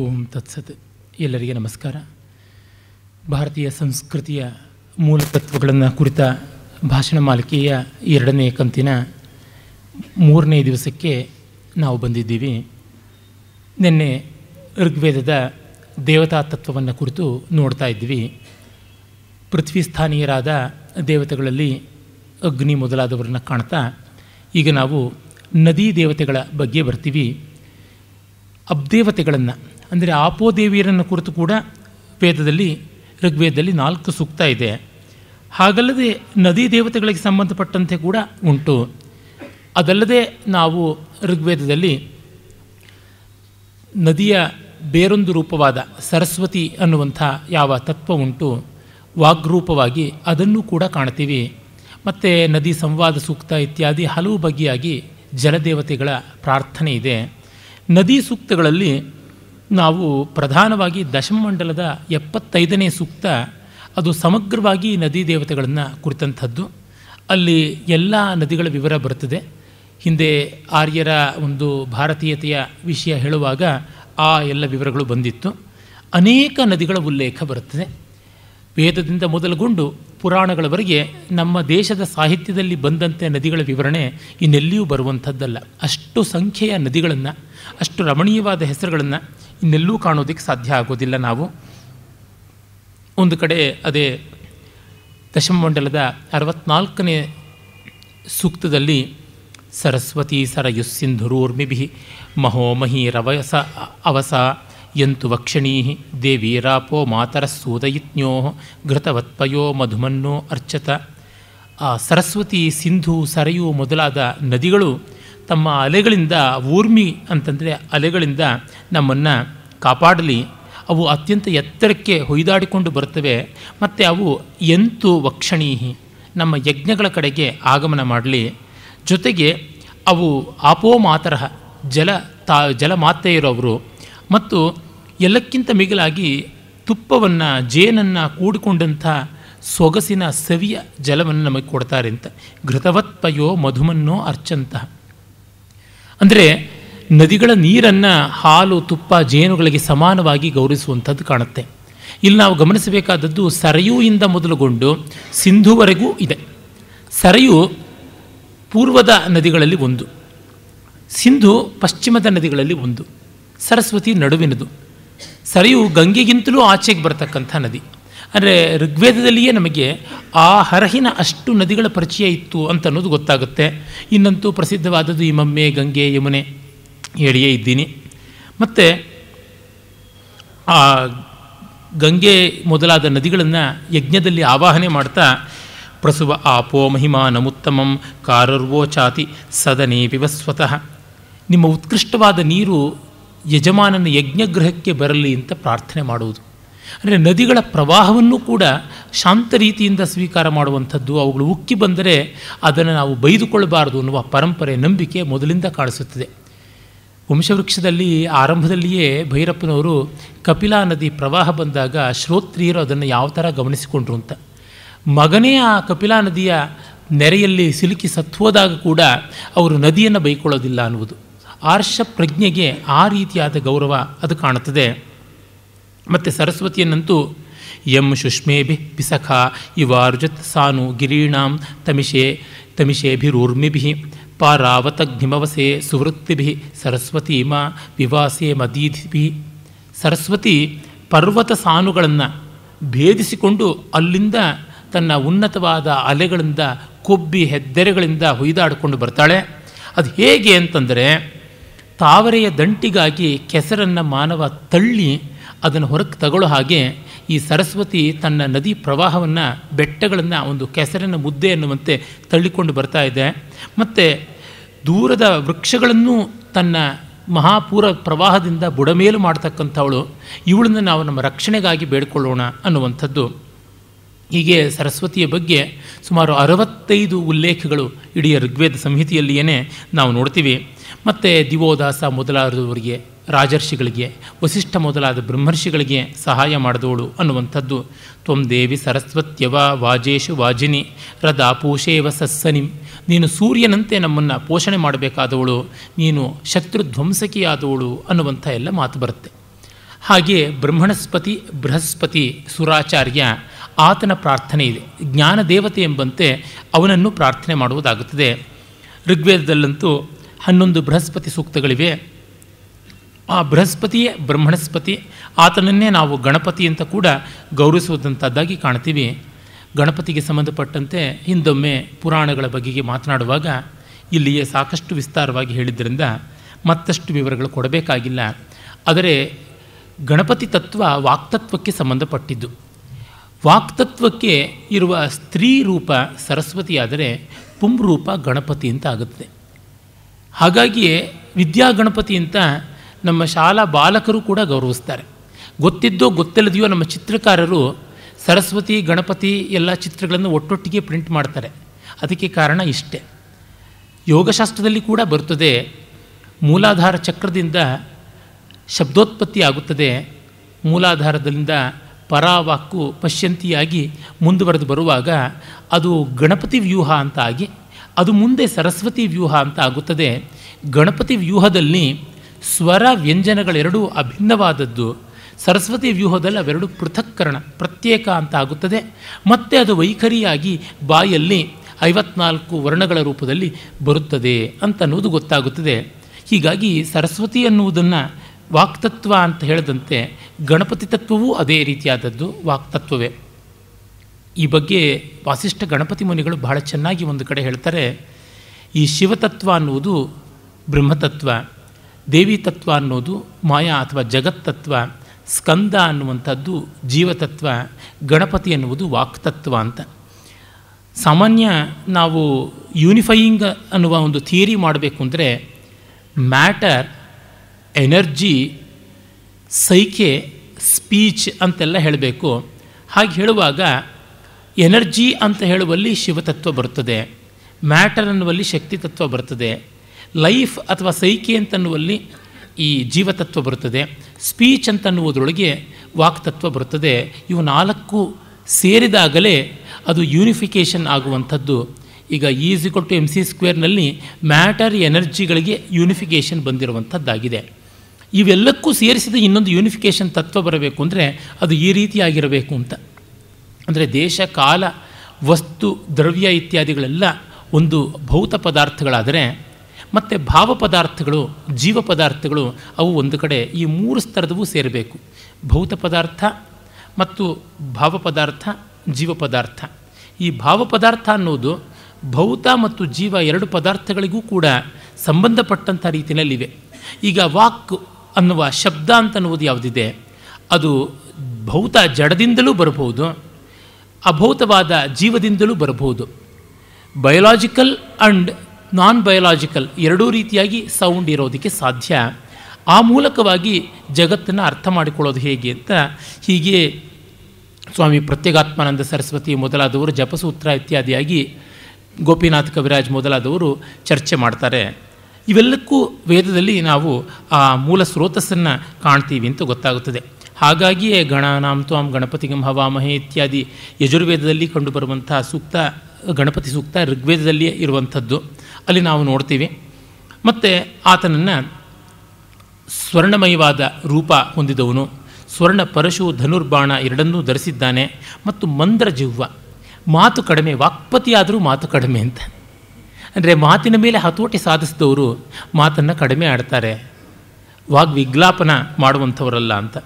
ಓಂ ತತ್ಸತ್ ಎಲ್ಲರಿಗೆ ನಮಸ್ಕಾರ ಭಾರತೀಯ ಸಂಸ್ಕೃತಿಯ ಮೂಲ ತತ್ವಗಳನ್ನು ಕುರಿತ ಭಾಷಣ ಮಾಲಿಕೆಯ ಎರಡನೇ ಕಂತಿನ ಮೂರನೇ ದಿವಸಕ್ಕೆ ನಾವು ಬಂದಿದ್ದೀವಿ ನಿನ್ನೆ ಋಗ್ವೇದದ ದೇವತಾ ತತ್ವವನ್ನು ಕುರಿತು ನೋಡ್ತಾ ಇದ್ವಿ ಪೃಥ್ವಿ ಸ್ಥಾನೀಯರಾದ ದೇವತೆಗಳಲ್ಲಿ ಅಗ್ನಿ ಮೊದಲಾದವರನ್ನು ಕಾಣ್ತಾ ಈಗ ನಾವು ನದಿ ದೇವತೆಗಳ ಬಗ್ಗೆ ಬರ್ತೀವಿ ಅಬ್ದೇವತೆಗಳನ್ನು ಅಂದರೆ ಆಪೋದೇವಿಯರನ್ನು ಕುರಿತು ಕೂಡ ವೇದದಲ್ಲಿ ಋಗ್ವೇದದಲ್ಲಿ ನಾಲ್ಕು ಸೂಕ್ತ ಇದೆ ಹಾಗಲ್ಲದೆ ನದಿ ದೇವತೆಗಳಿಗೆ ಸಂಬಂಧಪಟ್ಟಂತೆ ಕೂಡ ಉಂಟು ಅದಲ್ಲದೆ ನಾವು ಋಗ್ವೇದದಲ್ಲಿ ನದಿಯ ಬೇರೊಂದು ರೂಪವಾದ ಸರಸ್ವತಿ ಅನ್ನುವಂಥ ಯಾವ ತತ್ವ ಉಂಟು ವಾಗ್ರೂಪವಾಗಿ ಅದನ್ನು ಕೂಡ ಕಾಣ್ತೀವಿ ಮತ್ತು ನದಿ ಸಂವಾದ ಸೂಕ್ತ ಇತ್ಯಾದಿ ಹಲವು ಬಗೆಯಾಗಿ ಜಲದೇವತೆಗಳ ಪ್ರಾರ್ಥನೆ ಇದೆ ನದಿ ಸೂಕ್ತಗಳಲ್ಲಿ ನಾವು ಪ್ರಧಾನವಾಗಿ ಮಂಡಲದ ಎಪ್ಪತ್ತೈದನೇ ಸೂಕ್ತ ಅದು ಸಮಗ್ರವಾಗಿ ನದಿ ದೇವತೆಗಳನ್ನು ಕುರಿತಂಥದ್ದು ಅಲ್ಲಿ ಎಲ್ಲ ನದಿಗಳ ವಿವರ ಬರ್ತದೆ ಹಿಂದೆ ಆರ್ಯರ ಒಂದು ಭಾರತೀಯತೆಯ ವಿಷಯ ಹೇಳುವಾಗ ಆ ಎಲ್ಲ ವಿವರಗಳು ಬಂದಿತ್ತು ಅನೇಕ ನದಿಗಳ ಉಲ್ಲೇಖ ಬರುತ್ತದೆ ವೇದದಿಂದ ಮೊದಲುಗೊಂಡು ಪುರಾಣಗಳವರೆಗೆ ನಮ್ಮ ದೇಶದ ಸಾಹಿತ್ಯದಲ್ಲಿ ಬಂದಂತೆ ನದಿಗಳ ವಿವರಣೆ ಇನ್ನೆಲ್ಲಿಯೂ ಬರುವಂಥದ್ದಲ್ಲ ಅಷ್ಟು ಸಂಖ್ಯೆಯ ನದಿಗಳನ್ನು ಅಷ್ಟು ರಮಣೀಯವಾದ ಹೆಸರುಗಳನ್ನು ಇನ್ನೆಲ್ಲೂ ಕಾಣೋದಕ್ಕೆ ಸಾಧ್ಯ ಆಗೋದಿಲ್ಲ ನಾವು ಒಂದು ಕಡೆ ಅದೇ ದಶಮಂಡಲದ ಅರವತ್ನಾಲ್ಕನೇ ಸೂಕ್ತದಲ್ಲಿ ಸರಸ್ವತಿ ಸರಯುಸ್ಸಿಂಧುರೂರ್ಮಿಭಿ ಮಹೋಮಹಿ ರವಯಸ ಅವಸ ಯಂತು ವಕ್ಷಣೀ ಮಾತರ ಮಾತರಸ್ಸೂದಯಿತ್ನೋ ಘೃತವತ್ಪಯೋ ಮಧುಮನ್ನೋ ಅರ್ಚತ ಆ ಸರಸ್ವತಿ ಸಿಂಧು ಸರಯು ಮೊದಲಾದ ನದಿಗಳು ತಮ್ಮ ಅಲೆಗಳಿಂದ ಊರ್ಮಿ ಅಂತಂದರೆ ಅಲೆಗಳಿಂದ ನಮ್ಮನ್ನು ಕಾಪಾಡಲಿ ಅವು ಅತ್ಯಂತ ಎತ್ತರಕ್ಕೆ ಹೊಯ್ದಾಡಿಕೊಂಡು ಬರ್ತವೆ ಮತ್ತು ಅವು ಎಂತು ವಕ್ಷಣೀಹಿ ನಮ್ಮ ಯಜ್ಞಗಳ ಕಡೆಗೆ ಆಗಮನ ಮಾಡಲಿ ಜೊತೆಗೆ ಅವು ಆಪೋ ಮಾತರಹ ಜಲ ತಾ ಜಲ ಇರೋವರು ಮತ್ತು ಎಲ್ಲಕ್ಕಿಂತ ಮಿಗಿಲಾಗಿ ತುಪ್ಪವನ್ನು ಜೇನನ್ನು ಕೂಡಿಕೊಂಡಂಥ ಸೊಗಸಿನ ಸವಿಯ ಜಲವನ್ನು ನಮಗೆ ಕೊಡ್ತಾರೆ ಅಂತ ಘೃತವತ್ಪಯೋ ಮಧುಮನ್ನೋ ಅರ್ಚಂತಹ ಅಂದರೆ ನದಿಗಳ ನೀರನ್ನು ಹಾಲು ತುಪ್ಪ ಜೇನುಗಳಿಗೆ ಸಮಾನವಾಗಿ ಗೌರವಿಸುವಂಥದ್ದು ಕಾಣುತ್ತೆ ಇಲ್ಲಿ ನಾವು ಗಮನಿಸಬೇಕಾದದ್ದು ಸರಯುವಿಂದ ಮೊದಲುಗೊಂಡು ಸಿಂಧುವರೆಗೂ ಇದೆ ಸರೆಯು ಪೂರ್ವದ ನದಿಗಳಲ್ಲಿ ಒಂದು ಸಿಂಧು ಪಶ್ಚಿಮದ ನದಿಗಳಲ್ಲಿ ಒಂದು ಸರಸ್ವತಿ ನಡುವಿನದು ಸರೆಯು ಗಂಗೆಗಿಂತಲೂ ಆಚೆಗೆ ಬರತಕ್ಕಂಥ ನದಿ ಅಂದರೆ ಋಗ್ವೇದದಲ್ಲಿಯೇ ನಮಗೆ ಆ ಹರಹಿನ ಅಷ್ಟು ನದಿಗಳ ಪರಿಚಯ ಇತ್ತು ಅಂತ ಅನ್ನೋದು ಗೊತ್ತಾಗುತ್ತೆ ಇನ್ನಂತೂ ಪ್ರಸಿದ್ಧವಾದದ್ದು ಈ ಗಂಗೆ ಯಮುನೆ ಹೇಳಿಯೇ ಇದ್ದೀನಿ ಮತ್ತು ಆ ಗಂಗೆ ಮೊದಲಾದ ನದಿಗಳನ್ನು ಯಜ್ಞದಲ್ಲಿ ಆವಾಹನೆ ಮಾಡ್ತಾ ಪ್ರಸುವ ಆಪೋ ಮಹಿಮಾನಮುತ್ತಮಂ ಕಾರರ್ವೋ ಚಾತಿ ಸದನೆ ವಿವಸ್ವತಃ ನಿಮ್ಮ ಉತ್ಕೃಷ್ಟವಾದ ನೀರು ಯಜಮಾನನ ಯಜ್ಞಗೃಹಕ್ಕೆ ಬರಲಿ ಅಂತ ಪ್ರಾರ್ಥನೆ ಮಾಡುವುದು ಅಂದರೆ ನದಿಗಳ ಪ್ರವಾಹವನ್ನು ಕೂಡ ಶಾಂತ ರೀತಿಯಿಂದ ಸ್ವೀಕಾರ ಮಾಡುವಂಥದ್ದು ಅವುಗಳು ಉಕ್ಕಿ ಬಂದರೆ ಅದನ್ನು ನಾವು ಬೈದುಕೊಳ್ಳಬಾರದು ಅನ್ನುವ ಪರಂಪರೆ ನಂಬಿಕೆ ಮೊದಲಿಂದ ಕಾಣಿಸುತ್ತದೆ ವಂಶವೃಕ್ಷದಲ್ಲಿ ಆರಂಭದಲ್ಲಿಯೇ ಭೈರಪ್ಪನವರು ಕಪಿಲಾ ನದಿ ಪ್ರವಾಹ ಬಂದಾಗ ಶ್ರೋತ್ರಿಯರು ಅದನ್ನು ಯಾವ ಥರ ಗಮನಿಸಿಕೊಂಡ್ರು ಅಂತ ಮಗನೇ ಆ ಕಪಿಲಾ ನದಿಯ ನೆರೆಯಲ್ಲಿ ಸಿಲುಕಿ ಹೋದಾಗ ಕೂಡ ಅವರು ನದಿಯನ್ನು ಬೈಕೊಳ್ಳೋದಿಲ್ಲ ಅನ್ನುವುದು ಆರ್ಷ ಪ್ರಜ್ಞೆಗೆ ಆ ರೀತಿಯಾದ ಗೌರವ ಅದು ಕಾಣುತ್ತದೆ ಮತ್ತು ಸರಸ್ವತಿಯನ್ನಂತೂ ಯಂ ಶುಷ್ಮೇಭಿ ಪಿಸಖ ಇವಾರ್ಜತ್ ಸಾನು ಗಿರೀಣಾಂ ತಮಿಷೆ ತಮಿಷೇಭಿರೂರ್ಮಿಭಿ ಪಾರಾವತಗ್ನಿಮವಸೆ ಸುವೃತ್ತಿಭಿ ಮ ವಿವಾಸೆ ಮದೀಧಿಭಿ ಸರಸ್ವತಿ ಪರ್ವತ ಸಾನುಗಳನ್ನು ಭೇದಿಸಿಕೊಂಡು ಅಲ್ಲಿಂದ ತನ್ನ ಉನ್ನತವಾದ ಅಲೆಗಳಿಂದ ಕೊಬ್ಬಿ ಹೆದ್ದೆರೆಗಳಿಂದ ಹುಯ್ದಾಡಿಕೊಂಡು ಬರ್ತಾಳೆ ಅದು ಹೇಗೆ ಅಂತಂದರೆ ತಾವರೆಯ ದಂಟಿಗಾಗಿ ಕೆಸರನ್ನು ಮಾನವ ತಳ್ಳಿ ಅದನ್ನು ಹೊರಕ್ಕೆ ತಗೊಳ್ಳೋ ಹಾಗೆ ಈ ಸರಸ್ವತಿ ತನ್ನ ನದಿ ಪ್ರವಾಹವನ್ನು ಬೆಟ್ಟಗಳನ್ನು ಒಂದು ಕೆಸರಿನ ಮುದ್ದೆ ಎನ್ನುವಂತೆ ತಳ್ಳಿಕೊಂಡು ಬರ್ತಾ ಇದೆ ಮತ್ತು ದೂರದ ವೃಕ್ಷಗಳನ್ನು ತನ್ನ ಮಹಾಪೂರ ಪ್ರವಾಹದಿಂದ ಬುಡಮೇಲು ಮಾಡ್ತಕ್ಕಂಥವಳು ಇವಳನ್ನು ನಾವು ನಮ್ಮ ರಕ್ಷಣೆಗಾಗಿ ಬೇಡಿಕೊಳ್ಳೋಣ ಅನ್ನುವಂಥದ್ದು ಹೀಗೆ ಸರಸ್ವತಿಯ ಬಗ್ಗೆ ಸುಮಾರು ಅರವತ್ತೈದು ಉಲ್ಲೇಖಗಳು ಇಡೀ ಋಗ್ವೇದ ಸಂಹಿತೆಯಲ್ಲಿಯೇ ನಾವು ನೋಡ್ತೀವಿ ಮತ್ತು ದಿವೋದಾಸ ಮೊದಲಾದವರಿಗೆ ರಾಜರ್ಷಿಗಳಿಗೆ ವಸಿಷ್ಠ ಮೊದಲಾದ ಬ್ರಹ್ಮರ್ಷಿಗಳಿಗೆ ಸಹಾಯ ಮಾಡಿದವಳು ಅನ್ನುವಂಥದ್ದು ತ್ವಂ ದೇವಿ ಸರಸ್ವತ್ಯವ ವಾಜೇಶು ವಾಜಿನಿ ರದಾಪೂಷೇವ ಸಸ್ಸನಿಂ ನೀನು ಸೂರ್ಯನಂತೆ ನಮ್ಮನ್ನು ಪೋಷಣೆ ಮಾಡಬೇಕಾದವಳು ನೀನು ಶತ್ರು ಧ್ವಂಸಕಿಯಾದವಳು ಅನ್ನುವಂಥ ಎಲ್ಲ ಮಾತು ಬರುತ್ತೆ ಹಾಗೆಯೇ ಬ್ರಹ್ಮಣಸ್ಪತಿ ಬೃಹಸ್ಪತಿ ಸುರಾಚಾರ್ಯ ಆತನ ಪ್ರಾರ್ಥನೆ ಇದೆ ಜ್ಞಾನ ದೇವತೆ ಎಂಬಂತೆ ಅವನನ್ನು ಪ್ರಾರ್ಥನೆ ಮಾಡುವುದಾಗುತ್ತದೆ ಋಗ್ವೇದದಲ್ಲಂತೂ ಹನ್ನೊಂದು ಬೃಹಸ್ಪತಿ ಸೂಕ್ತಗಳಿವೆ ಆ ಬೃಹಸ್ಪತಿಯೇ ಬ್ರಹ್ಮಣಸ್ಪತಿ ಆತನನ್ನೇ ನಾವು ಗಣಪತಿ ಅಂತ ಕೂಡ ಗೌರವಿಸುವಂಥದ್ದಾಗಿ ಕಾಣ್ತೀವಿ ಗಣಪತಿಗೆ ಸಂಬಂಧಪಟ್ಟಂತೆ ಹಿಂದೊಮ್ಮೆ ಪುರಾಣಗಳ ಬಗೆಗೆ ಮಾತನಾಡುವಾಗ ಇಲ್ಲಿಯೇ ಸಾಕಷ್ಟು ವಿಸ್ತಾರವಾಗಿ ಹೇಳಿದ್ದರಿಂದ ಮತ್ತಷ್ಟು ವಿವರಗಳು ಕೊಡಬೇಕಾಗಿಲ್ಲ ಆದರೆ ಗಣಪತಿ ತತ್ವ ವಾಕ್ತತ್ವಕ್ಕೆ ಸಂಬಂಧಪಟ್ಟಿದ್ದು ವಾಕ್ತತ್ವಕ್ಕೆ ಇರುವ ಸ್ತ್ರೀ ರೂಪ ಸರಸ್ವತಿಯಾದರೆ ಪುಂರೂಪ ಗಣಪತಿ ಅಂತ ಆಗುತ್ತೆ ಹಾಗಾಗಿಯೇ ವಿದ್ಯಾಗಣಪತಿ ಅಂತ ನಮ್ಮ ಶಾಲಾ ಬಾಲಕರು ಕೂಡ ಗೌರವಿಸ್ತಾರೆ ಗೊತ್ತಿದ್ದೋ ಗೊತ್ತಿಲ್ಲದೆಯೋ ನಮ್ಮ ಚಿತ್ರಕಾರರು ಸರಸ್ವತಿ ಗಣಪತಿ ಎಲ್ಲ ಚಿತ್ರಗಳನ್ನು ಒಟ್ಟೊಟ್ಟಿಗೆ ಪ್ರಿಂಟ್ ಮಾಡ್ತಾರೆ ಅದಕ್ಕೆ ಕಾರಣ ಇಷ್ಟೇ ಯೋಗಶಾಸ್ತ್ರದಲ್ಲಿ ಕೂಡ ಬರ್ತದೆ ಮೂಲಾಧಾರ ಚಕ್ರದಿಂದ ಶಬ್ದೋತ್ಪತ್ತಿ ಆಗುತ್ತದೆ ಮೂಲಾಧಾರದಿಂದ ಪರಾವಾಕು ಪಶ್ಯಂತಿಯಾಗಿ ಮುಂದುವರೆದು ಬರುವಾಗ ಅದು ಗಣಪತಿ ವ್ಯೂಹ ಅಂತ ಆಗಿ ಅದು ಮುಂದೆ ಸರಸ್ವತಿ ವ್ಯೂಹ ಅಂತ ಆಗುತ್ತದೆ ಗಣಪತಿ ವ್ಯೂಹದಲ್ಲಿ ಸ್ವರ ವ್ಯಂಜನಗಳೆರಡೂ ಅಭಿನ್ನವಾದದ್ದು ಸರಸ್ವತಿ ವ್ಯೂಹದಲ್ಲಿ ಅವೆರಡು ಪೃಥಕ್ಕರಣ ಪ್ರತ್ಯೇಕ ಅಂತ ಆಗುತ್ತದೆ ಮತ್ತೆ ಅದು ವೈಖರಿಯಾಗಿ ಬಾಯಲ್ಲಿ ಐವತ್ನಾಲ್ಕು ವರ್ಣಗಳ ರೂಪದಲ್ಲಿ ಬರುತ್ತದೆ ಅಂತನ್ನುವುದು ಗೊತ್ತಾಗುತ್ತದೆ ಹೀಗಾಗಿ ಸರಸ್ವತಿ ಅನ್ನುವುದನ್ನು ವಾಕ್ತತ್ವ ಅಂತ ಹೇಳಿದಂತೆ ಗಣಪತಿ ತತ್ವವೂ ಅದೇ ರೀತಿಯಾದದ್ದು ವಾಕ್ತತ್ವವೇ ಈ ಬಗ್ಗೆ ವಾಸಿಷ್ಠ ಗಣಪತಿ ಮುನಿಗಳು ಬಹಳ ಚೆನ್ನಾಗಿ ಒಂದು ಕಡೆ ಹೇಳ್ತಾರೆ ಈ ಶಿವತತ್ವ ಅನ್ನುವುದು ಬ್ರಹ್ಮತತ್ವ ದೇವಿ ತತ್ವ ಅನ್ನೋದು ಮಾಯಾ ಅಥವಾ ಜಗತ್ತತ್ವ ಸ್ಕಂದ ಅನ್ನುವಂಥದ್ದು ಜೀವತತ್ವ ಗಣಪತಿ ಅನ್ನುವುದು ವಾಕ್ತತ್ವ ಅಂತ ಸಾಮಾನ್ಯ ನಾವು ಯೂನಿಫೈಯಿಂಗ್ ಅನ್ನುವ ಒಂದು ಥಿಯರಿ ಮಾಡಬೇಕು ಅಂದರೆ ಮ್ಯಾಟರ್ ಎನರ್ಜಿ ಸೈಕೆ ಸ್ಪೀಚ್ ಅಂತೆಲ್ಲ ಹೇಳಬೇಕು ಹಾಗೆ ಹೇಳುವಾಗ ಎನರ್ಜಿ ಅಂತ ಹೇಳುವಲ್ಲಿ ಶಿವತತ್ವ ಬರುತ್ತದೆ ಮ್ಯಾಟರ್ ಅನ್ನುವಲ್ಲಿ ಶಕ್ತಿ ತತ್ವ ಬರ್ತದೆ ಲೈಫ್ ಅಥವಾ ಸೈಕೆ ಅಂತನ್ನುವಲ್ಲಿ ಈ ಜೀವತತ್ವ ಬರುತ್ತದೆ ಸ್ಪೀಚ್ ಅಂತನ್ನುವುದರೊಳಗೆ ವಾಕ್ತತ್ವ ಬರುತ್ತದೆ ಇವು ನಾಲ್ಕು ಸೇರಿದಾಗಲೇ ಅದು ಯೂನಿಫಿಕೇಷನ್ ಆಗುವಂಥದ್ದು ಈಗ is equal to M C ಸ್ಕ್ವೇರ್ನಲ್ಲಿ ಮ್ಯಾಟರ್ ಎನರ್ಜಿಗಳಿಗೆ ಯೂನಿಫಿಕೇಷನ್ ಬಂದಿರುವಂಥದ್ದಾಗಿದೆ ಇವೆಲ್ಲಕ್ಕೂ ಸೇರಿಸಿದ ಇನ್ನೊಂದು ಯೂನಿಫಿಕೇಷನ್ ತತ್ವ ಬರಬೇಕು ಅಂದರೆ ಅದು ಈ ರೀತಿಯಾಗಿರಬೇಕು ಅಂತ ಅಂದರೆ ದೇಶ ಕಾಲ ವಸ್ತು ದ್ರವ್ಯ ಇತ್ಯಾದಿಗಳೆಲ್ಲ ಒಂದು ಭೌತ ಪದಾರ್ಥಗಳಾದರೆ ಮತ್ತು ಭಾವ ಪದಾರ್ಥಗಳು ಜೀವ ಪದಾರ್ಥಗಳು ಅವು ಒಂದು ಕಡೆ ಈ ಮೂರು ಸ್ತರದವೂ ಸೇರಬೇಕು ಭೌತ ಪದಾರ್ಥ ಮತ್ತು ಭಾವ ಪದಾರ್ಥ ಜೀವ ಪದಾರ್ಥ ಈ ಭಾವ ಪದಾರ್ಥ ಅನ್ನೋದು ಭೌತ ಮತ್ತು ಜೀವ ಎರಡು ಪದಾರ್ಥಗಳಿಗೂ ಕೂಡ ಸಂಬಂಧಪಟ್ಟಂಥ ರೀತಿಯಲ್ಲಿವೆ ಈಗ ವಾಕ್ ಅನ್ನುವ ಶಬ್ದ ಅಂತ ಅನ್ನೋದು ಯಾವುದಿದೆ ಅದು ಭೌತ ಜಡದಿಂದಲೂ ಬರಬಹುದು ಅಭೌತವಾದ ಜೀವದಿಂದಲೂ ಬರಬಹುದು ಬಯೋಲಾಜಿಕಲ್ ಆ್ಯಂಡ್ ನಾನ್ ಬಯೋಲಾಜಿಕಲ್ ಎರಡೂ ರೀತಿಯಾಗಿ ಸೌಂಡ್ ಇರೋದಕ್ಕೆ ಸಾಧ್ಯ ಆ ಮೂಲಕವಾಗಿ ಜಗತ್ತನ್ನು ಅರ್ಥ ಮಾಡಿಕೊಳ್ಳೋದು ಹೇಗೆ ಅಂತ ಹೀಗೆ ಸ್ವಾಮಿ ಪ್ರತ್ಯೇಗಾತ್ಮಾನಂದ ಸರಸ್ವತಿ ಮೊದಲಾದವರು ಜಪಸೂತ್ರ ಇತ್ಯಾದಿಯಾಗಿ ಗೋಪಿನಾಥ್ ಕವಿರಾಜ್ ಮೊದಲಾದವರು ಚರ್ಚೆ ಮಾಡ್ತಾರೆ ಇವೆಲ್ಲಕ್ಕೂ ವೇದದಲ್ಲಿ ನಾವು ಆ ಮೂಲ ಸ್ರೋತಸ್ಸನ್ನು ಕಾಣ್ತೀವಿ ಅಂತ ಗೊತ್ತಾಗುತ್ತದೆ ಹಾಗಾಗಿಯೇ ಗಣ ಗಣನಾಂ ತ್ವಾಂ ಗಣಪತಿಗಂ ಹವಾಮಹೆ ಇತ್ಯಾದಿ ಯಜುರ್ವೇದದಲ್ಲಿ ಕಂಡುಬರುವಂಥ ಸೂಕ್ತ ಗಣಪತಿ ಸೂಕ್ತ ಋಗ್ವೇದದಲ್ಲಿಯೇ ಇರುವಂಥದ್ದು ಅಲ್ಲಿ ನಾವು ನೋಡ್ತೀವಿ ಮತ್ತು ಆತನನ್ನು ಸ್ವರ್ಣಮಯವಾದ ರೂಪ ಹೊಂದಿದವನು ಸ್ವರ್ಣ ಪರಶು ಧನುರ್ಬಾಣ ಎರಡನ್ನೂ ಧರಿಸಿದ್ದಾನೆ ಮತ್ತು ಮಂದ್ರ ಜಿಹ್ವ ಮಾತು ಕಡಿಮೆ ವಾಕ್ಪತಿಯಾದರೂ ಮಾತು ಕಡಿಮೆ ಅಂತ ಅಂದರೆ ಮಾತಿನ ಮೇಲೆ ಹತೋಟಿ ಸಾಧಿಸಿದವರು ಮಾತನ್ನು ಕಡಿಮೆ ಆಡ್ತಾರೆ ವಾಗ್ವಿಗ್ಲಾಪನ ಮಾಡುವಂಥವರಲ್ಲ ಅಂತ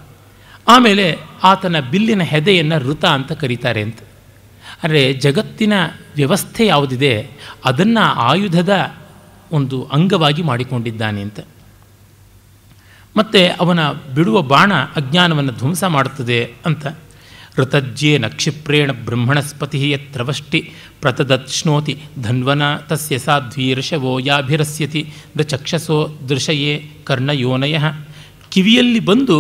ಆಮೇಲೆ ಆತನ ಬಿಲ್ಲಿನ ಹೆದೆಯನ್ನು ಋತ ಅಂತ ಕರೀತಾರೆ ಅಂತ ಅಂದರೆ ಜಗತ್ತಿನ ವ್ಯವಸ್ಥೆ ಯಾವುದಿದೆ ಅದನ್ನು ಆಯುಧದ ಒಂದು ಅಂಗವಾಗಿ ಮಾಡಿಕೊಂಡಿದ್ದಾನೆ ಅಂತ ಮತ್ತು ಅವನ ಬಿಡುವ ಬಾಣ ಅಜ್ಞಾನವನ್ನು ಧ್ವಂಸ ಮಾಡುತ್ತದೆ ಅಂತ ಋತಜ್ಜೆ ನಕ್ಷಿಪ್ರೇಣ ಬ್ರಹ್ಮಣಸ್ಪತಿ ಯತ್ರವಷ್ಟಿ ಪ್ರತದತ್ಶ್ನೋತಿ ಧನ್ವನ ತಸ್ಯ ಸಾಧ್ವೀರ್ಷವೋ ಯಾಭಿರಸ್ಯತಿ ಚಕ್ಷಸೋ ದೃಶಯೇ ಕರ್ಣಯೋನಯ ಕಿವಿಯಲ್ಲಿ ಬಂದು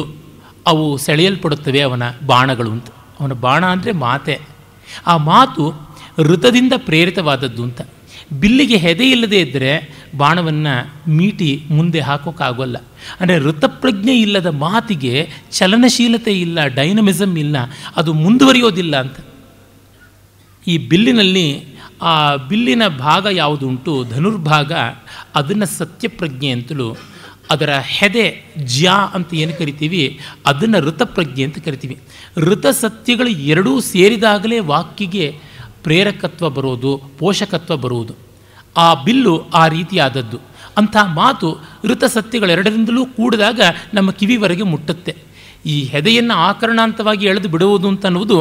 ಅವು ಸೆಳೆಯಲ್ಪಡುತ್ತವೆ ಅವನ ಬಾಣಗಳು ಅಂತ ಅವನ ಬಾಣ ಅಂದರೆ ಮಾತೆ ಆ ಮಾತು ಋತದಿಂದ ಪ್ರೇರಿತವಾದದ್ದು ಅಂತ ಬಿಲ್ಲಿಗೆ ಹೆದೆ ಇಲ್ಲದೇ ಇದ್ದರೆ ಬಾಣವನ್ನು ಮೀಟಿ ಮುಂದೆ ಹಾಕೋಕ್ಕಾಗೋಲ್ಲ ಅಂದರೆ ಋತಪ್ರಜ್ಞೆ ಇಲ್ಲದ ಮಾತಿಗೆ ಚಲನಶೀಲತೆ ಇಲ್ಲ ಡೈನಮಿಸಮ್ ಇಲ್ಲ ಅದು ಮುಂದುವರಿಯೋದಿಲ್ಲ ಅಂತ ಈ ಬಿಲ್ಲಿನಲ್ಲಿ ಆ ಬಿಲ್ಲಿನ ಭಾಗ ಯಾವುದುಂಟು ಧನುರ್ಭಾಗ ಅದನ್ನು ಸತ್ಯಪ್ರಜ್ಞೆ ಅಂತಲೂ ಅದರ ಹೆದೆ ಜ್ಯಾ ಅಂತ ಏನು ಕರಿತೀವಿ ಅದನ್ನು ಋತಪ್ರಜ್ಞೆ ಅಂತ ಕರಿತೀವಿ ಋತ ಸತ್ಯಗಳು ಎರಡೂ ಸೇರಿದಾಗಲೇ ವಾಕ್ಯಗೆ ಪ್ರೇರಕತ್ವ ಬರೋದು ಪೋಷಕತ್ವ ಬರುವುದು ಆ ಬಿಲ್ಲು ಆ ರೀತಿಯಾದದ್ದು ಅಂಥ ಮಾತು ಋತ ಸತ್ಯಗಳೆರಡರಿಂದಲೂ ಕೂಡಿದಾಗ ನಮ್ಮ ಕಿವಿವರೆಗೆ ಮುಟ್ಟುತ್ತೆ ಈ ಹೆದೆಯನ್ನು ಆಕರಣಾಂತವಾಗಿ ಎಳೆದು ಬಿಡುವುದು ಅಂತ ಅನ್ನುವುದು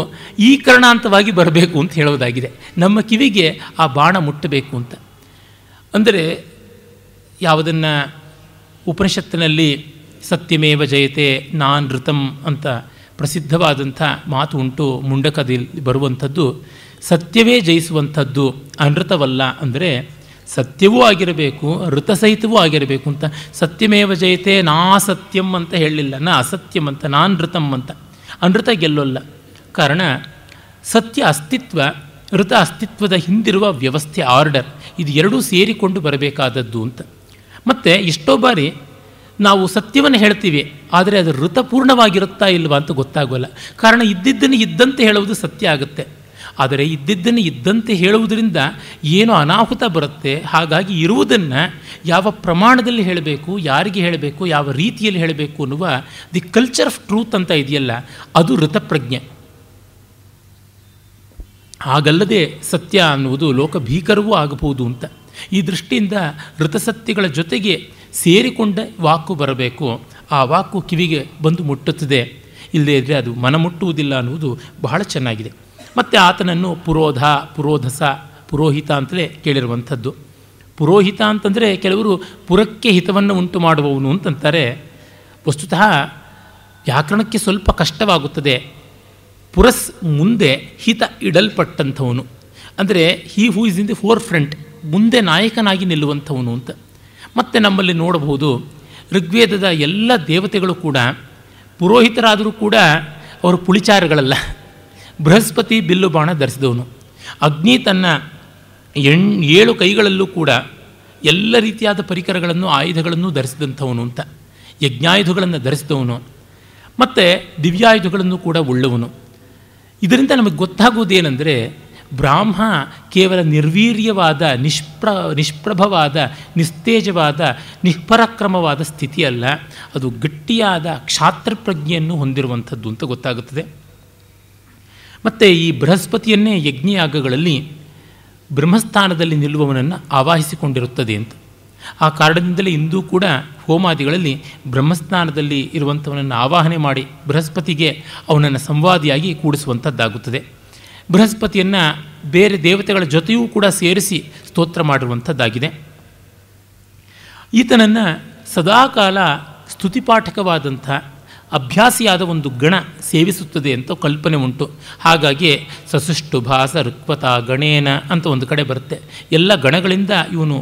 ಈ ಕರ್ಣಾಂತವಾಗಿ ಬರಬೇಕು ಅಂತ ಹೇಳೋದಾಗಿದೆ ನಮ್ಮ ಕಿವಿಗೆ ಆ ಬಾಣ ಮುಟ್ಟಬೇಕು ಅಂತ ಅಂದರೆ ಯಾವುದನ್ನು ಉಪನಿಷತ್ತಿನಲ್ಲಿ ಸತ್ಯಮೇವ ಜಯತೆ ನಾನ್ ಋತಂ ಅಂತ ಪ್ರಸಿದ್ಧವಾದಂಥ ಮಾತು ಉಂಟು ಮುಂಡಕದಲ್ಲಿ ಬರುವಂಥದ್ದು ಸತ್ಯವೇ ಜಯಿಸುವಂಥದ್ದು ಅನೃತವಲ್ಲ ಅಂದರೆ ಸತ್ಯವೂ ಆಗಿರಬೇಕು ಋತಸಹಿತವೂ ಆಗಿರಬೇಕು ಅಂತ ಸತ್ಯಮೇವ ಜಯತೆ ನಾ ಸತ್ಯಂ ಅಂತ ಹೇಳಲಿಲ್ಲ ನಾ ಅಸತ್ಯಂ ಅಂತ ನಾನ್ ಋತಂ ಅಂತ ಅನೃತ ಗೆಲ್ಲೋಲ್ಲ ಕಾರಣ ಸತ್ಯ ಅಸ್ತಿತ್ವ ಋತ ಅಸ್ತಿತ್ವದ ಹಿಂದಿರುವ ವ್ಯವಸ್ಥೆ ಆರ್ಡರ್ ಇದು ಎರಡೂ ಸೇರಿಕೊಂಡು ಬರಬೇಕಾದದ್ದು ಅಂತ ಮತ್ತು ಎಷ್ಟೋ ಬಾರಿ ನಾವು ಸತ್ಯವನ್ನು ಹೇಳ್ತೀವಿ ಆದರೆ ಅದು ಋತಪೂರ್ಣವಾಗಿರುತ್ತಾ ಇಲ್ವಾ ಅಂತ ಗೊತ್ತಾಗೋಲ್ಲ ಕಾರಣ ಇದ್ದಿದ್ದನ್ನು ಇದ್ದಂತೆ ಹೇಳುವುದು ಸತ್ಯ ಆಗುತ್ತೆ ಆದರೆ ಇದ್ದಿದ್ದನ್ನು ಇದ್ದಂತೆ ಹೇಳುವುದರಿಂದ ಏನು ಅನಾಹುತ ಬರುತ್ತೆ ಹಾಗಾಗಿ ಇರುವುದನ್ನು ಯಾವ ಪ್ರಮಾಣದಲ್ಲಿ ಹೇಳಬೇಕು ಯಾರಿಗೆ ಹೇಳಬೇಕು ಯಾವ ರೀತಿಯಲ್ಲಿ ಹೇಳಬೇಕು ಅನ್ನುವ ದಿ ಕಲ್ಚರ್ ಆಫ್ ಟ್ರೂತ್ ಅಂತ ಇದೆಯಲ್ಲ ಅದು ಋತಪ್ರಜ್ಞೆ ಹಾಗಲ್ಲದೆ ಸತ್ಯ ಅನ್ನುವುದು ಲೋಕ ಭೀಕರವೂ ಆಗಬಹುದು ಅಂತ ಈ ದೃಷ್ಟಿಯಿಂದ ಋತಸತ್ತಿಗಳ ಜೊತೆಗೆ ಸೇರಿಕೊಂಡ ವಾಕು ಬರಬೇಕು ಆ ವಾಕು ಕಿವಿಗೆ ಬಂದು ಮುಟ್ಟುತ್ತದೆ ಇಲ್ಲದೇ ಇದ್ದರೆ ಅದು ಮನ ಮುಟ್ಟುವುದಿಲ್ಲ ಅನ್ನುವುದು ಬಹಳ ಚೆನ್ನಾಗಿದೆ ಮತ್ತು ಆತನನ್ನು ಪುರೋಧ ಪುರೋಧಸ ಪುರೋಹಿತ ಅಂತಲೇ ಕೇಳಿರುವಂಥದ್ದು ಪುರೋಹಿತ ಅಂತಂದರೆ ಕೆಲವರು ಪುರಕ್ಕೆ ಹಿತವನ್ನು ಉಂಟು ಮಾಡುವವನು ಅಂತಂತಾರೆ ವಸ್ತುತಃ ವ್ಯಾಕರಣಕ್ಕೆ ಸ್ವಲ್ಪ ಕಷ್ಟವಾಗುತ್ತದೆ ಪುರಸ್ ಮುಂದೆ ಹಿತ ಇಡಲ್ಪಟ್ಟಂಥವನು ಅಂದರೆ he who is in the forefront ಮುಂದೆ ನಾಯಕನಾಗಿ ನಿಲ್ಲುವಂಥವನು ಅಂತ ಮತ್ತೆ ನಮ್ಮಲ್ಲಿ ನೋಡಬಹುದು ಋಗ್ವೇದದ ಎಲ್ಲ ದೇವತೆಗಳು ಕೂಡ ಪುರೋಹಿತರಾದರೂ ಕೂಡ ಅವರು ಪುಳಿಚಾರಗಳಲ್ಲ ಬೃಹಸ್ಪತಿ ಬಿಲ್ಲು ಬಾಣ ಧರಿಸಿದವನು ಅಗ್ನಿ ತನ್ನ ಎಣ್ ಏಳು ಕೈಗಳಲ್ಲೂ ಕೂಡ ಎಲ್ಲ ರೀತಿಯಾದ ಪರಿಕರಗಳನ್ನು ಆಯುಧಗಳನ್ನು ಧರಿಸಿದಂಥವನು ಅಂತ ಯಜ್ಞಾಯುಧಗಳನ್ನು ಧರಿಸಿದವನು ಮತ್ತು ದಿವ್ಯಾಯುಧಗಳನ್ನು ಕೂಡ ಉಳ್ಳವನು ಇದರಿಂದ ನಮಗೆ ಗೊತ್ತಾಗುವುದೇನೆಂದರೆ ಬ್ರಾಹ್ಮ ಕೇವಲ ನಿರ್ವೀರ್ಯವಾದ ನಿಷ್ಪ್ರ ನಿಷ್ಪ್ರಭವಾದ ನಿಸ್ತೇಜವಾದ ನಿಷ್ಪರಾಕ್ರಮವಾದ ಸ್ಥಿತಿಯಲ್ಲ ಅದು ಗಟ್ಟಿಯಾದ ಕ್ಷಾತ್ರಪ್ರಜ್ಞೆಯನ್ನು ಹೊಂದಿರುವಂಥದ್ದು ಅಂತ ಗೊತ್ತಾಗುತ್ತದೆ ಮತ್ತು ಈ ಬೃಹಸ್ಪತಿಯನ್ನೇ ಯಜ್ಞಯಾಗಗಳಲ್ಲಿ ಬ್ರಹ್ಮಸ್ಥಾನದಲ್ಲಿ ನಿಲ್ಲುವವನನ್ನು ಆವಾಹಿಸಿಕೊಂಡಿರುತ್ತದೆ ಅಂತ ಆ ಕಾರಣದಿಂದಲೇ ಇಂದೂ ಕೂಡ ಹೋಮಾದಿಗಳಲ್ಲಿ ಬ್ರಹ್ಮಸ್ಥಾನದಲ್ಲಿ ಇರುವಂಥವನನ್ನು ಆವಾಹನೆ ಮಾಡಿ ಬೃಹಸ್ಪತಿಗೆ ಅವನನ್ನು ಸಂವಾದಿಯಾಗಿ ಕೂಡಿಸುವಂಥದ್ದಾಗುತ್ತದೆ ಬೃಹಸ್ಪತಿಯನ್ನು ಬೇರೆ ದೇವತೆಗಳ ಜೊತೆಯೂ ಕೂಡ ಸೇರಿಸಿ ಸ್ತೋತ್ರ ಮಾಡಿರುವಂಥದ್ದಾಗಿದೆ ಈತನನ್ನು ಸದಾಕಾಲ ಸ್ತುತಿಪಾಠಕವಾದಂಥ ಅಭ್ಯಾಸಿಯಾದ ಒಂದು ಗಣ ಸೇವಿಸುತ್ತದೆ ಅಂತ ಕಲ್ಪನೆ ಉಂಟು ಹಾಗಾಗಿ ಸಸುಷ್ಟು ಭಾಸ ಋಕ್ವತ ಗಣೇನ ಅಂತ ಒಂದು ಕಡೆ ಬರುತ್ತೆ ಎಲ್ಲ ಗಣಗಳಿಂದ ಇವನು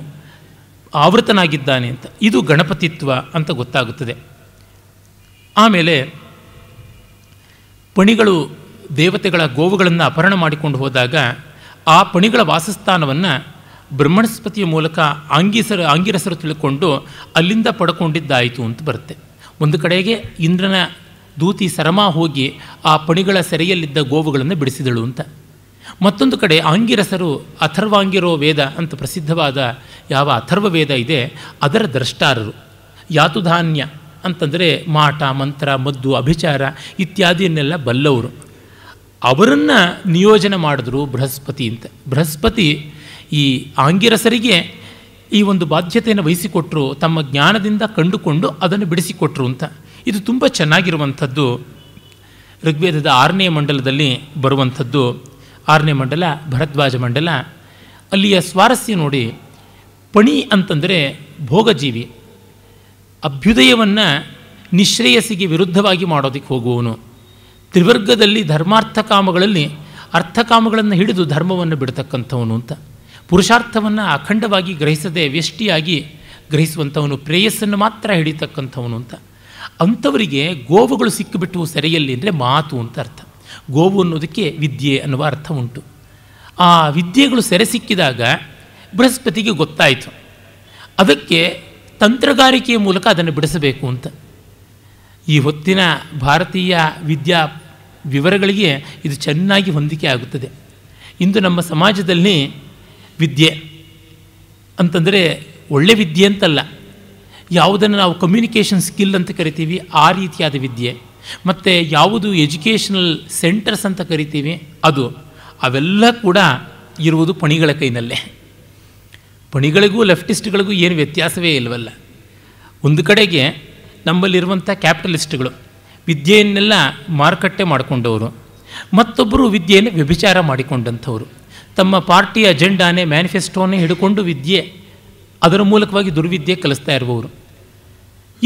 ಆವೃತನಾಗಿದ್ದಾನೆ ಅಂತ ಇದು ಗಣಪತಿತ್ವ ಅಂತ ಗೊತ್ತಾಗುತ್ತದೆ ಆಮೇಲೆ ಪಣಿಗಳು ದೇವತೆಗಳ ಗೋವುಗಳನ್ನು ಅಪಹರಣ ಮಾಡಿಕೊಂಡು ಹೋದಾಗ ಆ ಪಣಿಗಳ ವಾಸಸ್ಥಾನವನ್ನು ಬ್ರಹ್ಮಣಸ್ಪತಿಯ ಮೂಲಕ ಆಂಗಿಸರ ಆಂಗಿರಸರು ತಿಳ್ಕೊಂಡು ಅಲ್ಲಿಂದ ಪಡ್ಕೊಂಡಿದ್ದಾಯಿತು ಅಂತ ಬರುತ್ತೆ ಒಂದು ಕಡೆಗೆ ಇಂದ್ರನ ದೂತಿ ಸರಮ ಹೋಗಿ ಆ ಪಣಿಗಳ ಸೆರೆಯಲ್ಲಿದ್ದ ಗೋವುಗಳನ್ನು ಬಿಡಿಸಿದಳು ಅಂತ ಮತ್ತೊಂದು ಕಡೆ ಆಂಗಿರಸರು ಅಥರ್ವಾಂಗಿರೋ ವೇದ ಅಂತ ಪ್ರಸಿದ್ಧವಾದ ಯಾವ ಅಥರ್ವ ವೇದ ಇದೆ ಅದರ ದ್ರಷ್ಟಾರರು ಯಾತುಧಾನ್ಯ ಅಂತಂದರೆ ಮಾಟ ಮಂತ್ರ ಮದ್ದು ಅಭಿಚಾರ ಇತ್ಯಾದಿಯನ್ನೆಲ್ಲ ಬಲ್ಲವರು ಅವರನ್ನು ನಿಯೋಜನೆ ಮಾಡಿದ್ರು ಬೃಹಸ್ಪತಿ ಅಂತ ಬೃಹಸ್ಪತಿ ಈ ಆಂಗಿರಸರಿಗೆ ಈ ಒಂದು ಬಾಧ್ಯತೆಯನ್ನು ವಹಿಸಿಕೊಟ್ಟರು ತಮ್ಮ ಜ್ಞಾನದಿಂದ ಕಂಡುಕೊಂಡು ಅದನ್ನು ಬಿಡಿಸಿಕೊಟ್ರು ಅಂತ ಇದು ತುಂಬ ಚೆನ್ನಾಗಿರುವಂಥದ್ದು ಋಗ್ವೇದದ ಆರನೇ ಮಂಡಲದಲ್ಲಿ ಬರುವಂಥದ್ದು ಆರನೇ ಮಂಡಲ ಭರದ್ವಾಜ ಮಂಡಲ ಅಲ್ಲಿಯ ಸ್ವಾರಸ್ಯ ನೋಡಿ ಪಣಿ ಅಂತಂದರೆ ಭೋಗಜೀವಿ ಅಭ್ಯುದಯವನ್ನು ನಿಶ್ರೇಯಸ್ಸಿಗೆ ವಿರುದ್ಧವಾಗಿ ಮಾಡೋದಕ್ಕೆ ಹೋಗುವವನು ತ್ರಿವರ್ಗದಲ್ಲಿ ಧರ್ಮಾರ್ಥ ಕಾಮಗಳಲ್ಲಿ ಅರ್ಥಕಾಮಗಳನ್ನು ಹಿಡಿದು ಧರ್ಮವನ್ನು ಬಿಡತಕ್ಕಂಥವನು ಅಂತ ಪುರುಷಾರ್ಥವನ್ನು ಅಖಂಡವಾಗಿ ಗ್ರಹಿಸದೆ ವ್ಯಷ್ಟಿಯಾಗಿ ಗ್ರಹಿಸುವಂಥವನು ಪ್ರೇಯಸ್ಸನ್ನು ಮಾತ್ರ ಹಿಡಿತಕ್ಕಂಥವನು ಅಂತ ಅಂಥವರಿಗೆ ಗೋವುಗಳು ಸಿಕ್ಕಿಬಿಟ್ಟು ಸೆರೆಯಲ್ಲಿ ಅಂದರೆ ಮಾತು ಅಂತ ಅರ್ಥ ಗೋವು ಅನ್ನೋದಕ್ಕೆ ವಿದ್ಯೆ ಅನ್ನುವ ಅರ್ಥ ಉಂಟು ಆ ವಿದ್ಯೆಗಳು ಸೆರೆ ಸಿಕ್ಕಿದಾಗ ಬೃಹಸ್ಪತಿಗೆ ಗೊತ್ತಾಯಿತು ಅದಕ್ಕೆ ತಂತ್ರಗಾರಿಕೆಯ ಮೂಲಕ ಅದನ್ನು ಬಿಡಿಸಬೇಕು ಅಂತ ಈ ಹೊತ್ತಿನ ಭಾರತೀಯ ವಿದ್ಯಾ ವಿವರಗಳಿಗೆ ಇದು ಚೆನ್ನಾಗಿ ಹೊಂದಿಕೆ ಆಗುತ್ತದೆ ಇಂದು ನಮ್ಮ ಸಮಾಜದಲ್ಲಿ ವಿದ್ಯೆ ಅಂತಂದರೆ ಒಳ್ಳೆ ವಿದ್ಯೆ ಅಂತಲ್ಲ ಯಾವುದನ್ನು ನಾವು ಕಮ್ಯುನಿಕೇಷನ್ ಸ್ಕಿಲ್ ಅಂತ ಕರಿತೀವಿ ಆ ರೀತಿಯಾದ ವಿದ್ಯೆ ಮತ್ತು ಯಾವುದು ಎಜುಕೇಷನಲ್ ಸೆಂಟರ್ಸ್ ಅಂತ ಕರಿತೀವಿ ಅದು ಅವೆಲ್ಲ ಕೂಡ ಇರುವುದು ಪಣಿಗಳ ಕೈನಲ್ಲೇ ಪಣಿಗಳಿಗೂ ಲೆಫ್ಟಿಸ್ಟ್ಗಳಿಗೂ ಏನು ವ್ಯತ್ಯಾಸವೇ ಇಲ್ಲವಲ್ಲ ಒಂದು ಕಡೆಗೆ ನಮ್ಮಲ್ಲಿರುವಂಥ ಕ್ಯಾಪಿಟಲಿಸ್ಟ್ಗಳು ವಿದ್ಯೆಯನ್ನೆಲ್ಲ ಮಾರುಕಟ್ಟೆ ಮಾಡಿಕೊಂಡವರು ಮತ್ತೊಬ್ಬರು ವಿದ್ಯೆಯನ್ನು ವ್ಯಭಿಚಾರ ಮಾಡಿಕೊಂಡಂಥವರು ತಮ್ಮ ಪಾರ್ಟಿ ಅಜೆಂಡಾನೇ ಮ್ಯಾನಿಫೆಸ್ಟೋನೇ ಹಿಡ್ಕೊಂಡು ವಿದ್ಯೆ ಅದರ ಮೂಲಕವಾಗಿ ದುರ್ವಿದ್ಯೆ ಕಲಿಸ್ತಾ ಇರುವವರು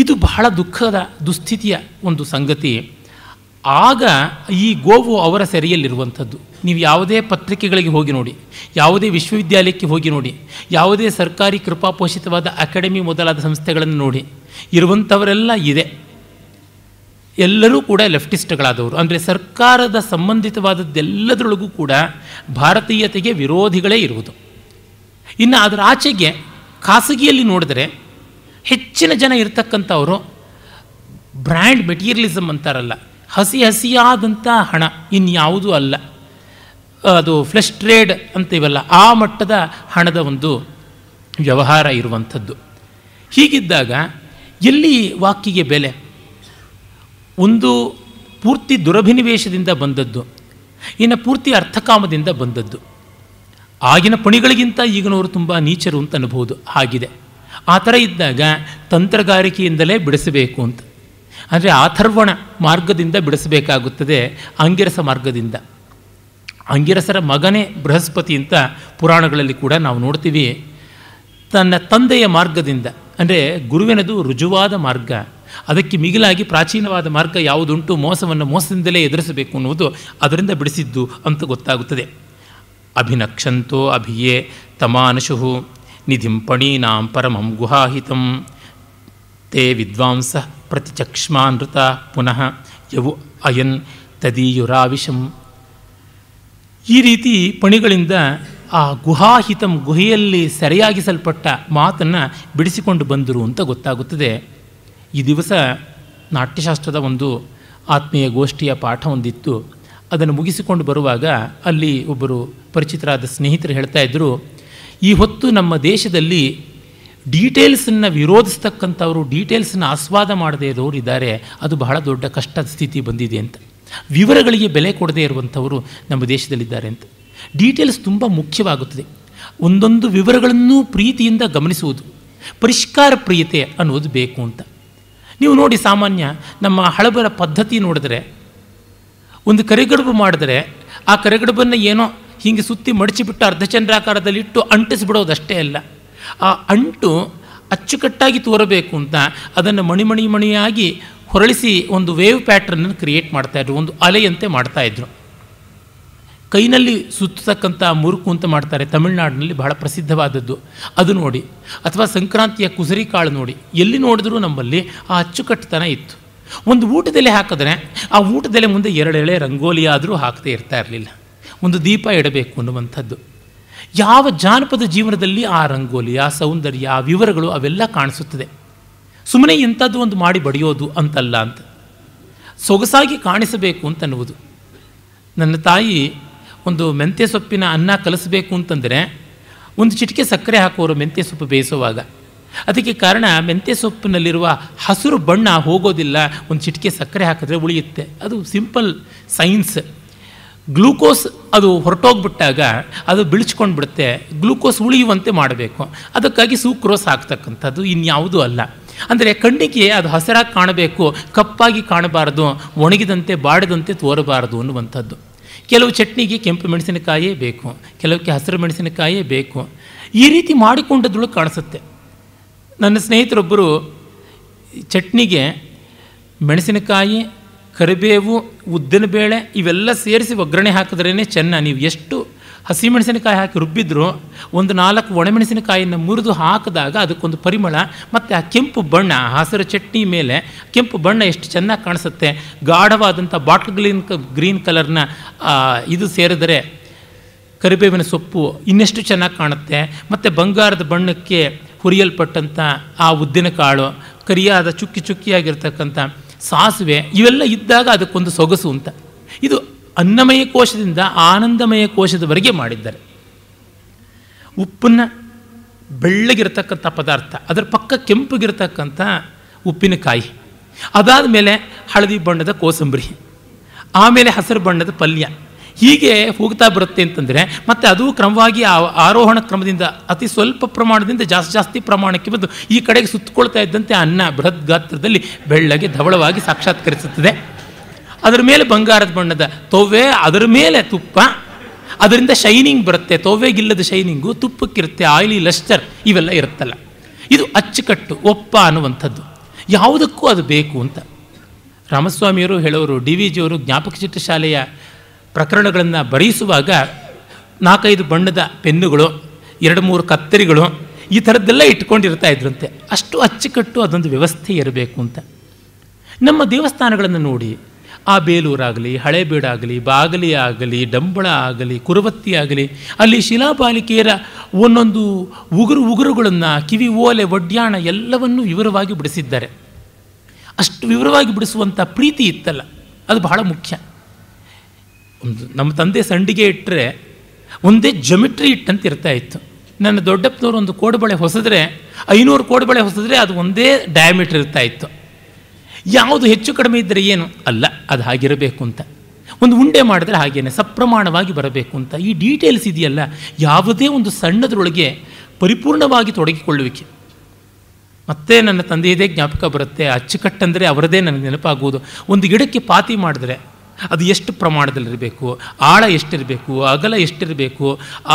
ಇದು ಬಹಳ ದುಃಖದ ದುಸ್ಥಿತಿಯ ಒಂದು ಸಂಗತಿ ಆಗ ಈ ಗೋವು ಅವರ ಸೆರೆಯಲ್ಲಿರುವಂಥದ್ದು ನೀವು ಯಾವುದೇ ಪತ್ರಿಕೆಗಳಿಗೆ ಹೋಗಿ ನೋಡಿ ಯಾವುದೇ ವಿಶ್ವವಿದ್ಯಾಲಯಕ್ಕೆ ಹೋಗಿ ನೋಡಿ ಯಾವುದೇ ಸರ್ಕಾರಿ ಕೃಪಾಪೋಷಿತವಾದ ಅಕಾಡೆಮಿ ಮೊದಲಾದ ಸಂಸ್ಥೆಗಳನ್ನು ನೋಡಿ ಇರುವಂಥವರೆಲ್ಲ ಇದೆ ಎಲ್ಲರೂ ಕೂಡ ಲೆಫ್ಟಿಸ್ಟ್ಗಳಾದವರು ಅಂದರೆ ಸರ್ಕಾರದ ಸಂಬಂಧಿತವಾದದ್ದೆಲ್ಲದರೊಳಗೂ ಕೂಡ ಭಾರತೀಯತೆಗೆ ವಿರೋಧಿಗಳೇ ಇರುವುದು ಇನ್ನು ಅದರ ಆಚೆಗೆ ಖಾಸಗಿಯಲ್ಲಿ ನೋಡಿದರೆ ಹೆಚ್ಚಿನ ಜನ ಇರತಕ್ಕಂಥವರು ಬ್ರ್ಯಾಂಡ್ ಮೆಟೀರಿಯಲಿಸಮ್ ಅಂತಾರಲ್ಲ ಹಸಿ ಹಸಿಯಾದಂಥ ಹಣ ಇನ್ಯಾವುದೂ ಅಲ್ಲ ಅದು ಫ್ಲೆಶ್ ಟ್ರೇಡ್ ಅಂತೀವಲ್ಲ ಆ ಮಟ್ಟದ ಹಣದ ಒಂದು ವ್ಯವಹಾರ ಇರುವಂಥದ್ದು ಹೀಗಿದ್ದಾಗ ಎಲ್ಲಿ ವಾಕಿಗೆ ಬೆಲೆ ಒಂದು ಪೂರ್ತಿ ದುರಭಿನಿವೇಶದಿಂದ ಬಂದದ್ದು ಇನ್ನು ಪೂರ್ತಿ ಅರ್ಥಕಾಮದಿಂದ ಬಂದದ್ದು ಆಗಿನ ಪಣಿಗಳಿಗಿಂತ ಈಗಿನವರು ತುಂಬ ನೀಚರು ಅಂತ ಅನ್ಬೋದು ಆಗಿದೆ ಆ ಥರ ಇದ್ದಾಗ ತಂತ್ರಗಾರಿಕೆಯಿಂದಲೇ ಬಿಡಿಸಬೇಕು ಅಂತ ಅಂದರೆ ಆಥರ್ವಣ ಮಾರ್ಗದಿಂದ ಬಿಡಿಸಬೇಕಾಗುತ್ತದೆ ಅಂಗಿರಸ ಮಾರ್ಗದಿಂದ ಅಂಗಿರಸರ ಮಗನೇ ಬೃಹಸ್ಪತಿ ಅಂತ ಪುರಾಣಗಳಲ್ಲಿ ಕೂಡ ನಾವು ನೋಡ್ತೀವಿ ತನ್ನ ತಂದೆಯ ಮಾರ್ಗದಿಂದ ಅಂದರೆ ಗುರುವಿನದು ರುಜುವಾದ ಮಾರ್ಗ ಅದಕ್ಕೆ ಮಿಗಿಲಾಗಿ ಪ್ರಾಚೀನವಾದ ಮಾರ್ಗ ಯಾವುದುಂಟು ಮೋಸವನ್ನು ಮೋಸದಿಂದಲೇ ಎದುರಿಸಬೇಕು ಅನ್ನುವುದು ಅದರಿಂದ ಬಿಡಿಸಿದ್ದು ಅಂತ ಗೊತ್ತಾಗುತ್ತದೆ ಅಭಿನಕ್ಷಂತೋ ಅಭಿಯೇ ತಮಾನಶು ನಿಧಿಂಪಣೀನಾಂ ಪರಮಂ ಗುಹಾಹಿತಂ ತೇ ವಿದ್ವಾಂಸ ಪ್ರತಿಚಕ್ಷ್ಮಾನೃತ ಪುನಃ ಯವು ಅಯನ್ ತದೀಯುರಾವಿಷಂ ಈ ರೀತಿ ಪಣಿಗಳಿಂದ ಆ ಗುಹಾಹಿತಂ ಗುಹೆಯಲ್ಲಿ ಸೆರೆಯಾಗಿಸಲ್ಪಟ್ಟ ಮಾತನ್ನು ಬಿಡಿಸಿಕೊಂಡು ಬಂದರು ಅಂತ ಗೊತ್ತಾಗುತ್ತದೆ ಈ ದಿವಸ ನಾಟ್ಯಶಾಸ್ತ್ರದ ಒಂದು ಆತ್ಮೀಯ ಗೋಷ್ಠಿಯ ಪಾಠ ಒಂದಿತ್ತು ಅದನ್ನು ಮುಗಿಸಿಕೊಂಡು ಬರುವಾಗ ಅಲ್ಲಿ ಒಬ್ಬರು ಪರಿಚಿತರಾದ ಸ್ನೇಹಿತರು ಹೇಳ್ತಾ ಇದ್ದರು ಈ ಹೊತ್ತು ನಮ್ಮ ದೇಶದಲ್ಲಿ ಡೀಟೇಲ್ಸನ್ನು ವಿರೋಧಿಸ್ತಕ್ಕಂಥವರು ಡೀಟೇಲ್ಸನ್ನು ಆಸ್ವಾದ ಮಾಡದೇ ಇರೋರು ಇದ್ದಾರೆ ಅದು ಬಹಳ ದೊಡ್ಡ ಕಷ್ಟದ ಸ್ಥಿತಿ ಬಂದಿದೆ ಅಂತ ವಿವರಗಳಿಗೆ ಬೆಲೆ ಕೊಡದೇ ಇರುವಂಥವರು ನಮ್ಮ ದೇಶದಲ್ಲಿದ್ದಾರೆ ಅಂತ ಡೀಟೇಲ್ಸ್ ತುಂಬ ಮುಖ್ಯವಾಗುತ್ತದೆ ಒಂದೊಂದು ವಿವರಗಳನ್ನು ಪ್ರೀತಿಯಿಂದ ಗಮನಿಸುವುದು ಪರಿಷ್ಕಾರ ಪ್ರಿಯತೆ ಅನ್ನೋದು ಬೇಕು ಅಂತ ನೀವು ನೋಡಿ ಸಾಮಾನ್ಯ ನಮ್ಮ ಹಳಬರ ಪದ್ಧತಿ ನೋಡಿದ್ರೆ ಒಂದು ಕರಿಗಡುಬು ಮಾಡಿದ್ರೆ ಆ ಕರಿಗಡುಬನ್ನು ಏನೋ ಹೀಗೆ ಸುತ್ತಿ ಮಡಚಿಬಿಟ್ಟು ಅರ್ಧಚಂದ್ರಾಕಾರದಲ್ಲಿ ಇಟ್ಟು ಅಂಟಿಸ್ಬಿಡೋದಷ್ಟೇ ಅಲ್ಲ ಆ ಅಂಟು ಅಚ್ಚುಕಟ್ಟಾಗಿ ತೋರಬೇಕು ಅಂತ ಅದನ್ನು ಮಣಿಮಣಿ ಮಣಿಯಾಗಿ ಹೊರಳಿಸಿ ಒಂದು ವೇವ್ ಪ್ಯಾಟ್ರನ್ನ ಕ್ರಿಯೇಟ್ ಮಾಡ್ತಾಯಿದ್ರು ಒಂದು ಅಲೆಯಂತೆ ಮಾಡ್ತಾಯಿದ್ರು ಕೈನಲ್ಲಿ ಸುತ್ತತಕ್ಕಂಥ ಮುರುಕು ಅಂತ ಮಾಡ್ತಾರೆ ತಮಿಳ್ನಾಡಿನಲ್ಲಿ ಬಹಳ ಪ್ರಸಿದ್ಧವಾದದ್ದು ಅದು ನೋಡಿ ಅಥವಾ ಸಂಕ್ರಾಂತಿಯ ಕುಸರಿ ಕಾಳು ನೋಡಿ ಎಲ್ಲಿ ನೋಡಿದ್ರೂ ನಮ್ಮಲ್ಲಿ ಆ ಅಚ್ಚುಕಟ್ಟುತನ ಇತ್ತು ಒಂದು ಊಟದಲ್ಲಿ ಹಾಕಿದ್ರೆ ಆ ಊಟದೆಲೆ ಮುಂದೆ ಎರಡೆಳೆ ರಂಗೋಲಿ ಆದರೂ ಹಾಕದೇ ಇರ್ತಾ ಇರಲಿಲ್ಲ ಒಂದು ದೀಪ ಇಡಬೇಕು ಅನ್ನುವಂಥದ್ದು ಯಾವ ಜಾನಪದ ಜೀವನದಲ್ಲಿ ಆ ರಂಗೋಲಿ ಆ ಸೌಂದರ್ಯ ಆ ವಿವರಗಳು ಅವೆಲ್ಲ ಕಾಣಿಸುತ್ತದೆ ಸುಮ್ಮನೆ ಇಂಥದ್ದು ಒಂದು ಮಾಡಿ ಬಡಿಯೋದು ಅಂತಲ್ಲ ಅಂತ ಸೊಗಸಾಗಿ ಕಾಣಿಸಬೇಕು ಅಂತನ್ನುವುದು ನನ್ನ ತಾಯಿ ಒಂದು ಮೆಂತ್ಯ ಸೊಪ್ಪಿನ ಅನ್ನ ಕಲಿಸಬೇಕು ಅಂತಂದರೆ ಒಂದು ಚಿಟಿಕೆ ಸಕ್ಕರೆ ಹಾಕೋರು ಮೆಂತ್ಯ ಸೊಪ್ಪು ಬೇಯಿಸುವಾಗ ಅದಕ್ಕೆ ಕಾರಣ ಮೆಂತ್ಯ ಸೊಪ್ಪಿನಲ್ಲಿರುವ ಹಸಿರು ಬಣ್ಣ ಹೋಗೋದಿಲ್ಲ ಒಂದು ಚಿಟಿಕೆ ಸಕ್ಕರೆ ಹಾಕಿದ್ರೆ ಉಳಿಯುತ್ತೆ ಅದು ಸಿಂಪಲ್ ಸೈನ್ಸ್ ಗ್ಲೂಕೋಸ್ ಅದು ಹೊರಟೋಗ್ಬಿಟ್ಟಾಗ ಅದು ಬಿಳಿಸ್ಕೊಂಡು ಬಿಡುತ್ತೆ ಗ್ಲೂಕೋಸ್ ಉಳಿಯುವಂತೆ ಮಾಡಬೇಕು ಅದಕ್ಕಾಗಿ ಸೂಕ್ರೋಸ್ ಆಗ್ತಕ್ಕಂಥದ್ದು ಇನ್ಯಾವುದೂ ಅಲ್ಲ ಅಂದರೆ ಕಣ್ಣಿಗೆ ಅದು ಹಸಿರಾಗಿ ಕಾಣಬೇಕು ಕಪ್ಪಾಗಿ ಕಾಣಬಾರದು ಒಣಗಿದಂತೆ ಬಾಡದಂತೆ ತೋರಬಾರದು ಅನ್ನುವಂಥದ್ದು ಕೆಲವು ಚಟ್ನಿಗೆ ಕೆಂಪು ಮೆಣಸಿನಕಾಯೇ ಬೇಕು ಕೆಲವಕ್ಕೆ ಹಸಿರು ಮೆಣಸಿನಕಾಯೇ ಬೇಕು ಈ ರೀತಿ ಮಾಡಿಕೊಂಡದಳು ಕಾಣಿಸುತ್ತೆ ನನ್ನ ಸ್ನೇಹಿತರೊಬ್ಬರು ಚಟ್ನಿಗೆ ಮೆಣಸಿನಕಾಯಿ ಕರಿಬೇವು ಉದ್ದಿನಬೇಳೆ ಇವೆಲ್ಲ ಸೇರಿಸಿ ಒಗ್ಗರಣೆ ಹಾಕಿದ್ರೇ ಚೆನ್ನ ನೀವು ಎಷ್ಟು ಹಸಿಮೆಣಸಿನಕಾಯಿ ಹಾಕಿ ರುಬ್ಬಿದ್ರು ಒಂದು ನಾಲ್ಕು ಒಣಮೆಣಸಿನಕಾಯಿಯನ್ನು ಮುರಿದು ಹಾಕಿದಾಗ ಅದಕ್ಕೊಂದು ಪರಿಮಳ ಮತ್ತು ಆ ಕೆಂಪು ಬಣ್ಣ ಹಸಿರು ಚಟ್ನಿ ಮೇಲೆ ಕೆಂಪು ಬಣ್ಣ ಎಷ್ಟು ಚೆನ್ನಾಗಿ ಕಾಣಿಸುತ್ತೆ ಗಾಢವಾದಂಥ ಬಾಟಲ್ ಗ್ರೀನ್ ಗ್ರೀನ್ ಕಲರ್ನ ಇದು ಸೇರಿದರೆ ಕರಿಬೇವಿನ ಸೊಪ್ಪು ಇನ್ನೆಷ್ಟು ಚೆನ್ನಾಗಿ ಕಾಣುತ್ತೆ ಮತ್ತು ಬಂಗಾರದ ಬಣ್ಣಕ್ಕೆ ಹುರಿಯಲ್ಪಟ್ಟಂಥ ಆ ಉದ್ದಿನ ಕಾಳು ಕರಿಯಾದ ಚುಕ್ಕಿ ಚುಕ್ಕಿಯಾಗಿರ್ತಕ್ಕಂಥ ಸಾಸಿವೆ ಇವೆಲ್ಲ ಇದ್ದಾಗ ಅದಕ್ಕೊಂದು ಸೊಗಸು ಅಂತ ಇದು ಅನ್ನಮಯ ಕೋಶದಿಂದ ಆನಂದಮಯ ಕೋಶದವರೆಗೆ ಮಾಡಿದ್ದಾರೆ ಉಪ್ಪನ್ನು ಬೆಳ್ಳಗಿರತಕ್ಕಂಥ ಪದಾರ್ಥ ಅದರ ಪಕ್ಕ ಕೆಂಪಗಿರ್ತಕ್ಕಂಥ ಉಪ್ಪಿನಕಾಯಿ ಅದಾದ ಮೇಲೆ ಹಳದಿ ಬಣ್ಣದ ಕೋಸಂಬರಿ ಆಮೇಲೆ ಹಸಿರು ಬಣ್ಣದ ಪಲ್ಯ ಹೀಗೆ ಹೋಗ್ತಾ ಬರುತ್ತೆ ಅಂತಂದರೆ ಮತ್ತೆ ಅದು ಕ್ರಮವಾಗಿ ಆರೋಹಣ ಕ್ರಮದಿಂದ ಅತಿ ಸ್ವಲ್ಪ ಪ್ರಮಾಣದಿಂದ ಜಾಸ್ತಿ ಜಾಸ್ತಿ ಪ್ರಮಾಣಕ್ಕೆ ಬಂದು ಈ ಕಡೆಗೆ ಸುತ್ತಕೊಳ್ತಾ ಇದ್ದಂತೆ ಅನ್ನ ಬೃಹತ್ ಗಾತ್ರದಲ್ಲಿ ಬೆಳ್ಳಗೆ ಧವಳವಾಗಿ ಸಾಕ್ಷಾತ್ಕರಿಸುತ್ತದೆ ಅದರ ಮೇಲೆ ಬಂಗಾರದ ಬಣ್ಣದ ತೊವ್ವೆ ಅದರ ಮೇಲೆ ತುಪ್ಪ ಅದರಿಂದ ಶೈನಿಂಗ್ ಬರುತ್ತೆ ತೊವ್ವೆಗಿಲ್ಲದ ಶೈನಿಂಗು ತುಪ್ಪಕ್ಕಿರುತ್ತೆ ಆಯಿಲಿ ಲಸ್ಟರ್ ಇವೆಲ್ಲ ಇರುತ್ತಲ್ಲ ಇದು ಅಚ್ಚುಕಟ್ಟು ಒಪ್ಪ ಅನ್ನುವಂಥದ್ದು ಯಾವುದಕ್ಕೂ ಅದು ಬೇಕು ಅಂತ ರಾಮಸ್ವಾಮಿಯವರು ಹೇಳೋರು ಡಿ ವಿ ಜಿಯವರು ಜ್ಞಾಪಕ ಚಿತ್ರ ಶಾಲೆಯ ಪ್ರಕರಣಗಳನ್ನು ಬರೆಯಿಸುವಾಗ ನಾಲ್ಕೈದು ಬಣ್ಣದ ಪೆನ್ನುಗಳು ಎರಡು ಮೂರು ಕತ್ತರಿಗಳು ಈ ಥರದ್ದೆಲ್ಲ ಇಟ್ಕೊಂಡಿರ್ತಾ ಇದ್ರಂತೆ ಅಷ್ಟು ಅಚ್ಚುಕಟ್ಟು ಅದೊಂದು ವ್ಯವಸ್ಥೆ ಇರಬೇಕು ಅಂತ ನಮ್ಮ ದೇವಸ್ಥಾನಗಳನ್ನು ನೋಡಿ ಆ ಬೇಲೂರಾಗಲಿ ಹಳೇಬೀಡಾಗಲಿ ಬಾಗಲಿ ಆಗಲಿ ಡಂಬಳ ಆಗಲಿ ಕುರುವತ್ತಿ ಆಗಲಿ ಅಲ್ಲಿ ಶಿಲಾಬಾಲಿಕೆಯರ ಒಂದೊಂದು ಉಗುರು ಉಗುರುಗಳನ್ನು ಕಿವಿ ಓಲೆ ಒಡ್ಯಾಣ ಎಲ್ಲವನ್ನೂ ವಿವರವಾಗಿ ಬಿಡಿಸಿದ್ದಾರೆ ಅಷ್ಟು ವಿವರವಾಗಿ ಬಿಡಿಸುವಂಥ ಪ್ರೀತಿ ಇತ್ತಲ್ಲ ಅದು ಬಹಳ ಮುಖ್ಯ ಒಂದು ನಮ್ಮ ತಂದೆ ಸಂಡಿಗೆ ಇಟ್ಟರೆ ಒಂದೇ ಜೊಮಿಟ್ರಿ ಇಟ್ಟಂತ ಇರ್ತಾ ಇತ್ತು ನನ್ನ ದೊಡ್ಡಪ್ಪನವರು ಒಂದು ಕೋಡುಬಳೆ ಹೊಸದ್ರೆ ಐನೂರು ಕೋಡುಬಳೆ ಹೊಸದ್ರೆ ಅದು ಒಂದೇ ಡಯಾಮೀಟ್ರ್ ಇರ್ತಾ ಇತ್ತು ಯಾವುದು ಹೆಚ್ಚು ಕಡಿಮೆ ಇದ್ದರೆ ಏನು ಅಲ್ಲ ಅದು ಹಾಗಿರಬೇಕು ಅಂತ ಒಂದು ಉಂಡೆ ಮಾಡಿದ್ರೆ ಹಾಗೇನೆ ಸಪ್ರಮಾಣವಾಗಿ ಬರಬೇಕು ಅಂತ ಈ ಡೀಟೇಲ್ಸ್ ಇದೆಯಲ್ಲ ಯಾವುದೇ ಒಂದು ಸಣ್ಣದರೊಳಗೆ ಪರಿಪೂರ್ಣವಾಗಿ ತೊಡಗಿಕೊಳ್ಳುವಿಕೆ ಮತ್ತೆ ನನ್ನ ತಂದೆಯದೇ ಜ್ಞಾಪಕ ಬರುತ್ತೆ ಅಚ್ಚುಕಟ್ಟಂದರೆ ಅವರದೇ ನನಗೆ ನೆನಪಾಗುವುದು ಒಂದು ಗಿಡಕ್ಕೆ ಪಾತಿ ಮಾಡಿದ್ರೆ ಅದು ಎಷ್ಟು ಪ್ರಮಾಣದಲ್ಲಿರಬೇಕು ಆಳ ಎಷ್ಟಿರಬೇಕು ಅಗಲ ಎಷ್ಟಿರಬೇಕು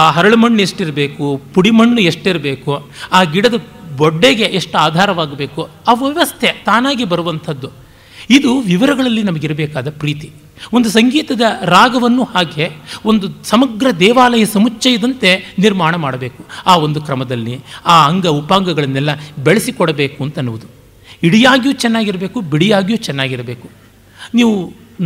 ಆ ಹರಳು ಮಣ್ಣು ಎಷ್ಟಿರಬೇಕು ಪುಡಿ ಮಣ್ಣು ಎಷ್ಟಿರಬೇಕು ಆ ಗಿಡದ ಬೊಡ್ಡೆಗೆ ಎಷ್ಟು ಆಧಾರವಾಗಬೇಕು ಆ ವ್ಯವಸ್ಥೆ ತಾನಾಗಿ ಬರುವಂಥದ್ದು ಇದು ವಿವರಗಳಲ್ಲಿ ನಮಗಿರಬೇಕಾದ ಪ್ರೀತಿ ಒಂದು ಸಂಗೀತದ ರಾಗವನ್ನು ಹಾಗೆ ಒಂದು ಸಮಗ್ರ ದೇವಾಲಯ ಸಮುಚ್ಚಯದಂತೆ ನಿರ್ಮಾಣ ಮಾಡಬೇಕು ಆ ಒಂದು ಕ್ರಮದಲ್ಲಿ ಆ ಅಂಗ ಉಪಾಂಗಗಳನ್ನೆಲ್ಲ ಬೆಳೆಸಿಕೊಡಬೇಕು ಅಂತನ್ನುವುದು ಇಡಿಯಾಗಿಯೂ ಚೆನ್ನಾಗಿರಬೇಕು ಬಿಡಿಯಾಗಿಯೂ ಚೆನ್ನಾಗಿರಬೇಕು ನೀವು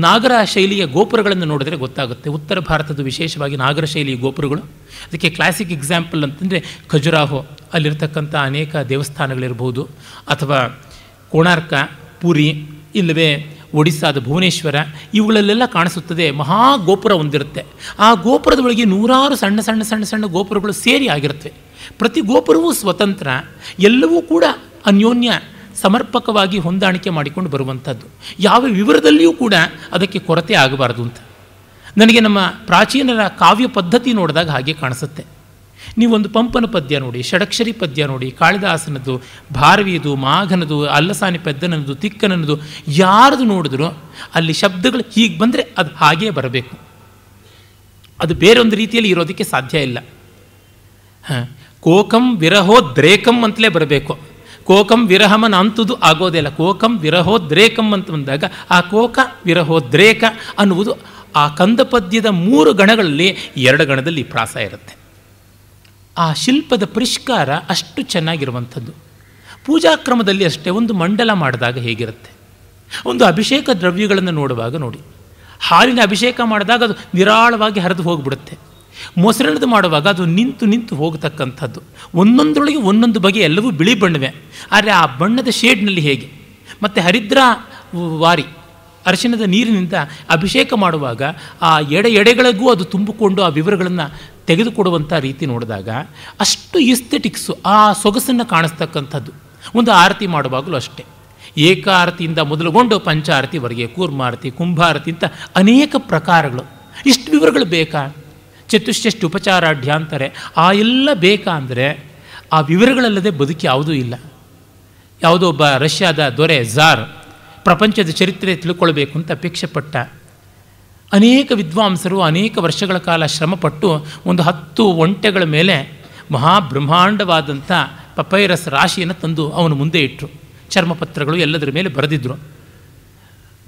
ನಾಗರ ಶೈಲಿಯ ಗೋಪುರಗಳನ್ನು ನೋಡಿದರೆ ಗೊತ್ತಾಗುತ್ತೆ ಉತ್ತರ ಭಾರತದ ವಿಶೇಷವಾಗಿ ನಾಗರ ಶೈಲಿಯ ಗೋಪುರಗಳು ಅದಕ್ಕೆ ಕ್ಲಾಸಿಕ್ ಎಕ್ಸಾಂಪಲ್ ಅಂತಂದರೆ ಖಜುರಾಹೋ ಅಲ್ಲಿರ್ತಕ್ಕಂಥ ಅನೇಕ ದೇವಸ್ಥಾನಗಳಿರ್ಬೋದು ಅಥವಾ ಕೋಣಾರ್ಕ ಪುರಿ ಇಲ್ಲವೇ ಒಡಿಸ್ಸಾದ ಭುವನೇಶ್ವರ ಇವುಗಳಲ್ಲೆಲ್ಲ ಕಾಣಿಸುತ್ತದೆ ಮಹಾ ಗೋಪುರ ಹೊಂದಿರುತ್ತೆ ಆ ಗೋಪುರದ ಒಳಗೆ ನೂರಾರು ಸಣ್ಣ ಸಣ್ಣ ಸಣ್ಣ ಸಣ್ಣ ಗೋಪುರಗಳು ಸೇರಿ ಆಗಿರುತ್ತವೆ ಪ್ರತಿ ಗೋಪುರವೂ ಸ್ವತಂತ್ರ ಎಲ್ಲವೂ ಕೂಡ ಅನ್ಯೋನ್ಯ ಸಮರ್ಪಕವಾಗಿ ಹೊಂದಾಣಿಕೆ ಮಾಡಿಕೊಂಡು ಬರುವಂಥದ್ದು ಯಾವ ವಿವರದಲ್ಲಿಯೂ ಕೂಡ ಅದಕ್ಕೆ ಕೊರತೆ ಆಗಬಾರ್ದು ಅಂತ ನನಗೆ ನಮ್ಮ ಪ್ರಾಚೀನರ ಕಾವ್ಯ ಪದ್ಧತಿ ನೋಡಿದಾಗ ಹಾಗೆ ಕಾಣಿಸುತ್ತೆ ನೀವೊಂದು ಪಂಪನ ಪದ್ಯ ನೋಡಿ ಷಡಕ್ಷರಿ ಪದ್ಯ ನೋಡಿ ಕಾಳಿದಾಸನದು ಭಾರವಿಯದು ಮಾಘನದು ಅಲ್ಲಸಾನಿ ಪೆದ್ದನದು ತಿಕ್ಕನದು ಯಾರದು ನೋಡಿದ್ರು ಅಲ್ಲಿ ಶಬ್ದಗಳು ಹೀಗೆ ಬಂದರೆ ಅದು ಹಾಗೇ ಬರಬೇಕು ಅದು ಬೇರೊಂದು ರೀತಿಯಲ್ಲಿ ಇರೋದಕ್ಕೆ ಸಾಧ್ಯ ಇಲ್ಲ ಹಾಂ ಕೋಕಂ ವಿರಹೋ ದ್ರೇಕಂ ಅಂತಲೇ ಬರಬೇಕು ಕೋಕಂ ವಿರಹಮನ ಅಂತದು ಇಲ್ಲ ಕೋಕಂ ವಿರಹೋದ್ರೇಕಂ ಅಂತ ಬಂದಾಗ ಆ ಕೋಕ ವಿರಹೋದ್ರೇಕ ಅನ್ನುವುದು ಆ ಕಂದಪದ್ಯದ ಮೂರು ಗಣಗಳಲ್ಲಿ ಎರಡು ಗಣದಲ್ಲಿ ಪ್ರಾಸ ಇರುತ್ತೆ ಆ ಶಿಲ್ಪದ ಪರಿಷ್ಕಾರ ಅಷ್ಟು ಚೆನ್ನಾಗಿರುವಂಥದ್ದು ಕ್ರಮದಲ್ಲಿ ಅಷ್ಟೇ ಒಂದು ಮಂಡಲ ಮಾಡಿದಾಗ ಹೇಗಿರುತ್ತೆ ಒಂದು ಅಭಿಷೇಕ ದ್ರವ್ಯಗಳನ್ನು ನೋಡುವಾಗ ನೋಡಿ ಹಾಲಿನ ಅಭಿಷೇಕ ಮಾಡಿದಾಗ ಅದು ನಿರಾಳವಾಗಿ ಹರಿದು ಹೋಗಿಬಿಡುತ್ತೆ ಮೊಸರಳದು ಮಾಡುವಾಗ ಅದು ನಿಂತು ನಿಂತು ಹೋಗತಕ್ಕಂಥದ್ದು ಒಂದೊಂದರೊಳಗೆ ಒಂದೊಂದು ಬಗೆ ಎಲ್ಲವೂ ಬಿಳಿ ಬಣ್ಣವೆ ಆದರೆ ಆ ಬಣ್ಣದ ಶೇಡ್ನಲ್ಲಿ ಹೇಗೆ ಮತ್ತು ಹರಿದ್ರ ವಾರಿ ಅರಶಿನದ ನೀರಿನಿಂದ ಅಭಿಷೇಕ ಮಾಡುವಾಗ ಆ ಎಡೆ ಎಡೆಗಳಿಗೂ ಅದು ತುಂಬಿಕೊಂಡು ಆ ವಿವರಗಳನ್ನು ತೆಗೆದುಕೊಡುವಂಥ ರೀತಿ ನೋಡಿದಾಗ ಅಷ್ಟು ಇಸ್ತೆಟಿಕ್ಸು ಆ ಸೊಗಸನ್ನು ಕಾಣಿಸ್ತಕ್ಕಂಥದ್ದು ಒಂದು ಆರತಿ ಮಾಡುವಾಗಲೂ ಅಷ್ಟೇ ಏಕ ಆರತಿಯಿಂದ ಮೊದಲುಗೊಂಡು ಪಂಚಾರತಿವರೆಗೆ ಕೂರ್ಮಾರತಿ ಕುಂಭಾರತಿ ಅಂತ ಅನೇಕ ಪ್ರಕಾರಗಳು ಇಷ್ಟು ವಿವರಗಳು ಬೇಕಾ ಚತುಶ್ಚಷ್ಟು ಉಪಚಾರಾಢ್ಯ ಅಂತಾರೆ ಆ ಎಲ್ಲ ಬೇಕಂದರೆ ಆ ವಿವರಗಳಲ್ಲದೆ ಬದುಕಿ ಯಾವುದೂ ಇಲ್ಲ ಯಾವುದೋ ಒಬ್ಬ ರಷ್ಯಾದ ದೊರೆ ಝಾರ್ ಪ್ರಪಂಚದ ಚರಿತ್ರೆ ತಿಳ್ಕೊಳ್ಬೇಕು ಅಂತ ಅಪೇಕ್ಷೆ ಪಟ್ಟ ಅನೇಕ ವಿದ್ವಾಂಸರು ಅನೇಕ ವರ್ಷಗಳ ಕಾಲ ಶ್ರಮಪಟ್ಟು ಒಂದು ಹತ್ತು ಒಂಟೆಗಳ ಮೇಲೆ ಮಹಾಬ್ರಹ್ಮಾಂಡವಾದಂಥ ಪಪೈರಸ್ ರಾಶಿಯನ್ನು ತಂದು ಅವನು ಮುಂದೆ ಇಟ್ಟರು ಚರ್ಮಪತ್ರಗಳು ಎಲ್ಲದರ ಮೇಲೆ ಬರೆದಿದ್ದರು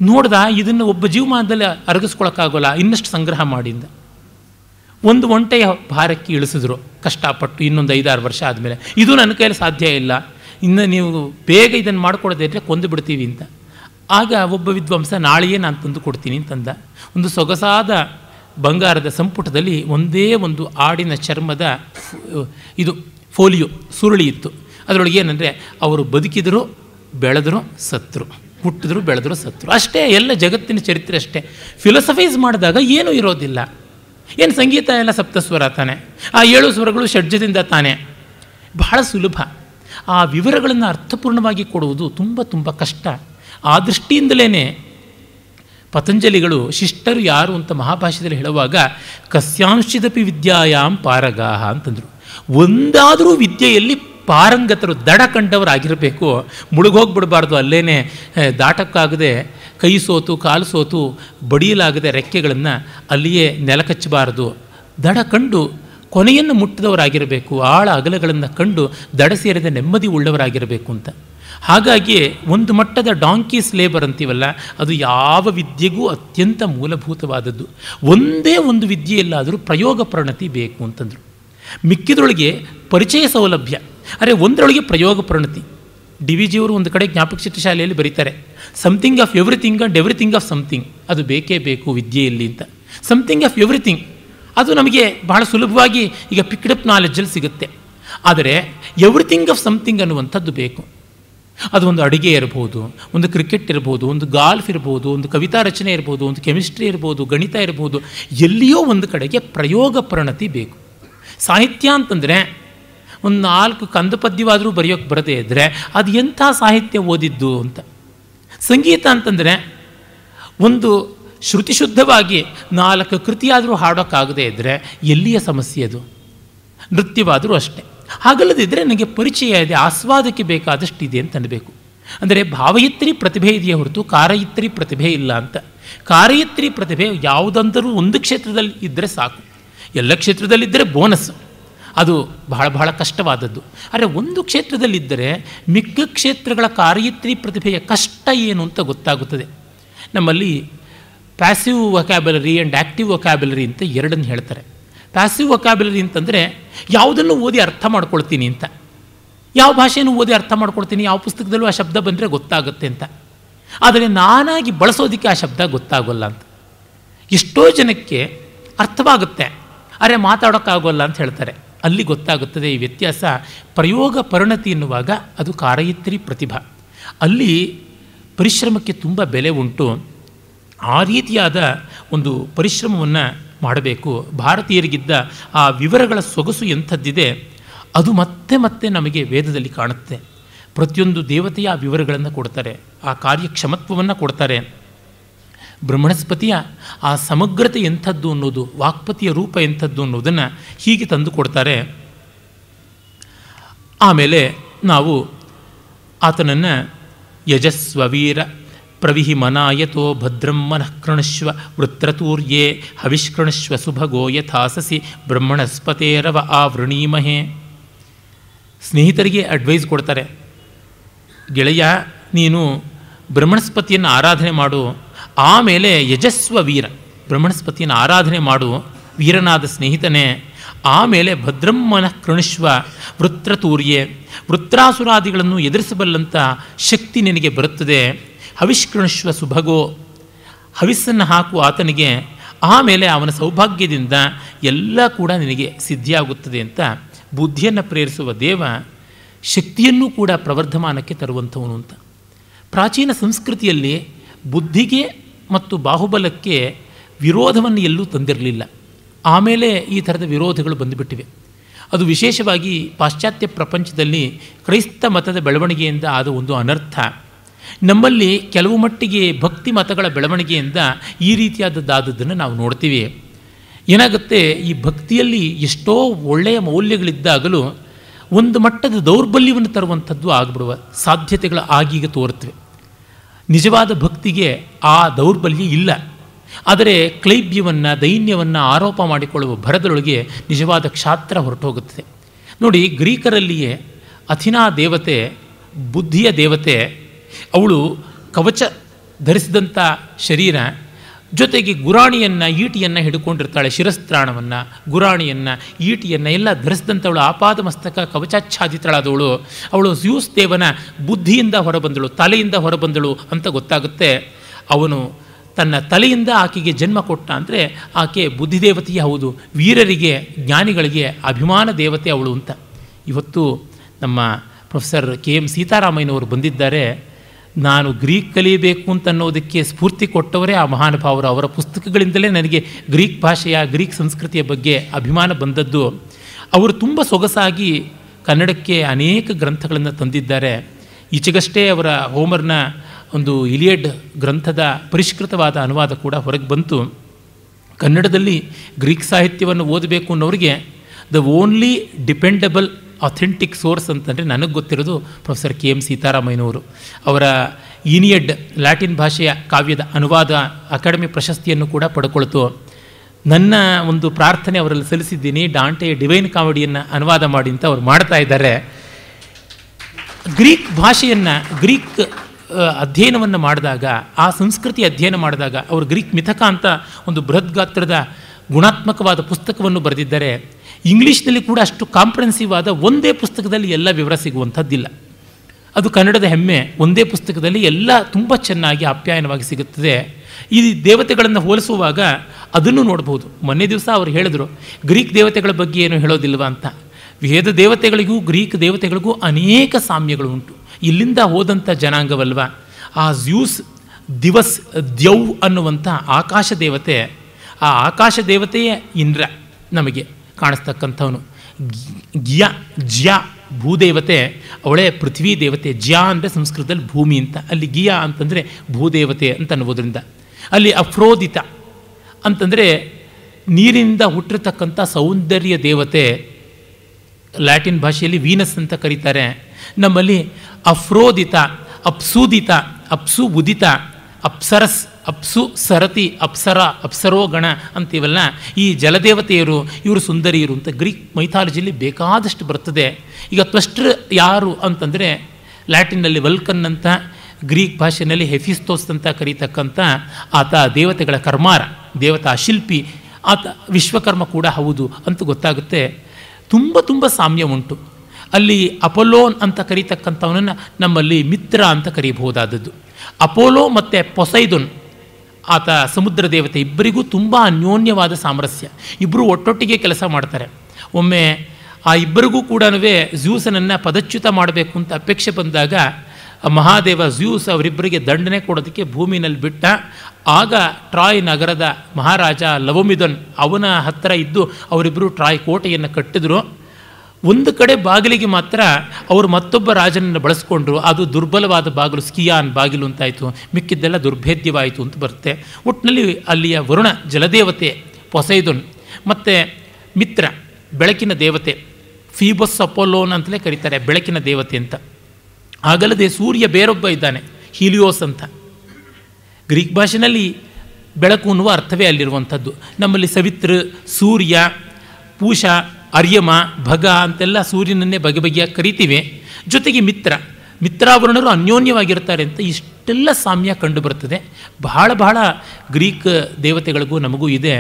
ನೋಡ್ದ ಇದನ್ನು ಒಬ್ಬ ಜೀವಮಾನದಲ್ಲಿ ಅರಗಿಸ್ಕೊಳಕ್ಕಾಗೋಲ್ಲ ಇನ್ನಷ್ಟು ಸಂಗ್ರಹ ಮಾಡಿಂದ ಒಂದು ಒಂಟೆಯ ಭಾರಕ್ಕೆ ಇಳಿಸಿದ್ರು ಕಷ್ಟಪಟ್ಟು ಇನ್ನೊಂದು ಐದಾರು ವರ್ಷ ಆದಮೇಲೆ ಇದು ನನ್ನ ಕೈಯಲ್ಲಿ ಸಾಧ್ಯ ಇಲ್ಲ ಇನ್ನು ನೀವು ಬೇಗ ಇದನ್ನು ಮಾಡಿಕೊಡೋದಿದ್ರೆ ಕೊಂದು ಬಿಡ್ತೀವಿ ಅಂತ ಆಗ ಒಬ್ಬ ವಿದ್ವಾಂಸ ನಾಳೆಯೇ ನಾನು ತಂದು ಕೊಡ್ತೀನಿ ಅಂತಂದ ಒಂದು ಸೊಗಸಾದ ಬಂಗಾರದ ಸಂಪುಟದಲ್ಲಿ ಒಂದೇ ಒಂದು ಆಡಿನ ಚರ್ಮದ ಇದು ಫೋಲಿಯೋ ಸುರುಳಿ ಇತ್ತು ಅದರೊಳಗೆ ಏನಂದರೆ ಅವರು ಬದುಕಿದರು ಬೆಳೆದರು ಸತ್ರು ಹುಟ್ಟಿದ್ರು ಬೆಳೆದ್ರು ಸತ್ರು ಅಷ್ಟೇ ಎಲ್ಲ ಜಗತ್ತಿನ ಚರಿತ್ರೆ ಅಷ್ಟೇ ಫಿಲಸಫೈಸ್ ಮಾಡಿದಾಗ ಏನೂ ಇರೋದಿಲ್ಲ ಏನು ಸಂಗೀತ ಎಲ್ಲ ಸಪ್ತಸ್ವರ ತಾನೆ ಆ ಏಳು ಸ್ವರಗಳು ಷಡ್ಜದಿಂದ ತಾನೆ ಬಹಳ ಸುಲಭ ಆ ವಿವರಗಳನ್ನು ಅರ್ಥಪೂರ್ಣವಾಗಿ ಕೊಡುವುದು ತುಂಬ ತುಂಬ ಕಷ್ಟ ಆ ದೃಷ್ಟಿಯಿಂದಲೇ ಪತಂಜಲಿಗಳು ಶಿಷ್ಟರು ಯಾರು ಅಂತ ಮಹಾಭಾಷ್ಯದಲ್ಲಿ ಹೇಳುವಾಗ ಕಸ್ಯಾಂಶಿದಪಿ ವಿದ್ಯಾಯಾಮ್ ಪಾರಗಾಹ ಅಂತಂದರು ಒಂದಾದರೂ ವಿದ್ಯೆಯಲ್ಲಿ ಪಾರಂಗತರು ದಡ ಕಂಡವರಾಗಿರಬೇಕು ಮುಳುಗೋಗ್ಬಿಡಬಾರ್ದು ಅಲ್ಲೇ ದಾಟಕ್ಕಾಗದೆ ಕೈ ಸೋತು ಕಾಲು ಸೋತು ಬಡಿಯಲಾಗದೆ ರೆಕ್ಕೆಗಳನ್ನು ಅಲ್ಲಿಯೇ ನೆಲಕಚ್ಚಬಾರದು ದಡ ಕಂಡು ಕೊನೆಯನ್ನು ಮುಟ್ಟಿದವರಾಗಿರಬೇಕು ಆಳ ಅಗಲಗಳನ್ನು ಕಂಡು ದಡ ಸೇರಿದ ನೆಮ್ಮದಿ ಉಳ್ಳವರಾಗಿರಬೇಕು ಅಂತ ಹಾಗಾಗಿ ಒಂದು ಮಟ್ಟದ ಡಾಂಕೀಸ್ ಲೇಬರ್ ಅಂತೀವಲ್ಲ ಅದು ಯಾವ ವಿದ್ಯೆಗೂ ಅತ್ಯಂತ ಮೂಲಭೂತವಾದದ್ದು ಒಂದೇ ಒಂದು ವಿದ್ಯೆಯಲ್ಲಾದರೂ ಪ್ರಯೋಗ ಪ್ರಣತಿ ಬೇಕು ಅಂತಂದರು ಮಿಕ್ಕಿದೊಳಗೆ ಪರಿಚಯ ಸೌಲಭ್ಯ ಅರೆ ಒಂದರೊಳಗೆ ಪ್ರಯೋಗ ಪ್ರಣತಿ ಡಿ ವಿ ಜಿಯವರು ಒಂದು ಕಡೆ ಜ್ಞಾಪಕ ಚಿತ್ರ ಶಾಲೆಯಲ್ಲಿ ಬರೀತಾರೆ something of everything and everything of something ಅದು ಬೇಕೇ ಬೇಕು ವಿದ್ಯೆಯಲ್ಲಿ ಅಂತ ಸಮಥಿಂಗ್ ಆಫ್ ಎವ್ರಿಥಿಂಗ್ ಅದು ನಮಗೆ ಬಹಳ ಸುಲಭವಾಗಿ ಈಗ ಪಿಕ್ಡಪ್ ನಾಲೆಡ್ಜಲ್ಲಿ ಸಿಗುತ್ತೆ ಆದರೆ ಎವ್ರಿಥಿಂಗ್ ಆಫ್ ಸಮಥಿಂಗ್ ಅನ್ನುವಂಥದ್ದು ಬೇಕು ಅದು ಒಂದು ಅಡುಗೆ ಇರ್ಬೋದು ಒಂದು ಕ್ರಿಕೆಟ್ ಇರ್ಬೋದು ಒಂದು ಗಾಲ್ಫ್ ಇರ್ಬೋದು ಒಂದು ಕವಿತಾ ರಚನೆ ಇರ್ಬೋದು ಒಂದು ಕೆಮಿಸ್ಟ್ರಿ ಇರ್ಬೋದು ಗಣಿತ ಇರ್ಬೋದು ಎಲ್ಲಿಯೋ ಒಂದು ಕಡೆಗೆ ಪ್ರಯೋಗ ಪ್ರಣತಿ ಬೇಕು ಸಾಹಿತ್ಯ ಅಂತಂದರೆ ಒಂದು ನಾಲ್ಕು ಕಂದಪದ್ಯವಾದರೂ ಪದ್ಯವಾದರೂ ಬರೆಯೋಕ್ಕೆ ಬರದೇ ಇದ್ದರೆ ಅದು ಎಂಥ ಸಾಹಿತ್ಯ ಓದಿದ್ದು ಅಂತ ಸಂಗೀತ ಅಂತಂದರೆ ಒಂದು ಶುದ್ಧವಾಗಿ ನಾಲ್ಕು ಕೃತಿಯಾದರೂ ಹಾಡೋಕ್ಕಾಗದೇ ಇದ್ದರೆ ಎಲ್ಲಿಯ ಸಮಸ್ಯೆ ಅದು ನೃತ್ಯವಾದರೂ ಅಷ್ಟೇ ಹಾಗಲ್ಲದಿದ್ದರೆ ನನಗೆ ಪರಿಚಯ ಇದೆ ಆಸ್ವಾದಕ್ಕೆ ಬೇಕಾದಷ್ಟು ಇದೆ ಅಂತ ಅನ್ನಬೇಕು ಅಂದರೆ ಭಾವಯಿತ್ರಿ ಪ್ರತಿಭೆ ಇದೆಯೇ ಹೊರತು ಕಾರಯಿತ್ರಿ ಪ್ರತಿಭೆ ಇಲ್ಲ ಅಂತ ಕಾರಯಿತ್ರಿ ಪ್ರತಿಭೆ ಯಾವುದಂದರೂ ಒಂದು ಕ್ಷೇತ್ರದಲ್ಲಿ ಇದ್ದರೆ ಸಾಕು ಎಲ್ಲ ಕ್ಷೇತ್ರದಲ್ಲಿದ್ದರೆ ಬೋನಸ್ಸು ಅದು ಬಹಳ ಬಹಳ ಕಷ್ಟವಾದದ್ದು ಆದರೆ ಒಂದು ಕ್ಷೇತ್ರದಲ್ಲಿದ್ದರೆ ಮಿಕ್ಕ ಕ್ಷೇತ್ರಗಳ ಕಾರ್ಯತ್ರಿ ಪ್ರತಿಭೆಯ ಕಷ್ಟ ಏನು ಅಂತ ಗೊತ್ತಾಗುತ್ತದೆ ನಮ್ಮಲ್ಲಿ passive vocabulary and active vocabulary ಅಂತ ಎರಡನ್ನು ಹೇಳ್ತಾರೆ ಪ್ಯಾಸಿವ್ ವೊಕ್ಯಾಬುಲರಿ ಅಂತಂದರೆ ಯಾವುದನ್ನು ಓದಿ ಅರ್ಥ ಮಾಡ್ಕೊಳ್ತೀನಿ ಅಂತ ಯಾವ ಭಾಷೆಯನ್ನು ಓದಿ ಅರ್ಥ ಮಾಡ್ಕೊಳ್ತೀನಿ ಯಾವ ಪುಸ್ತಕದಲ್ಲೂ ಆ ಶಬ್ದ ಬಂದರೆ ಗೊತ್ತಾಗುತ್ತೆ ಅಂತ ಆದರೆ ನಾನಾಗಿ ಬಳಸೋದಕ್ಕೆ ಆ ಶಬ್ದ ಗೊತ್ತಾಗೋಲ್ಲ ಅಂತ ಎಷ್ಟೋ ಜನಕ್ಕೆ ಅರ್ಥವಾಗುತ್ತೆ ಅರೆ ಮಾತಾಡೋಕ್ಕಾಗೋಲ್ಲ ಅಂತ ಹೇಳ್ತಾರೆ ಅಲ್ಲಿ ಗೊತ್ತಾಗುತ್ತದೆ ಈ ವ್ಯತ್ಯಾಸ ಪ್ರಯೋಗ ಪರಿಣತಿ ಎನ್ನುವಾಗ ಅದು ಕಾರಯಿತ್ರಿ ಪ್ರತಿಭಾ ಅಲ್ಲಿ ಪರಿಶ್ರಮಕ್ಕೆ ತುಂಬ ಬೆಲೆ ಉಂಟು ಆ ರೀತಿಯಾದ ಒಂದು ಪರಿಶ್ರಮವನ್ನು ಮಾಡಬೇಕು ಭಾರತೀಯರಿಗಿದ್ದ ಆ ವಿವರಗಳ ಸೊಗಸು ಎಂಥದ್ದಿದೆ ಅದು ಮತ್ತೆ ಮತ್ತೆ ನಮಗೆ ವೇದದಲ್ಲಿ ಕಾಣುತ್ತೆ ಪ್ರತಿಯೊಂದು ದೇವತೆಯ ವಿವರಗಳನ್ನು ಕೊಡ್ತಾರೆ ಆ ಕಾರ್ಯಕ್ಷಮತ್ವವನ್ನು ಕೊಡ್ತಾರೆ ಬ್ರಹ್ಮಣಸ್ಪತಿಯ ಆ ಸಮಗ್ರತೆ ಎಂಥದ್ದು ಅನ್ನೋದು ವಾಕ್ಪತಿಯ ರೂಪ ಎಂಥದ್ದು ಅನ್ನೋದನ್ನು ಹೀಗೆ ತಂದು ಕೊಡ್ತಾರೆ ಆಮೇಲೆ ನಾವು ಆತನನ್ನು ಯಜಸ್ವವೀರ ಪ್ರವಿಹಿ ಮನಾಯತೋ ಭದ್ರಂ ಮನಃಕೃಣಶ್ವ ವೃತ್ರತೂರ್ಯೇ ಹವಿಷ್ಕೃಣಶ್ವ ಸುಭಗೋ ಯಥಾಸಸಿ ಬ್ರಹ್ಮಣಸ್ಪತೇರವ ಆ ವೃಣೀಮಹೆ ಸ್ನೇಹಿತರಿಗೆ ಅಡ್ವೈಸ್ ಕೊಡ್ತಾರೆ ಗೆಳೆಯ ನೀನು ಬ್ರಹ್ಮಣಸ್ಪತಿಯನ್ನು ಆರಾಧನೆ ಮಾಡು ಆಮೇಲೆ ಯಜಸ್ವ ವೀರ ಬ್ರಹ್ಮಣಸ್ಪತಿಯನ್ನು ಆರಾಧನೆ ಮಾಡು ವೀರನಾದ ಸ್ನೇಹಿತನೇ ಆಮೇಲೆ ಭದ್ರಮ್ಮನ ಕೃಣಿಶ್ವ ವೃತ್ರತೂರ್ಯೆ ವೃತ್ರಾಸುರಾದಿಗಳನ್ನು ಎದುರಿಸಬಲ್ಲಂಥ ಶಕ್ತಿ ನಿನಗೆ ಬರುತ್ತದೆ ಹವಿಷ್ಕೃಣಿಶ್ವ ಸುಭಗೋ ಹವಿಸ್ಸನ್ನು ಹಾಕು ಆತನಿಗೆ ಆಮೇಲೆ ಅವನ ಸೌಭಾಗ್ಯದಿಂದ ಎಲ್ಲ ಕೂಡ ನಿನಗೆ ಸಿದ್ಧಿಯಾಗುತ್ತದೆ ಅಂತ ಬುದ್ಧಿಯನ್ನು ಪ್ರೇರಿಸುವ ದೇವ ಶಕ್ತಿಯನ್ನು ಕೂಡ ಪ್ರವರ್ಧಮಾನಕ್ಕೆ ತರುವಂಥವನು ಅಂತ ಪ್ರಾಚೀನ ಸಂಸ್ಕೃತಿಯಲ್ಲಿ ಬುದ್ಧಿಗೆ ಮತ್ತು ಬಾಹುಬಲಕ್ಕೆ ವಿರೋಧವನ್ನು ಎಲ್ಲೂ ತಂದಿರಲಿಲ್ಲ ಆಮೇಲೆ ಈ ಥರದ ವಿರೋಧಗಳು ಬಂದುಬಿಟ್ಟಿವೆ ಅದು ವಿಶೇಷವಾಗಿ ಪಾಶ್ಚಾತ್ಯ ಪ್ರಪಂಚದಲ್ಲಿ ಕ್ರೈಸ್ತ ಮತದ ಬೆಳವಣಿಗೆಯಿಂದ ಆದ ಒಂದು ಅನರ್ಥ ನಮ್ಮಲ್ಲಿ ಕೆಲವು ಮಟ್ಟಿಗೆ ಭಕ್ತಿ ಮತಗಳ ಬೆಳವಣಿಗೆಯಿಂದ ಈ ರೀತಿಯಾದದ್ದಾದದ್ದನ್ನು ನಾವು ನೋಡ್ತೀವಿ ಏನಾಗುತ್ತೆ ಈ ಭಕ್ತಿಯಲ್ಲಿ ಎಷ್ಟೋ ಒಳ್ಳೆಯ ಮೌಲ್ಯಗಳಿದ್ದಾಗಲೂ ಒಂದು ಮಟ್ಟದ ದೌರ್ಬಲ್ಯವನ್ನು ತರುವಂಥದ್ದು ಆಗಿಬಿಡುವ ಸಾಧ್ಯತೆಗಳು ಆಗೀಗ ತೋರುತ್ತವೆ ನಿಜವಾದ ಭಕ್ತಿಗೆ ಆ ದೌರ್ಬಲ್ಯ ಇಲ್ಲ ಆದರೆ ಕ್ಲೈಬ್ಯವನ್ನು ದೈನ್ಯವನ್ನು ಆರೋಪ ಮಾಡಿಕೊಳ್ಳುವ ಭರದೊಳಗೆ ನಿಜವಾದ ಕ್ಷಾತ್ರ ಹೊರಟೋಗುತ್ತದೆ ನೋಡಿ ಗ್ರೀಕರಲ್ಲಿಯೇ ಅಥಿನಾ ದೇವತೆ ಬುದ್ಧಿಯ ದೇವತೆ ಅವಳು ಕವಚ ಧರಿಸಿದಂಥ ಶರೀರ ಜೊತೆಗೆ ಗುರಾಣಿಯನ್ನು ಈಟಿಯನ್ನು ಹಿಡ್ಕೊಂಡಿರ್ತಾಳೆ ಶಿರಸ್ತ್ರಾಣವನ್ನು ಗುರಾಣಿಯನ್ನು ಈಟಿಯನ್ನು ಎಲ್ಲ ಧರಿಸಿದಂಥವಳು ಆಪಾದ ಮಸ್ತಕ ಕವಚಾಚ್ಛಾದಿತಳಾದವಳು ಅವಳು ಸ್ಯೂಸ್ ದೇವನ ಬುದ್ಧಿಯಿಂದ ಹೊರಬಂದಳು ತಲೆಯಿಂದ ಹೊರಬಂದಳು ಅಂತ ಗೊತ್ತಾಗುತ್ತೆ ಅವನು ತನ್ನ ತಲೆಯಿಂದ ಆಕೆಗೆ ಜನ್ಮ ಕೊಟ್ಟ ಅಂದರೆ ಆಕೆ ಬುದ್ಧಿದೇವತೆಯೇ ಹೌದು ವೀರರಿಗೆ ಜ್ಞಾನಿಗಳಿಗೆ ಅಭಿಮಾನ ದೇವತೆ ಅವಳು ಅಂತ ಇವತ್ತು ನಮ್ಮ ಪ್ರೊಫೆಸರ್ ಕೆ ಎಂ ಸೀತಾರಾಮಯ್ಯನವರು ಬಂದಿದ್ದಾರೆ ನಾನು ಗ್ರೀಕ್ ಕಲಿಯಬೇಕು ಅನ್ನೋದಕ್ಕೆ ಸ್ಫೂರ್ತಿ ಕೊಟ್ಟವರೇ ಆ ಮಹಾನುಭಾವರು ಅವರ ಪುಸ್ತಕಗಳಿಂದಲೇ ನನಗೆ ಗ್ರೀಕ್ ಭಾಷೆಯ ಗ್ರೀಕ್ ಸಂಸ್ಕೃತಿಯ ಬಗ್ಗೆ ಅಭಿಮಾನ ಬಂದದ್ದು ಅವರು ತುಂಬ ಸೊಗಸಾಗಿ ಕನ್ನಡಕ್ಕೆ ಅನೇಕ ಗ್ರಂಥಗಳನ್ನು ತಂದಿದ್ದಾರೆ ಈಚೆಗಷ್ಟೇ ಅವರ ಹೋಮರ್ನ ಒಂದು ಇಲಿಯಡ್ ಗ್ರಂಥದ ಪರಿಷ್ಕೃತವಾದ ಅನುವಾದ ಕೂಡ ಹೊರಗೆ ಬಂತು ಕನ್ನಡದಲ್ಲಿ ಗ್ರೀಕ್ ಸಾಹಿತ್ಯವನ್ನು ಓದಬೇಕು ಅನ್ನೋರಿಗೆ the only dependable authentic source ಅಂತಂದರೆ ನನಗೆ ಗೊತ್ತಿರೋದು ಪ್ರೊಫೆಸರ್ ಕೆ ಎಮ್ ಸೀತಾರಾಮಯ್ಯನವರು ಅವರ ಇನಿಯಡ್ ಲ್ಯಾಟಿನ್ ಭಾಷೆಯ ಕಾವ್ಯದ ಅನುವಾದ ಅಕಾಡೆಮಿ ಪ್ರಶಸ್ತಿಯನ್ನು ಕೂಡ ಪಡ್ಕೊಳ್ತು ನನ್ನ ಒಂದು ಪ್ರಾರ್ಥನೆ ಅವರಲ್ಲಿ ಸಲ್ಲಿಸಿದ್ದೀನಿ ಡಾಂಟೆಯ ಡಿವೈನ್ ಕಾಮಿಡಿಯನ್ನು ಅನುವಾದ ಮಾಡಿ ಅಂತ ಅವ್ರು ಮಾಡ್ತಾ ಇದ್ದಾರೆ ಗ್ರೀಕ್ ಭಾಷೆಯನ್ನು ಗ್ರೀಕ್ ಅಧ್ಯಯನವನ್ನು ಮಾಡಿದಾಗ ಆ ಸಂಸ್ಕೃತಿ ಅಧ್ಯಯನ ಮಾಡಿದಾಗ ಅವರು ಗ್ರೀಕ್ ಮಿಥಕ ಅಂತ ಒಂದು ಬೃಹತ್ ಗಾತ್ರದ ಗುಣಾತ್ಮಕವಾದ ಪುಸ್ತಕವನ್ನು ಬರೆದಿದ್ದಾರೆ ಇಂಗ್ಲೀಷ್ನಲ್ಲಿ ಕೂಡ ಅಷ್ಟು ಕಾಂಪ್ರೆನ್ಸಿವ್ ಆದ ಒಂದೇ ಪುಸ್ತಕದಲ್ಲಿ ಎಲ್ಲ ವಿವರ ಸಿಗುವಂಥದ್ದಿಲ್ಲ ಅದು ಕನ್ನಡದ ಹೆಮ್ಮೆ ಒಂದೇ ಪುಸ್ತಕದಲ್ಲಿ ಎಲ್ಲ ತುಂಬ ಚೆನ್ನಾಗಿ ಅಪ್ಯಾಯನವಾಗಿ ಸಿಗುತ್ತದೆ ಈ ದೇವತೆಗಳನ್ನು ಹೋಲಿಸುವಾಗ ಅದನ್ನು ನೋಡ್ಬೋದು ಮೊನ್ನೆ ದಿವಸ ಅವರು ಹೇಳಿದರು ಗ್ರೀಕ್ ದೇವತೆಗಳ ಬಗ್ಗೆ ಏನು ಹೇಳೋದಿಲ್ವ ಅಂತ ವೇದ ದೇವತೆಗಳಿಗೂ ಗ್ರೀಕ್ ದೇವತೆಗಳಿಗೂ ಅನೇಕ ಸಾಮ್ಯಗಳು ಉಂಟು ಇಲ್ಲಿಂದ ಹೋದಂಥ ಜನಾಂಗವಲ್ವ ಆ ಜ್ಯೂಸ್ ದಿವಸ್ ದ್ಯೌ ಅನ್ನುವಂಥ ಆಕಾಶ ದೇವತೆ ಆ ಆಕಾಶ ದೇವತೆಯೇ ಇಂದ್ರ ನಮಗೆ ಕಾಣಿಸ್ತಕ್ಕಂಥವನು ಗಿಯ ಜ್ಯಾ ಭೂದೇವತೆ ಅವಳೇ ಪೃಥ್ವಿ ದೇವತೆ ಜ್ಯಾ ಅಂದರೆ ಸಂಸ್ಕೃತದಲ್ಲಿ ಭೂಮಿ ಅಂತ ಅಲ್ಲಿ ಗಿಯಾ ಅಂತಂದರೆ ಭೂದೇವತೆ ಅಂತ ಅನ್ನೋದ್ರಿಂದ ಅಲ್ಲಿ ಅಫ್ರೋದಿತ ಅಂತಂದರೆ ನೀರಿನಿಂದ ಹುಟ್ಟಿರ್ತಕ್ಕಂಥ ಸೌಂದರ್ಯ ದೇವತೆ ಲ್ಯಾಟಿನ್ ಭಾಷೆಯಲ್ಲಿ ವೀನಸ್ ಅಂತ ಕರೀತಾರೆ ನಮ್ಮಲ್ಲಿ ಅಫ್ರೋದಿತ ಅಪ್ಸೂದಿತ ಅಪ್ಸು ಉದಿತ ಅಪ್ಸರಸ್ ಅಪ್ಸು ಸರತಿ ಅಪ್ಸರ ಅಪ್ಸರೋ ಗಣ ಅಂತೀವಲ್ಲ ಈ ಜಲದೇವತೆಯರು ಇವರು ಸುಂದರಿಯರು ಅಂತ ಗ್ರೀಕ್ ಮೈಥಾಲಜಿಯಲ್ಲಿ ಬೇಕಾದಷ್ಟು ಬರ್ತದೆ ಈಗ ತ್ವಷ್ಟ್ರ ಯಾರು ಅಂತಂದರೆ ಲ್ಯಾಟಿನ್ನಲ್ಲಿ ವಲ್ಕನ್ ಅಂತ ಗ್ರೀಕ್ ಭಾಷೆಯಲ್ಲಿ ಹೆಫಿಸ್ತೋಸ್ ಅಂತ ಕರೀತಕ್ಕಂಥ ಆತ ದೇವತೆಗಳ ಕರ್ಮಾರ ದೇವತಾ ಶಿಲ್ಪಿ ಆತ ವಿಶ್ವಕರ್ಮ ಕೂಡ ಹೌದು ಅಂತ ಗೊತ್ತಾಗುತ್ತೆ ತುಂಬ ತುಂಬ ಸಾಮ್ಯ ಉಂಟು ಅಲ್ಲಿ ಅಪೋಲೋನ್ ಅಂತ ಕರೀತಕ್ಕಂಥವನನ್ನು ನಮ್ಮಲ್ಲಿ ಮಿತ್ರ ಅಂತ ಕರೀಬಹುದಾದದ್ದು ಅಪೋಲೋ ಮತ್ತು ಪೊಸೈದೊನ್ ಆತ ಸಮುದ್ರ ದೇವತೆ ಇಬ್ಬರಿಗೂ ತುಂಬ ಅನ್ಯೋನ್ಯವಾದ ಸಾಮರಸ್ಯ ಇಬ್ಬರು ಒಟ್ಟೊಟ್ಟಿಗೆ ಕೆಲಸ ಮಾಡ್ತಾರೆ ಒಮ್ಮೆ ಆ ಇಬ್ಬರಿಗೂ ಕೂಡ ಜ್ಯೂಸನನ್ನು ಪದಚ್ಯುತ ಮಾಡಬೇಕು ಅಂತ ಅಪೇಕ್ಷೆ ಬಂದಾಗ ಮಹಾದೇವ ಜ್ಯೂಸ್ ಅವರಿಬ್ಬರಿಗೆ ದಂಡನೆ ಕೊಡೋದಕ್ಕೆ ಭೂಮಿನಲ್ಲಿ ಬಿಟ್ಟ ಆಗ ಟ್ರಾಯ್ ನಗರದ ಮಹಾರಾಜ ಲವಮಿದನ್ ಅವನ ಹತ್ತಿರ ಇದ್ದು ಅವರಿಬ್ಬರು ಟ್ರಾಯ್ ಕೋಟೆಯನ್ನು ಕಟ್ಟಿದ್ರು ಒಂದು ಕಡೆ ಬಾಗಿಲಿಗೆ ಮಾತ್ರ ಅವರು ಮತ್ತೊಬ್ಬ ರಾಜನನ್ನು ಬಳಸ್ಕೊಂಡ್ರು ಅದು ದುರ್ಬಲವಾದ ಬಾಗಿಲು ಸ್ಕಿಯಾನ್ ಬಾಗಿಲು ಅಂತಾಯಿತು ಮಿಕ್ಕಿದ್ದೆಲ್ಲ ದುರ್ಭೇದ್ಯವಾಯಿತು ಅಂತ ಬರುತ್ತೆ ಒಟ್ಟಿನಲ್ಲಿ ಅಲ್ಲಿಯ ವರುಣ ಜಲದೇವತೆ ಪೊಸೈದುನ್ ಮತ್ತು ಮಿತ್ರ ಬೆಳಕಿನ ದೇವತೆ ಫೀಬಸ್ ಅಪೋಲೋನ್ ಅಂತಲೇ ಕರೀತಾರೆ ಬೆಳಕಿನ ದೇವತೆ ಅಂತ ಹಾಗಲ್ಲದೆ ಸೂರ್ಯ ಬೇರೊಬ್ಬ ಇದ್ದಾನೆ ಹೀಲಿಯೋಸ್ ಅಂತ ಗ್ರೀಕ್ ಭಾಷೆಯಲ್ಲಿ ಬೆಳಕು ಅನ್ನುವ ಅರ್ಥವೇ ಅಲ್ಲಿರುವಂಥದ್ದು ನಮ್ಮಲ್ಲಿ ಸವಿತ್ರು ಸೂರ್ಯ ಪೂಷ ಅರ್ಯಮ ಭಗ ಅಂತೆಲ್ಲ ಸೂರ್ಯನನ್ನೇ ಬಗೆ ಬಗೆಯಾಗಿ ಕರಿತೀವಿ ಜೊತೆಗೆ ಮಿತ್ರ ಮಿತ್ರಾವರಣರು ಅನ್ಯೋನ್ಯವಾಗಿರ್ತಾರೆ ಅಂತ ಇಷ್ಟೆಲ್ಲ ಸಾಮ್ಯ ಬರ್ತದೆ ಬಹಳ ಬಹಳ ಗ್ರೀಕ್ ದೇವತೆಗಳಿಗೂ ನಮಗೂ ಇದೆ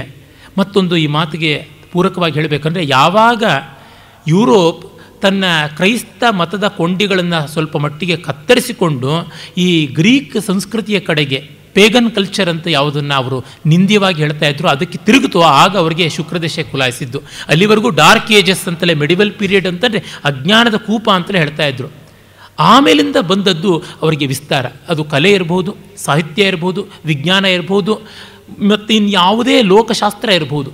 ಮತ್ತೊಂದು ಈ ಮಾತಿಗೆ ಪೂರಕವಾಗಿ ಹೇಳಬೇಕಂದ್ರೆ ಯಾವಾಗ ಯುರೋಪ್ ತನ್ನ ಕ್ರೈಸ್ತ ಮತದ ಕೊಂಡಿಗಳನ್ನು ಸ್ವಲ್ಪ ಮಟ್ಟಿಗೆ ಕತ್ತರಿಸಿಕೊಂಡು ಈ ಗ್ರೀಕ್ ಸಂಸ್ಕೃತಿಯ ಕಡೆಗೆ ಪೇಗನ್ ಕಲ್ಚರ್ ಅಂತ ಯಾವುದನ್ನು ಅವರು ನಿಂದ್ಯವಾಗಿ ಹೇಳ್ತಾ ಇದ್ರು ಅದಕ್ಕೆ ತಿರುಗಿತು ಆಗ ಅವರಿಗೆ ಶುಕ್ರದೇಶ ಕುಲಾಯಿಸಿದ್ದು ಅಲ್ಲಿವರೆಗೂ ಡಾರ್ಕ್ ಏಜಸ್ ಅಂತಲೇ ಮೆಡಿವಲ್ ಪೀರಿಯಡ್ ಅಂತಂದರೆ ಅಜ್ಞಾನದ ಕೂಪ ಅಂತಲೇ ಹೇಳ್ತಾ ಇದ್ರು ಆಮೇಲಿಂದ ಬಂದದ್ದು ಅವರಿಗೆ ವಿಸ್ತಾರ ಅದು ಕಲೆ ಇರ್ಬೋದು ಸಾಹಿತ್ಯ ಇರ್ಬೋದು ವಿಜ್ಞಾನ ಇರ್ಬೋದು ಮತ್ತು ಇನ್ಯಾವುದೇ ಲೋಕಶಾಸ್ತ್ರ ಇರ್ಬೋದು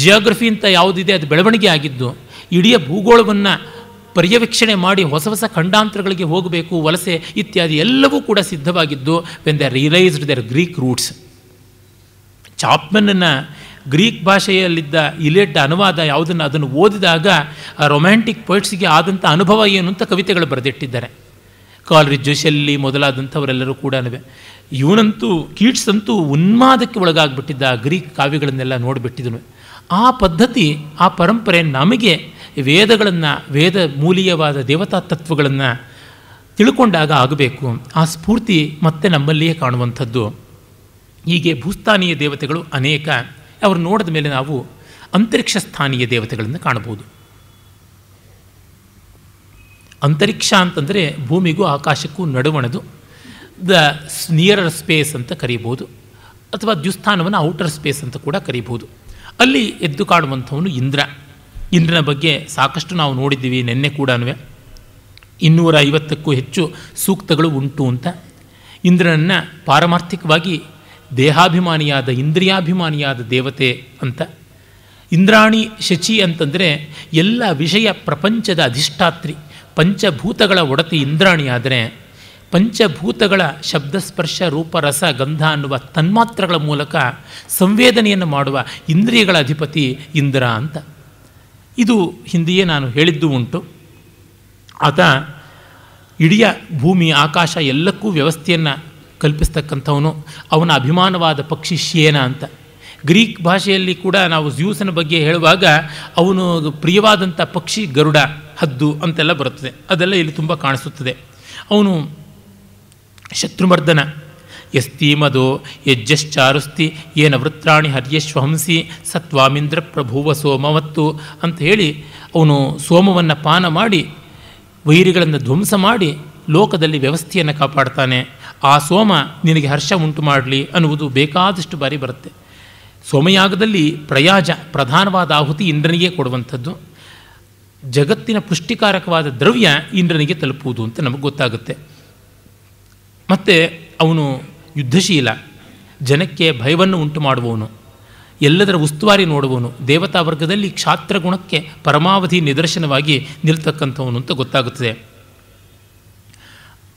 ಜಿಯೋಗ್ರಫಿ ಅಂತ ಯಾವುದಿದೆ ಅದು ಬೆಳವಣಿಗೆ ಆಗಿದ್ದು ಇಡೀ ಭೂಗೋಳವನ್ನು ಪರ್ಯವೇಕ್ಷಣೆ ಮಾಡಿ ಹೊಸ ಹೊಸ ಖಂಡಾಂತರಗಳಿಗೆ ಹೋಗಬೇಕು ವಲಸೆ ಇತ್ಯಾದಿ ಎಲ್ಲವೂ ಕೂಡ ಸಿದ್ಧವಾಗಿದ್ದು when they realised their Greek roots ಚಾಪ್ಮನ್ನ ಗ್ರೀಕ್ ಭಾಷೆಯಲ್ಲಿದ್ದ ಇಲೆಟ್ ಅನುವಾದ ಯಾವುದನ್ನು ಅದನ್ನು ಓದಿದಾಗ ಆ ರೊಮ್ಯಾಂಟಿಕ್ ಪೊಯಿಟ್ಸ್ಗೆ ಆದಂಥ ಅನುಭವ ಏನು ಅಂತ ಕವಿತೆಗಳು ಬರೆದಿಟ್ಟಿದ್ದಾರೆ ಕಾಲ್ರಿಜ್ಜು ಜೋಶಲ್ಲಿ ಮೊದಲಾದಂಥವರೆಲ್ಲರೂ ಕೂಡ ಇವನಂತೂ ಕೀಟ್ಸ್ ಅಂತೂ ಉನ್ಮಾದಕ್ಕೆ ಒಳಗಾಗ್ಬಿಟ್ಟಿದ್ದ ಗ್ರೀಕ್ ಕಾವ್ಯಗಳನ್ನೆಲ್ಲ ನೋಡಿಬಿಟ್ಟಿದನು ಆ ಪದ್ಧತಿ ಆ ಪರಂಪರೆ ನಮಗೆ ವೇದಗಳನ್ನು ವೇದ ಮೂಲೀಯವಾದ ದೇವತಾ ತತ್ವಗಳನ್ನು ತಿಳ್ಕೊಂಡಾಗ ಆಗಬೇಕು ಆ ಸ್ಫೂರ್ತಿ ಮತ್ತೆ ನಮ್ಮಲ್ಲಿಯೇ ಕಾಣುವಂಥದ್ದು ಹೀಗೆ ಭೂಸ್ಥಾನೀಯ ದೇವತೆಗಳು ಅನೇಕ ಅವರು ನೋಡಿದ ಮೇಲೆ ನಾವು ಅಂತರಿಕ್ಷ ಸ್ಥಾನೀಯ ದೇವತೆಗಳನ್ನು ಕಾಣಬಹುದು ಅಂತರಿಕ್ಷ ಅಂತಂದರೆ ಭೂಮಿಗೂ ಆಕಾಶಕ್ಕೂ ನಡುವಣದು ದ ನಿಯರರ್ ಸ್ಪೇಸ್ ಅಂತ ಕರೀಬೋದು ಅಥವಾ ದ್ಯುಸ್ಥಾನವನ್ನು ಔಟರ್ ಸ್ಪೇಸ್ ಅಂತ ಕೂಡ ಕರೀಬೋದು ಅಲ್ಲಿ ಎದ್ದು ಕಾಣುವಂಥವನು ಇಂದ್ರ ಇಂದ್ರನ ಬಗ್ಗೆ ಸಾಕಷ್ಟು ನಾವು ನೋಡಿದ್ದೀವಿ ನಿನ್ನೆ ಕೂಡ ಇನ್ನೂರ ಐವತ್ತಕ್ಕೂ ಹೆಚ್ಚು ಸೂಕ್ತಗಳು ಉಂಟು ಅಂತ ಇಂದ್ರನನ್ನು ಪಾರಮಾರ್ಥಿಕವಾಗಿ ದೇಹಾಭಿಮಾನಿಯಾದ ಇಂದ್ರಿಯಾಭಿಮಾನಿಯಾದ ದೇವತೆ ಅಂತ ಇಂದ್ರಾಣಿ ಶಚಿ ಅಂತಂದರೆ ಎಲ್ಲ ವಿಷಯ ಪ್ರಪಂಚದ ಅಧಿಷ್ಠಾತ್ರಿ ಪಂಚಭೂತಗಳ ಒಡತಿ ಇಂದ್ರಾಣಿ ಆದರೆ ಪಂಚಭೂತಗಳ ಶಬ್ದಸ್ಪರ್ಶ ರೂಪ ರಸ ಗಂಧ ಅನ್ನುವ ತನ್ಮಾತ್ರಗಳ ಮೂಲಕ ಸಂವೇದನೆಯನ್ನು ಮಾಡುವ ಇಂದ್ರಿಯಗಳ ಅಧಿಪತಿ ಇಂದ್ರ ಅಂತ ಇದು ಹಿಂದೆಯೇ ನಾನು ಹೇಳಿದ್ದು ಉಂಟು ಆತ ಇಡೀ ಭೂಮಿ ಆಕಾಶ ಎಲ್ಲಕ್ಕೂ ವ್ಯವಸ್ಥೆಯನ್ನು ಕಲ್ಪಿಸ್ತಕ್ಕಂಥವನು ಅವನ ಅಭಿಮಾನವಾದ ಪಕ್ಷಿ ಶ್ಯೇನ ಅಂತ ಗ್ರೀಕ್ ಭಾಷೆಯಲ್ಲಿ ಕೂಡ ನಾವು ಜ್ಯೂಸನ ಬಗ್ಗೆ ಹೇಳುವಾಗ ಅವನು ಪ್ರಿಯವಾದಂಥ ಪಕ್ಷಿ ಗರುಡ ಹದ್ದು ಅಂತೆಲ್ಲ ಬರುತ್ತದೆ ಅದೆಲ್ಲ ಇಲ್ಲಿ ತುಂಬ ಕಾಣಿಸುತ್ತದೆ ಅವನು ಶತ್ರುಮರ್ದನ ಯಸ್ತೀಮದೋ ಯಜ್ಜಶ್ಚಾರುಸ್ತಿ ಏನ ವೃತ್ರಾಣಿ ಹರ್ಯಶ್ವಹಂಸಿ ಸತ್ವಾಮಿಂದ್ರ ಪ್ರಭುವ ಸೋಮವತ್ತು ಅಂತ ಹೇಳಿ ಅವನು ಸೋಮವನ್ನು ಪಾನ ಮಾಡಿ ವೈರಿಗಳನ್ನು ಧ್ವಂಸ ಮಾಡಿ ಲೋಕದಲ್ಲಿ ವ್ಯವಸ್ಥೆಯನ್ನು ಕಾಪಾಡ್ತಾನೆ ಆ ಸೋಮ ನಿನಗೆ ಹರ್ಷ ಉಂಟು ಮಾಡಲಿ ಅನ್ನುವುದು ಬೇಕಾದಷ್ಟು ಬಾರಿ ಬರುತ್ತೆ ಸೋಮಯಾಗದಲ್ಲಿ ಪ್ರಯಾಜ ಪ್ರಧಾನವಾದ ಆಹುತಿ ಇಂದ್ರನಿಗೆ ಕೊಡುವಂಥದ್ದು ಜಗತ್ತಿನ ಪುಷ್ಟಿಕಾರಕವಾದ ದ್ರವ್ಯ ಇಂದ್ರನಿಗೆ ತಲುಪುವುದು ಅಂತ ನಮಗೆ ಗೊತ್ತಾಗುತ್ತೆ ಮತ್ತು ಅವನು ಯುದ್ಧಶೀಲ ಜನಕ್ಕೆ ಭಯವನ್ನು ಉಂಟು ಮಾಡುವವನು ಎಲ್ಲದರ ಉಸ್ತುವಾರಿ ನೋಡುವವನು ದೇವತಾ ವರ್ಗದಲ್ಲಿ ಕ್ಷಾತ್ರ ಗುಣಕ್ಕೆ ಪರಮಾವಧಿ ನಿದರ್ಶನವಾಗಿ ನಿಲ್ತಕ್ಕಂಥವನು ಅಂತ ಗೊತ್ತಾಗುತ್ತದೆ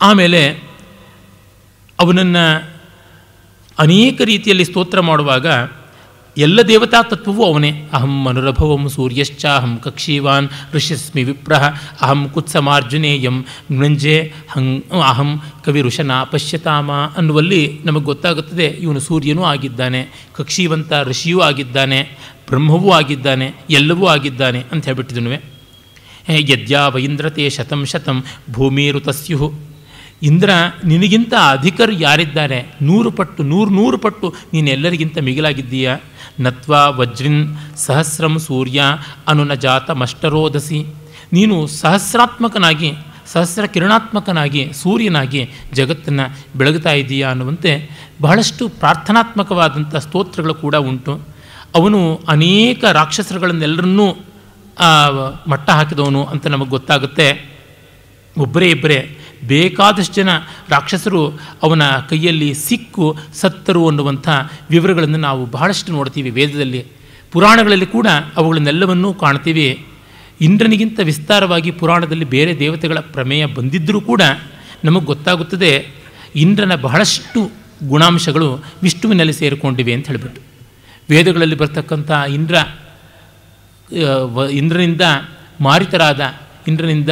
ಆಮೇಲೆ ಅವನನ್ನು ಅನೇಕ ರೀತಿಯಲ್ಲಿ ಸ್ತೋತ್ರ ಮಾಡುವಾಗ ಎಲ್ಲ ದೇವತಾ ತತ್ವವು ಅವನೇ ಅಹಂ ಸೂರ್ಯಶ್ಚ ಸೂರ್ಯಶ್ಚಾಹಂ ಕಕ್ಷೀವಾನ್ ಋಷಿಸ್ಮಿ ವಿಪ್ರಹ ಅಹಂ ಕುತ್ಸಮಾರ್ಜುನೇಯಂ ಮೃಂಜೆ ಹಂ ಅಹಂ ಕವಿ ಋಷನ ಪಶ್ಯತಾಮ ಅನ್ನುವಲ್ಲಿ ನಮಗೆ ಗೊತ್ತಾಗುತ್ತದೆ ಇವನು ಸೂರ್ಯನೂ ಆಗಿದ್ದಾನೆ ಕಕ್ಷೀವಂತ ಋಷಿಯೂ ಆಗಿದ್ದಾನೆ ಬ್ರಹ್ಮವೂ ಆಗಿದ್ದಾನೆ ಎಲ್ಲವೂ ಆಗಿದ್ದಾನೆ ಅಂತ ಹೇಳ್ಬಿಟ್ಟಿದನುವೆ ಹೇ ಇಂದ್ರತೆ ಶತಂ ಶತಂ ಭೂಮಿರುತಸ್ಯು ಇಂದ್ರ ನಿನಗಿಂತ ಅಧಿಕರು ಯಾರಿದ್ದಾರೆ ನೂರು ಪಟ್ಟು ನೂರು ನೂರು ಪಟ್ಟು ನೀನೆಲ್ಲರಿಗಿಂತ ಮಿಗಿಲಾಗಿದ್ದೀಯಾ ನತ್ವಾ ವಜ್ರಿನ್ ಸಹಸ್ರಂ ಸೂರ್ಯ ಅನುನಜಾತ ಮಷ್ಟರೋದಸಿ ನೀನು ಸಹಸ್ರಾತ್ಮಕನಾಗಿ ಸಹಸ್ರ ಕಿರಣಾತ್ಮಕನಾಗಿ ಸೂರ್ಯನಾಗಿ ಜಗತ್ತನ್ನು ಬೆಳಗುತ್ತಾ ಇದ್ದೀಯಾ ಅನ್ನುವಂತೆ ಬಹಳಷ್ಟು ಪ್ರಾರ್ಥನಾತ್ಮಕವಾದಂಥ ಸ್ತೋತ್ರಗಳು ಕೂಡ ಉಂಟು ಅವನು ಅನೇಕ ರಾಕ್ಷಸರುಗಳನ್ನೆಲ್ಲರನ್ನೂ ಮಟ್ಟ ಹಾಕಿದವನು ಅಂತ ನಮಗೆ ಗೊತ್ತಾಗುತ್ತೆ ಒಬ್ಬರೇ ಇಬ್ಬರೇ ಬೇಕಾದಷ್ಟು ಜನ ರಾಕ್ಷಸರು ಅವನ ಕೈಯಲ್ಲಿ ಸಿಕ್ಕು ಸತ್ತರು ಅನ್ನುವಂಥ ವಿವರಗಳನ್ನು ನಾವು ಬಹಳಷ್ಟು ನೋಡ್ತೀವಿ ವೇದದಲ್ಲಿ ಪುರಾಣಗಳಲ್ಲಿ ಕೂಡ ಅವುಗಳನ್ನೆಲ್ಲವನ್ನೂ ಕಾಣ್ತೀವಿ ಇಂದ್ರನಿಗಿಂತ ವಿಸ್ತಾರವಾಗಿ ಪುರಾಣದಲ್ಲಿ ಬೇರೆ ದೇವತೆಗಳ ಪ್ರಮೇಯ ಬಂದಿದ್ದರೂ ಕೂಡ ನಮಗೆ ಗೊತ್ತಾಗುತ್ತದೆ ಇಂದ್ರನ ಬಹಳಷ್ಟು ಗುಣಾಂಶಗಳು ವಿಷ್ಣುವಿನಲ್ಲಿ ಸೇರಿಕೊಂಡಿವೆ ಅಂತ ಹೇಳಿಬಿಟ್ಟು ವೇದಗಳಲ್ಲಿ ಬರ್ತಕ್ಕಂಥ ಇಂದ್ರ ಇಂದ್ರನಿಂದ ಮಾರಿತರಾದ ಇಂದ್ರನಿಂದ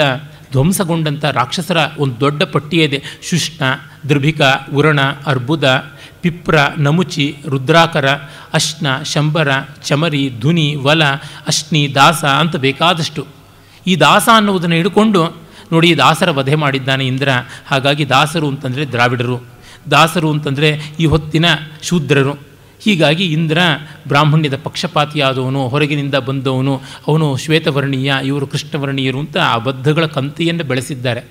ಧ್ವಂಸಗೊಂಡಂಥ ರಾಕ್ಷಸರ ಒಂದು ದೊಡ್ಡ ಪಟ್ಟಿಯಿದೆ ಶುಷ್ಣ ದೃಭಿಕ ಉರಣ ಅರ್ಬುದ ಪಿಪ್ರ ನಮುಚಿ ರುದ್ರಾಕರ ಅಶ್ನ ಶಂಬರ ಚಮರಿ ಧುನಿ ವಲ ಅಶ್ನಿ ದಾಸ ಅಂತ ಬೇಕಾದಷ್ಟು ಈ ದಾಸ ಅನ್ನುವುದನ್ನು ಹಿಡ್ಕೊಂಡು ನೋಡಿ ದಾಸರ ವಧೆ ಮಾಡಿದ್ದಾನೆ ಇಂದ್ರ ಹಾಗಾಗಿ ದಾಸರು ಅಂತಂದರೆ ದ್ರಾವಿಡರು ದಾಸರು ಅಂತಂದರೆ ಈ ಹೊತ್ತಿನ ಶೂದ್ರರು ಹೀಗಾಗಿ ಇಂದ್ರ ಬ್ರಾಹ್ಮಣ್ಯದ ಪಕ್ಷಪಾತಿಯಾದವನು ಹೊರಗಿನಿಂದ ಬಂದವನು ಅವನು ಶ್ವೇತವರ್ಣೀಯ ಇವರು ಕೃಷ್ಣವರ್ಣೀಯರು ಅಂತ ಬದ್ಧಗಳ ಕಂತೆಯನ್ನು ಬೆಳೆಸಿದ್ದಾರೆ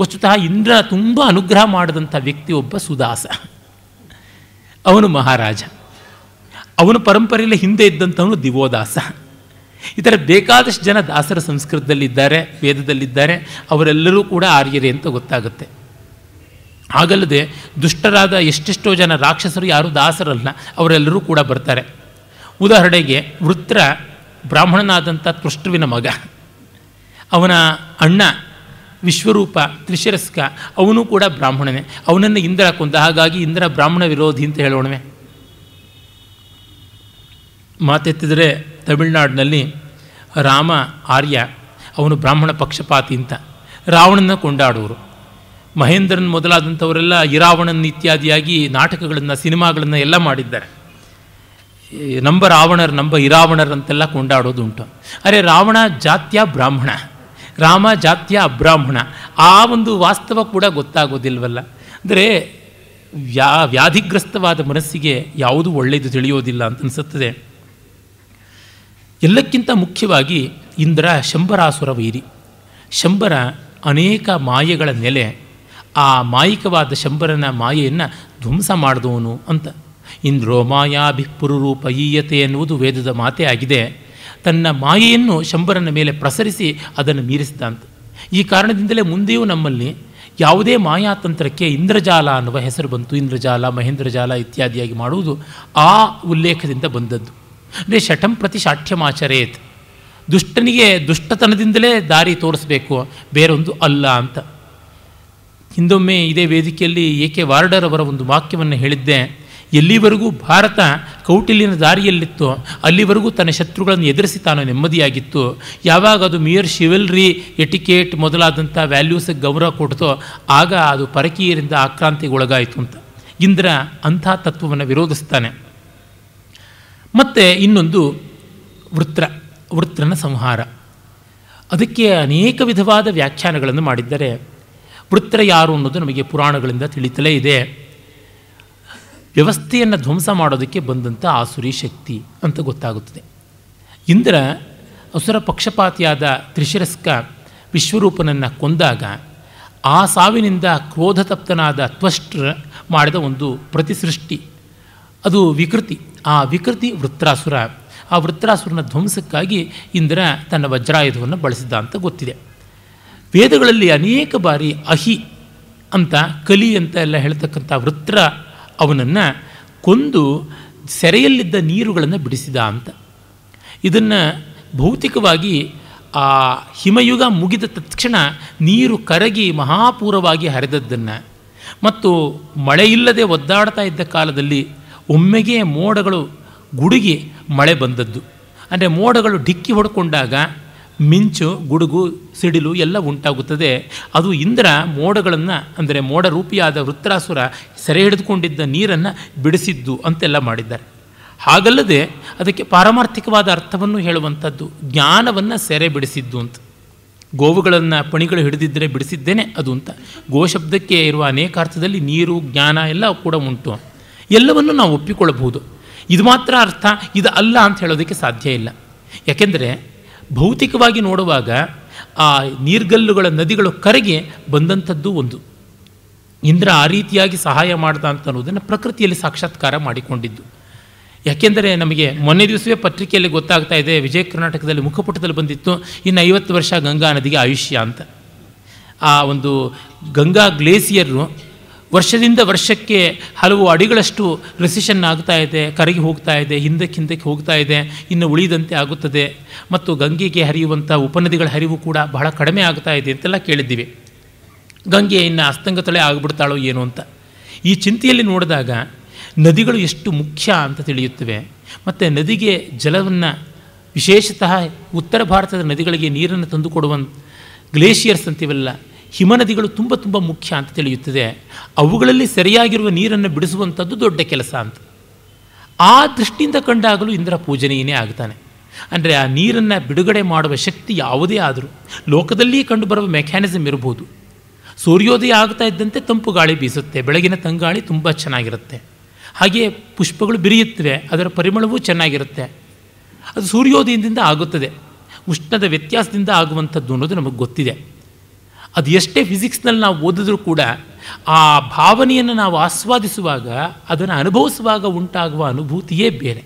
ವಸ್ತುತಃ ಇಂದ್ರ ತುಂಬ ಅನುಗ್ರಹ ಮಾಡಿದಂಥ ವ್ಯಕ್ತಿ ಒಬ್ಬ ಸುದಾಸ ಅವನು ಮಹಾರಾಜ ಅವನು ಪರಂಪರೆಯಲ್ಲಿ ಹಿಂದೆ ಇದ್ದಂಥವನು ದಿವೋದಾಸ ಈ ಥರ ಬೇಕಾದಷ್ಟು ಜನ ದಾಸರ ಸಂಸ್ಕೃತದಲ್ಲಿದ್ದಾರೆ ವೇದದಲ್ಲಿದ್ದಾರೆ ಅವರೆಲ್ಲರೂ ಕೂಡ ಆರ್ಯರೇ ಅಂತ ಗೊತ್ತಾಗುತ್ತೆ ಹಾಗಲ್ಲದೆ ದುಷ್ಟರಾದ ಎಷ್ಟೆಷ್ಟೋ ಜನ ರಾಕ್ಷಸರು ಯಾರೂ ದಾಸರಲ್ಲ ಅವರೆಲ್ಲರೂ ಕೂಡ ಬರ್ತಾರೆ ಉದಾಹರಣೆಗೆ ವೃತ್ರ ಬ್ರಾಹ್ಮಣನಾದಂಥ ತೃಷ್ಟುವಿನ ಮಗ ಅವನ ಅಣ್ಣ ವಿಶ್ವರೂಪ ತ್ರಿಶಿರಸ್ಕ ಅವನು ಕೂಡ ಬ್ರಾಹ್ಮಣನೇ ಅವನನ್ನು ಇಂದ್ರ ಕೊಂದ ಹಾಗಾಗಿ ಇಂದ್ರ ಬ್ರಾಹ್ಮಣ ವಿರೋಧಿ ಅಂತ ಹೇಳೋಣವೆ ಮಾತೆತ್ತಿದರೆ ತಮಿಳುನಾಡಿನಲ್ಲಿ ರಾಮ ಆರ್ಯ ಅವನು ಬ್ರಾಹ್ಮಣ ಪಕ್ಷಪಾತಿ ಅಂತ ರಾವಣನ ಕೊಂಡಾಡುವರು ಮಹೇಂದ್ರನ್ ಮೊದಲಾದಂಥವರೆಲ್ಲ ಇರಾವಣನ್ ಇತ್ಯಾದಿಯಾಗಿ ನಾಟಕಗಳನ್ನು ಸಿನಿಮಾಗಳನ್ನು ಎಲ್ಲ ಮಾಡಿದ್ದಾರೆ ನಂಬ ರಾವಣರ್ ನಂಬ ಇರಾವಣರ್ ಅಂತೆಲ್ಲ ಕೊಂಡಾಡೋದುಂಟು ಅರೆ ರಾವಣ ಜಾತ್ಯ ಬ್ರಾಹ್ಮಣ ರಾಮ ಜಾತ್ಯ ಅಬ್ರಾಹ್ಮಣ ಆ ಒಂದು ವಾಸ್ತವ ಕೂಡ ಗೊತ್ತಾಗೋದಿಲ್ವಲ್ಲ ಅಂದರೆ ವ್ಯಾ ವ್ಯಾಧಿಗ್ರಸ್ತವಾದ ಮನಸ್ಸಿಗೆ ಯಾವುದು ಒಳ್ಳೆಯದು ತಿಳಿಯೋದಿಲ್ಲ ಅಂತ ಅನಿಸುತ್ತದೆ ಎಲ್ಲಕ್ಕಿಂತ ಮುಖ್ಯವಾಗಿ ಇಂದ್ರ ಶಂಬರಾಸುರ ವೈರಿ ಶಂಬರ ಅನೇಕ ಮಾಯೆಗಳ ನೆಲೆ ಆ ಮಾಯಿಕವಾದ ಶಂಬರನ ಮಾಯೆಯನ್ನು ಧ್ವಂಸ ಮಾಡಿದವನು ಅಂತ ಇಂದ್ರೋ ಮಾಯಾಭಿಪುರೂಪ ಈಯತೆ ಎನ್ನುವುದು ವೇದದ ಮಾತೇ ಆಗಿದೆ ತನ್ನ ಮಾಯೆಯನ್ನು ಶಂಬರನ ಮೇಲೆ ಪ್ರಸರಿಸಿ ಅದನ್ನು ಮೀರಿಸಿದ ಅಂತ ಈ ಕಾರಣದಿಂದಲೇ ಮುಂದೆಯೂ ನಮ್ಮಲ್ಲಿ ಯಾವುದೇ ಮಾಯಾತಂತ್ರಕ್ಕೆ ಇಂದ್ರಜಾಲ ಅನ್ನುವ ಹೆಸರು ಬಂತು ಇಂದ್ರಜಾಲ ಮಹೇಂದ್ರಜಾಲ ಇತ್ಯಾದಿಯಾಗಿ ಮಾಡುವುದು ಆ ಉಲ್ಲೇಖದಿಂದ ಬಂದದ್ದು ಅಂದರೆ ಶಠಂ ಪ್ರತಿ ಶಾಠ್ಯಮಾಚರೇತ್ ದುಷ್ಟನಿಗೆ ದುಷ್ಟತನದಿಂದಲೇ ದಾರಿ ತೋರಿಸ್ಬೇಕು ಬೇರೊಂದು ಅಲ್ಲ ಅಂತ ಹಿಂದೊಮ್ಮೆ ಇದೇ ವೇದಿಕೆಯಲ್ಲಿ ಎ ಕೆ ವಾರ್ಡರ್ ಅವರ ಒಂದು ವಾಕ್ಯವನ್ನು ಹೇಳಿದ್ದೆ ಎಲ್ಲಿವರೆಗೂ ಭಾರತ ಕೌಟಿಲ್ಯನ ದಾರಿಯಲ್ಲಿತ್ತು ಅಲ್ಲಿವರೆಗೂ ತನ್ನ ಶತ್ರುಗಳನ್ನು ಎದುರಿಸಿ ತಾನು ನೆಮ್ಮದಿಯಾಗಿತ್ತು ಯಾವಾಗ ಅದು ಮಿಯರ್ ಶಿವಲ್ರಿ ಎಟಿಕೇಟ್ ಮೊದಲಾದಂಥ ವ್ಯಾಲ್ಯೂಸಿಗೆ ಗೌರವ ಕೊಡ್ತೋ ಆಗ ಅದು ಪರಕೀಯರಿಂದ ಆಕ್ರಾಂತಿಗೆ ಒಳಗಾಯಿತು ಅಂತ ಇಂದ್ರ ಅಂಥ ತತ್ವವನ್ನು ವಿರೋಧಿಸ್ತಾನೆ ಮತ್ತು ಇನ್ನೊಂದು ವೃತ್ರ ವೃತ್ರನ ಸಂಹಾರ ಅದಕ್ಕೆ ಅನೇಕ ವಿಧವಾದ ವ್ಯಾಖ್ಯಾನಗಳನ್ನು ಮಾಡಿದ್ದರೆ ವೃತ್ರ ಯಾರು ಅನ್ನೋದು ನಮಗೆ ಪುರಾಣಗಳಿಂದ ತಿಳಿತಲೇ ಇದೆ ವ್ಯವಸ್ಥೆಯನ್ನು ಧ್ವಂಸ ಮಾಡೋದಕ್ಕೆ ಬಂದಂಥ ಆಸುರಿ ಶಕ್ತಿ ಅಂತ ಗೊತ್ತಾಗುತ್ತದೆ ಇಂದ್ರ ಅಸುರ ಪಕ್ಷಪಾತಿಯಾದ ತ್ರಿಶಿರಸ್ಕ ವಿಶ್ವರೂಪನನ್ನು ಕೊಂದಾಗ ಆ ಸಾವಿನಿಂದ ಕ್ರೋಧತಪ್ತನಾದ ತ್ವಷ್ಟ್ರ ಮಾಡಿದ ಒಂದು ಪ್ರತಿಸೃಷ್ಟಿ ಅದು ವಿಕೃತಿ ಆ ವಿಕೃತಿ ವೃತ್ರಾಸುರ ಆ ವೃತ್ರಾಸುರನ ಧ್ವಂಸಕ್ಕಾಗಿ ಇಂದ್ರ ತನ್ನ ವಜ್ರಾಯುಧವನ್ನು ಬಳಸಿದ್ದ ಅಂತ ಗೊತ್ತಿದೆ ವೇದಗಳಲ್ಲಿ ಅನೇಕ ಬಾರಿ ಅಹಿ ಅಂತ ಕಲಿ ಅಂತ ಎಲ್ಲ ಹೇಳ್ತಕ್ಕಂಥ ವೃತ್ರ ಅವನನ್ನು ಕೊಂದು ಸೆರೆಯಲ್ಲಿದ್ದ ನೀರುಗಳನ್ನು ಬಿಡಿಸಿದ ಅಂತ ಇದನ್ನು ಭೌತಿಕವಾಗಿ ಆ ಹಿಮಯುಗ ಮುಗಿದ ತಕ್ಷಣ ನೀರು ಕರಗಿ ಮಹಾಪೂರವಾಗಿ ಹರಿದದ್ದನ್ನು ಮತ್ತು ಮಳೆಯಿಲ್ಲದೆ ಒದ್ದಾಡ್ತಾ ಇದ್ದ ಕಾಲದಲ್ಲಿ ಒಮ್ಮೆಗೆ ಮೋಡಗಳು ಗುಡುಗಿ ಮಳೆ ಬಂದದ್ದು ಅಂದರೆ ಮೋಡಗಳು ಡಿಕ್ಕಿ ಹೊಡ್ಕೊಂಡಾಗ ಮಿಂಚು ಗುಡುಗು ಸಿಡಿಲು ಎಲ್ಲ ಉಂಟಾಗುತ್ತದೆ ಅದು ಇಂದ್ರ ಮೋಡಗಳನ್ನು ಅಂದರೆ ಮೋಡ ರೂಪಿಯಾದ ವೃತ್ರಾಸುರ ಸೆರೆ ಹಿಡಿದುಕೊಂಡಿದ್ದ ನೀರನ್ನು ಬಿಡಿಸಿದ್ದು ಅಂತೆಲ್ಲ ಮಾಡಿದ್ದಾರೆ ಹಾಗಲ್ಲದೆ ಅದಕ್ಕೆ ಪಾರಮಾರ್ಥಿಕವಾದ ಅರ್ಥವನ್ನು ಹೇಳುವಂಥದ್ದು ಜ್ಞಾನವನ್ನು ಸೆರೆ ಬಿಡಿಸಿದ್ದು ಅಂತ ಗೋವುಗಳನ್ನು ಪಣಿಗಳು ಹಿಡಿದಿದ್ದರೆ ಬಿಡಿಸಿದ್ದೇನೆ ಅದು ಅಂತ ಗೋಶಬ್ದಕ್ಕೆ ಇರುವ ಅನೇಕ ಅರ್ಥದಲ್ಲಿ ನೀರು ಜ್ಞಾನ ಎಲ್ಲ ಕೂಡ ಉಂಟು ಎಲ್ಲವನ್ನು ನಾವು ಒಪ್ಪಿಕೊಳ್ಳಬಹುದು ಇದು ಮಾತ್ರ ಅರ್ಥ ಇದು ಅಲ್ಲ ಅಂತ ಹೇಳೋದಕ್ಕೆ ಸಾಧ್ಯ ಇಲ್ಲ ಯಾಕೆಂದರೆ ಭೌತಿಕವಾಗಿ ನೋಡುವಾಗ ಆ ನೀರ್ಗಲ್ಲುಗಳ ನದಿಗಳು ಕರೆಗೆ ಬಂದಂಥದ್ದು ಒಂದು ಇಂದ್ರ ಆ ರೀತಿಯಾಗಿ ಸಹಾಯ ಮಾಡ್ದ ಅಂತ ಅನ್ನೋದನ್ನು ಪ್ರಕೃತಿಯಲ್ಲಿ ಸಾಕ್ಷಾತ್ಕಾರ ಮಾಡಿಕೊಂಡಿದ್ದು ಯಾಕೆಂದರೆ ನಮಗೆ ಮೊನ್ನೆ ದಿವಸವೇ ಪತ್ರಿಕೆಯಲ್ಲಿ ಗೊತ್ತಾಗ್ತಾ ಇದೆ ವಿಜಯ ಕರ್ನಾಟಕದಲ್ಲಿ ಮುಖಪುಟದಲ್ಲಿ ಬಂದಿತ್ತು ಇನ್ನು ಐವತ್ತು ವರ್ಷ ಗಂಗಾ ನದಿಗೆ ಆಯುಷ್ಯ ಅಂತ ಆ ಒಂದು ಗಂಗಾ ಗ್ಲೇಸಿಯರು ವರ್ಷದಿಂದ ವರ್ಷಕ್ಕೆ ಹಲವು ಅಡಿಗಳಷ್ಟು ರೆಸಿಷನ್ ಆಗ್ತಾ ಇದೆ ಕರಗಿ ಹೋಗ್ತಾ ಇದೆ ಹಿಂದಕ್ಕೆ ಹಿಂದಕ್ಕೆ ಹೋಗ್ತಾ ಇದೆ ಇನ್ನು ಉಳಿದಂತೆ ಆಗುತ್ತದೆ ಮತ್ತು ಗಂಗೆಗೆ ಹರಿಯುವಂಥ ಉಪನದಿಗಳ ಹರಿವು ಕೂಡ ಬಹಳ ಕಡಿಮೆ ಆಗ್ತಾ ಇದೆ ಅಂತೆಲ್ಲ ಕೇಳಿದ್ದೀವಿ ಗಂಗೆ ಇನ್ನು ಅಸ್ತಂಗತಳೆ ಆಗಿಬಿಡ್ತಾಳೋ ಏನು ಅಂತ ಈ ಚಿಂತೆಯಲ್ಲಿ ನೋಡಿದಾಗ ನದಿಗಳು ಎಷ್ಟು ಮುಖ್ಯ ಅಂತ ತಿಳಿಯುತ್ತವೆ ಮತ್ತು ನದಿಗೆ ಜಲವನ್ನು ವಿಶೇಷತಃ ಉತ್ತರ ಭಾರತದ ನದಿಗಳಿಗೆ ನೀರನ್ನು ತಂದುಕೊಡುವ ಗ್ಲೇಷಿಯರ್ಸ್ ಅಂತೀವಲ್ಲ ಹಿಮನದಿಗಳು ತುಂಬ ತುಂಬ ಮುಖ್ಯ ಅಂತ ತಿಳಿಯುತ್ತದೆ ಅವುಗಳಲ್ಲಿ ಸರಿಯಾಗಿರುವ ನೀರನ್ನು ಬಿಡಿಸುವಂಥದ್ದು ದೊಡ್ಡ ಕೆಲಸ ಅಂತ ಆ ದೃಷ್ಟಿಯಿಂದ ಕಂಡಾಗಲೂ ಇಂದ್ರ ಪೂಜನೆಯೇ ಆಗ್ತಾನೆ ಅಂದರೆ ಆ ನೀರನ್ನು ಬಿಡುಗಡೆ ಮಾಡುವ ಶಕ್ತಿ ಯಾವುದೇ ಆದರೂ ಲೋಕದಲ್ಲಿ ಕಂಡುಬರುವ ಮೆಕ್ಯಾನಿಸಮ್ ಇರಬಹುದು ಸೂರ್ಯೋದಯ ಆಗ್ತಾ ಇದ್ದಂತೆ ತಂಪು ಗಾಳಿ ಬೀಸುತ್ತೆ ಬೆಳಗಿನ ತಂಗಾಳಿ ತುಂಬ ಚೆನ್ನಾಗಿರುತ್ತೆ ಹಾಗೆಯೇ ಪುಷ್ಪಗಳು ಬಿರಿಯುತ್ತವೆ ಅದರ ಪರಿಮಳವೂ ಚೆನ್ನಾಗಿರುತ್ತೆ ಅದು ಸೂರ್ಯೋದಯದಿಂದ ಆಗುತ್ತದೆ ಉಷ್ಣದ ವ್ಯತ್ಯಾಸದಿಂದ ಆಗುವಂಥದ್ದು ಅನ್ನೋದು ನಮಗೆ ಗೊತ್ತಿದೆ ಅದು ಎಷ್ಟೇ ಫಿಸಿಕ್ಸ್ನಲ್ಲಿ ನಾವು ಓದಿದ್ರೂ ಕೂಡ ಆ ಭಾವನೆಯನ್ನು ನಾವು ಆಸ್ವಾದಿಸುವಾಗ ಅದನ್ನು ಅನುಭವಿಸುವಾಗ ಉಂಟಾಗುವ ಅನುಭೂತಿಯೇ ಬೇರೆ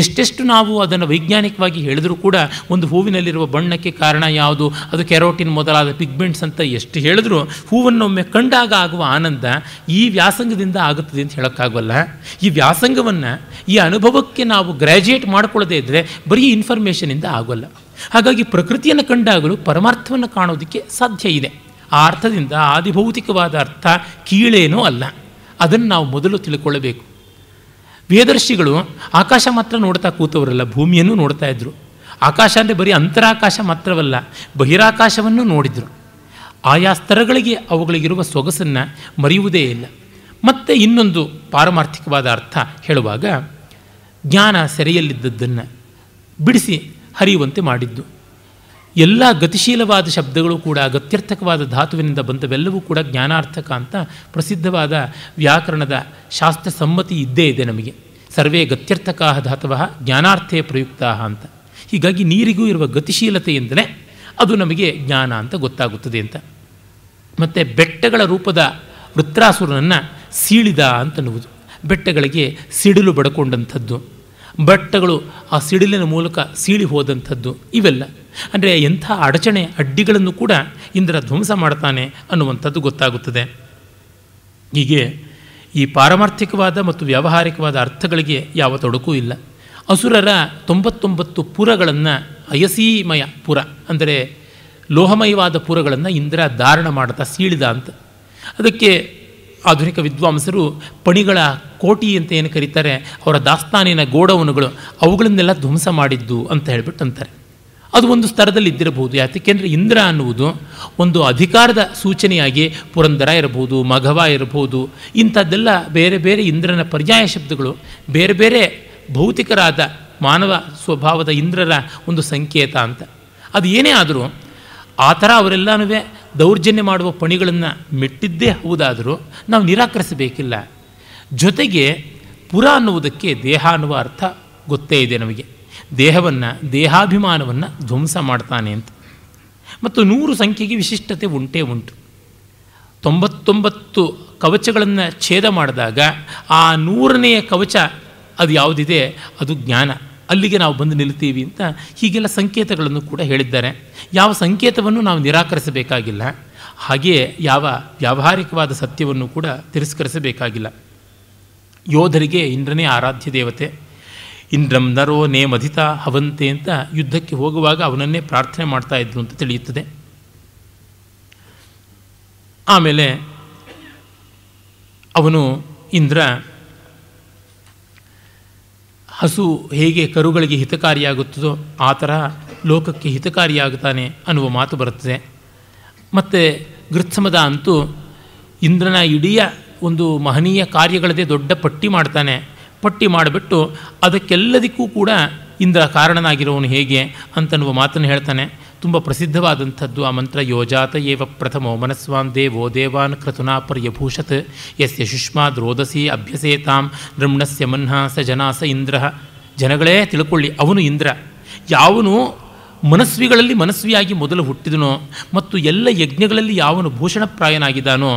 ಎಷ್ಟೆಷ್ಟು ನಾವು ಅದನ್ನು ವೈಜ್ಞಾನಿಕವಾಗಿ ಹೇಳಿದರೂ ಕೂಡ ಒಂದು ಹೂವಿನಲ್ಲಿರುವ ಬಣ್ಣಕ್ಕೆ ಕಾರಣ ಯಾವುದು ಅದು ಕೆರೋಟಿನ್ ಮೊದಲಾದ ಪಿಗ್ಮೆಂಟ್ಸ್ ಅಂತ ಎಷ್ಟು ಹೇಳಿದ್ರೂ ಒಮ್ಮೆ ಕಂಡಾಗ ಆಗುವ ಆನಂದ ಈ ವ್ಯಾಸಂಗದಿಂದ ಆಗುತ್ತದೆ ಅಂತ ಹೇಳೋಕ್ಕಾಗಲ್ಲ ಈ ವ್ಯಾಸಂಗವನ್ನು ಈ ಅನುಭವಕ್ಕೆ ನಾವು ಗ್ರ್ಯಾಜುಯೇಟ್ ಮಾಡಿಕೊಳ್ಳದೇ ಇದ್ದರೆ ಬರೀ ಇನ್ಫಾರ್ಮೇಷನಿಂದ ಆಗೋಲ್ಲ ಹಾಗಾಗಿ ಪ್ರಕೃತಿಯನ್ನು ಕಂಡಾಗಲೂ ಪರಮಾರ್ಥವನ್ನು ಕಾಣೋದಕ್ಕೆ ಸಾಧ್ಯ ಇದೆ ಆ ಅರ್ಥದಿಂದ ಆದಿಭೌತಿಕವಾದ ಅರ್ಥ ಕೀಳೇನೋ ಅಲ್ಲ ಅದನ್ನು ನಾವು ಮೊದಲು ತಿಳ್ಕೊಳ್ಳಬೇಕು ವೇದರ್ಶಿಗಳು ಆಕಾಶ ಮಾತ್ರ ನೋಡ್ತಾ ಕೂತವರಲ್ಲ ಭೂಮಿಯನ್ನು ನೋಡ್ತಾ ಇದ್ದರು ಆಕಾಶ ಅಂದರೆ ಬರೀ ಅಂತರಾಕಾಶ ಮಾತ್ರವಲ್ಲ ಬಹಿರಾಕಾಶವನ್ನು ನೋಡಿದರು ಆಯಾ ಸ್ತರಗಳಿಗೆ ಅವುಗಳಿಗಿರುವ ಸೊಗಸನ್ನು ಮರೆಯುವುದೇ ಇಲ್ಲ ಮತ್ತೆ ಇನ್ನೊಂದು ಪಾರಮಾರ್ಥಿಕವಾದ ಅರ್ಥ ಹೇಳುವಾಗ ಜ್ಞಾನ ಸೆರೆಯಲ್ಲಿದ್ದದ್ದನ್ನು ಬಿಡಿಸಿ ಹರಿಯುವಂತೆ ಮಾಡಿದ್ದು ಎಲ್ಲ ಗತಿಶೀಲವಾದ ಶಬ್ದಗಳು ಕೂಡ ಗತ್ಯರ್ಥಕವಾದ ಧಾತುವಿನಿಂದ ಬಂದವೆಲ್ಲವೂ ಕೂಡ ಜ್ಞಾನಾರ್ಥಕ ಅಂತ ಪ್ರಸಿದ್ಧವಾದ ವ್ಯಾಕರಣದ ಶಾಸ್ತ್ರ ಸಮ್ಮತಿ ಇದ್ದೇ ಇದೆ ನಮಗೆ ಸರ್ವೇ ಗತ್ಯರ್ಥಕಾ ಧಾತುವ ಜ್ಞಾನಾರ್ಥೇ ಪ್ರಯುಕ್ತ ಅಂತ ಹೀಗಾಗಿ ನೀರಿಗೂ ಇರುವ ಗತಿಶೀಲತೆಯಿಂದಲೇ ಅದು ನಮಗೆ ಜ್ಞಾನ ಅಂತ ಗೊತ್ತಾಗುತ್ತದೆ ಅಂತ ಮತ್ತು ಬೆಟ್ಟಗಳ ರೂಪದ ವೃತ್ರಾಸುರನನ್ನು ಸೀಳಿದ ಅಂತನ್ನುವುದು ಬೆಟ್ಟಗಳಿಗೆ ಸಿಡಿಲು ಬಡಕೊಂಡಂಥದ್ದು ಬಟ್ಟೆಗಳು ಆ ಸಿಡಿಲಿನ ಮೂಲಕ ಸೀಳಿ ಹೋದಂಥದ್ದು ಇವೆಲ್ಲ ಅಂದರೆ ಎಂಥ ಅಡಚಣೆ ಅಡ್ಡಿಗಳನ್ನು ಕೂಡ ಇಂದ್ರ ಧ್ವಂಸ ಮಾಡ್ತಾನೆ ಅನ್ನುವಂಥದ್ದು ಗೊತ್ತಾಗುತ್ತದೆ ಹೀಗೆ ಈ ಪಾರಮಾರ್ಥಿಕವಾದ ಮತ್ತು ವ್ಯಾವಹಾರಿಕವಾದ ಅರ್ಥಗಳಿಗೆ ಯಾವ ತೊಡಕೂ ಇಲ್ಲ ಅಸುರರ ತೊಂಬತ್ತೊಂಬತ್ತು ಪುರಗಳನ್ನು ಅಯಸೀಮಯ ಪುರ ಅಂದರೆ ಲೋಹಮಯವಾದ ಪುರಗಳನ್ನು ಇಂದ್ರ ಧಾರಣ ಮಾಡ್ತಾ ಸೀಳಿದ ಅಂತ ಅದಕ್ಕೆ ಆಧುನಿಕ ವಿದ್ವಾಂಸರು ಪಣಿಗಳ ಕೋಟಿ ಅಂತ ಏನು ಕರೀತಾರೆ ಅವರ ದಾಸ್ತಾನಿನ ಗೋಡವನುಗಳು ಅವುಗಳನ್ನೆಲ್ಲ ಧ್ವಂಸ ಮಾಡಿದ್ದು ಅಂತ ಹೇಳ್ಬಿಟ್ಟು ಅಂತಾರೆ ಅದು ಒಂದು ಸ್ತರದಲ್ಲಿ ಇದ್ದಿರಬಹುದು ಯಾಕೆಂದರೆ ಇಂದ್ರ ಅನ್ನುವುದು ಒಂದು ಅಧಿಕಾರದ ಸೂಚನೆಯಾಗಿ ಪುರಂದರ ಇರಬಹುದು ಮಘವ ಇರಬಹುದು ಇಂಥದ್ದೆಲ್ಲ ಬೇರೆ ಬೇರೆ ಇಂದ್ರನ ಪರ್ಯಾಯ ಶಬ್ದಗಳು ಬೇರೆ ಬೇರೆ ಭೌತಿಕರಾದ ಮಾನವ ಸ್ವಭಾವದ ಇಂದ್ರರ ಒಂದು ಸಂಕೇತ ಅಂತ ಅದು ಏನೇ ಆದರೂ ಆ ಥರ ಅವರೆಲ್ಲನೂ ದೌರ್ಜನ್ಯ ಮಾಡುವ ಪಣಿಗಳನ್ನು ಮೆಟ್ಟಿದ್ದೇ ಹೌದಾದರೂ ನಾವು ನಿರಾಕರಿಸಬೇಕಿಲ್ಲ ಜೊತೆಗೆ ಪುರ ಅನ್ನುವುದಕ್ಕೆ ದೇಹ ಅನ್ನುವ ಅರ್ಥ ಗೊತ್ತೇ ಇದೆ ನಮಗೆ ದೇಹವನ್ನು ದೇಹಾಭಿಮಾನವನ್ನು ಧ್ವಂಸ ಮಾಡ್ತಾನೆ ಅಂತ ಮತ್ತು ನೂರು ಸಂಖ್ಯೆಗೆ ವಿಶಿಷ್ಟತೆ ಉಂಟೇ ಉಂಟು ತೊಂಬತ್ತೊಂಬತ್ತು ಕವಚಗಳನ್ನು ಛೇದ ಮಾಡಿದಾಗ ಆ ನೂರನೆಯ ಕವಚ ಅದು ಯಾವುದಿದೆ ಅದು ಜ್ಞಾನ ಅಲ್ಲಿಗೆ ನಾವು ಬಂದು ನಿಲ್ತೀವಿ ಅಂತ ಹೀಗೆಲ್ಲ ಸಂಕೇತಗಳನ್ನು ಕೂಡ ಹೇಳಿದ್ದಾರೆ ಯಾವ ಸಂಕೇತವನ್ನು ನಾವು ನಿರಾಕರಿಸಬೇಕಾಗಿಲ್ಲ ಹಾಗೆಯೇ ಯಾವ ವ್ಯಾವಹಾರಿಕವಾದ ಸತ್ಯವನ್ನು ಕೂಡ ತಿರಸ್ಕರಿಸಬೇಕಾಗಿಲ್ಲ ಯೋಧರಿಗೆ ಇಂದ್ರನೇ ಆರಾಧ್ಯ ದೇವತೆ ಇಂದ್ರಂ ನರೋ ಮಧಿತ ಹವಂತೆ ಅಂತ ಯುದ್ಧಕ್ಕೆ ಹೋಗುವಾಗ ಅವನನ್ನೇ ಪ್ರಾರ್ಥನೆ ಮಾಡ್ತಾ ಇದ್ರು ಅಂತ ತಿಳಿಯುತ್ತದೆ ಆಮೇಲೆ ಅವನು ಇಂದ್ರ ಹಸು ಹೇಗೆ ಕರುಗಳಿಗೆ ಹಿತಕಾರಿಯಾಗುತ್ತದೋ ಆ ಥರ ಲೋಕಕ್ಕೆ ಹಿತಕಾರಿಯಾಗುತ್ತಾನೆ ಅನ್ನುವ ಮಾತು ಬರುತ್ತದೆ ಮತ್ತು ಗೃತ್ಸಮದ ಅಂತೂ ಇಂದ್ರನ ಇಡೀ ಒಂದು ಮಹನೀಯ ಕಾರ್ಯಗಳದೇ ದೊಡ್ಡ ಪಟ್ಟಿ ಮಾಡ್ತಾನೆ ಪಟ್ಟಿ ಮಾಡಿಬಿಟ್ಟು ಅದಕ್ಕೆಲ್ಲದಕ್ಕೂ ಕೂಡ ಇಂದ್ರ ಕಾರಣನಾಗಿರೋವನು ಹೇಗೆ ಅಂತನ್ನುವ ಮಾತನ್ನು ಹೇಳ್ತಾನೆ ತುಂಬ ಪ್ರಸಿದ್ಧವಾದಂಥದ್ದು ಆ ಮಂತ್ರ ಯೋಜಾತ ಏವ ಪ್ರಥಮೋ ಮನಸ್ವಾಂ ದೇವೋ ದೇವಾನ್ ಕ್ರತುನಾ ಪರ್ಯಭೂಷತ್ ಯಸ್ಯ ಸುಷ್ಮಾ ದ್ರೋದಸಿ ಅಭ್ಯಸೇತಾಂ ನೃಮ್ಣಸ್ಯ ಮನ್ಹಾಸ ಜನಾಸ ಇಂದ್ರ ಜನಗಳೇ ತಿಳ್ಕೊಳ್ಳಿ ಅವನು ಇಂದ್ರ ಯಾವನು ಮನಸ್ವಿಗಳಲ್ಲಿ ಮನಸ್ವಿಯಾಗಿ ಮೊದಲು ಹುಟ್ಟಿದನೋ ಮತ್ತು ಎಲ್ಲ ಯಜ್ಞಗಳಲ್ಲಿ ಯಾವನು ಭೂಷಣಪ್ರಾಯನಾಗಿದ್ದಾನೋ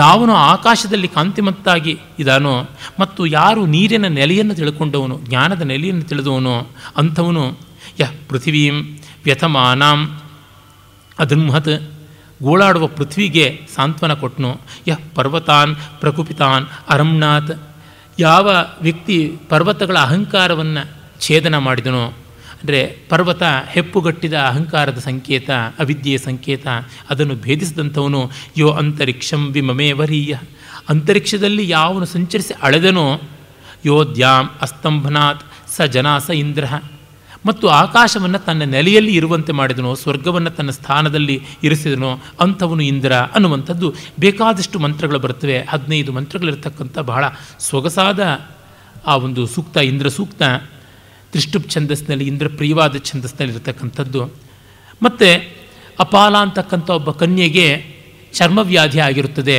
ಯಾವನು ಆಕಾಶದಲ್ಲಿ ಕಾಂತಿಮತ್ತಾಗಿ ಇದ್ದಾನೋ ಮತ್ತು ಯಾರು ನೀರಿನ ನೆಲೆಯನ್ನು ತಿಳ್ಕೊಂಡವನು ಜ್ಞಾನದ ನೆಲೆಯನ್ನು ತಿಳಿದವನು ಅಂಥವನು ಯಹ್ ಪೃಥಿವೀಂ ವ್ಯಥಮಾನಾಂ ಅದೃಂಹತ್ ಗೋಳಾಡುವ ಪೃಥ್ವಿಗೆ ಸಾಂತ್ವನ ಕೊಟ್ಟನು ಯ ಪರ್ವತಾನ್ ಪ್ರಕುಪಿತಾನ್ ಅರಮ್ನಾಥ್ ಯಾವ ವ್ಯಕ್ತಿ ಪರ್ವತಗಳ ಅಹಂಕಾರವನ್ನು ಛೇದನ ಮಾಡಿದನೋ ಅಂದರೆ ಪರ್ವತ ಹೆಪ್ಪುಗಟ್ಟಿದ ಅಹಂಕಾರದ ಸಂಕೇತ ಅವಿದ್ಯೆಯ ಸಂಕೇತ ಅದನ್ನು ಭೇದಿಸಿದಂಥವನು ಯೋ ಅಂತರಿಕ್ಷಂ ವಿಮಮೇವರೀಯ ಅಂತರಿಕ್ಷದಲ್ಲಿ ಯಾವನು ಸಂಚರಿಸಿ ಅಳೆದನೋ ಯೋಧ್ಯಾಂ ಅಸ್ತಂಭನಾಥ್ ಸ ಸ ಇಂದ್ರ ಮತ್ತು ಆಕಾಶವನ್ನು ತನ್ನ ನೆಲೆಯಲ್ಲಿ ಇರುವಂತೆ ಮಾಡಿದನೋ ಸ್ವರ್ಗವನ್ನು ತನ್ನ ಸ್ಥಾನದಲ್ಲಿ ಇರಿಸಿದನೋ ಅಂಥವನು ಇಂದ್ರ ಅನ್ನುವಂಥದ್ದು ಬೇಕಾದಷ್ಟು ಮಂತ್ರಗಳು ಬರ್ತವೆ ಹದಿನೈದು ಮಂತ್ರಗಳಿರ್ತಕ್ಕಂಥ ಬಹಳ ಸೊಗಸಾದ ಆ ಒಂದು ಸೂಕ್ತ ಇಂದ್ರ ಸೂಕ್ತ ತ್ರಿಷ್ಟುಪ್ ಛಂದಸ್ನಲ್ಲಿ ಇಂದ್ರ ಪ್ರಿಯವಾದ ಛಂದಸ್ನಲ್ಲಿ ಇರತಕ್ಕಂಥದ್ದು ಮತ್ತು ಅಪಾಲ ಅಂತಕ್ಕಂಥ ಒಬ್ಬ ಕನ್ಯೆಗೆ ಚರ್ಮವ್ಯಾಧಿ ಆಗಿರುತ್ತದೆ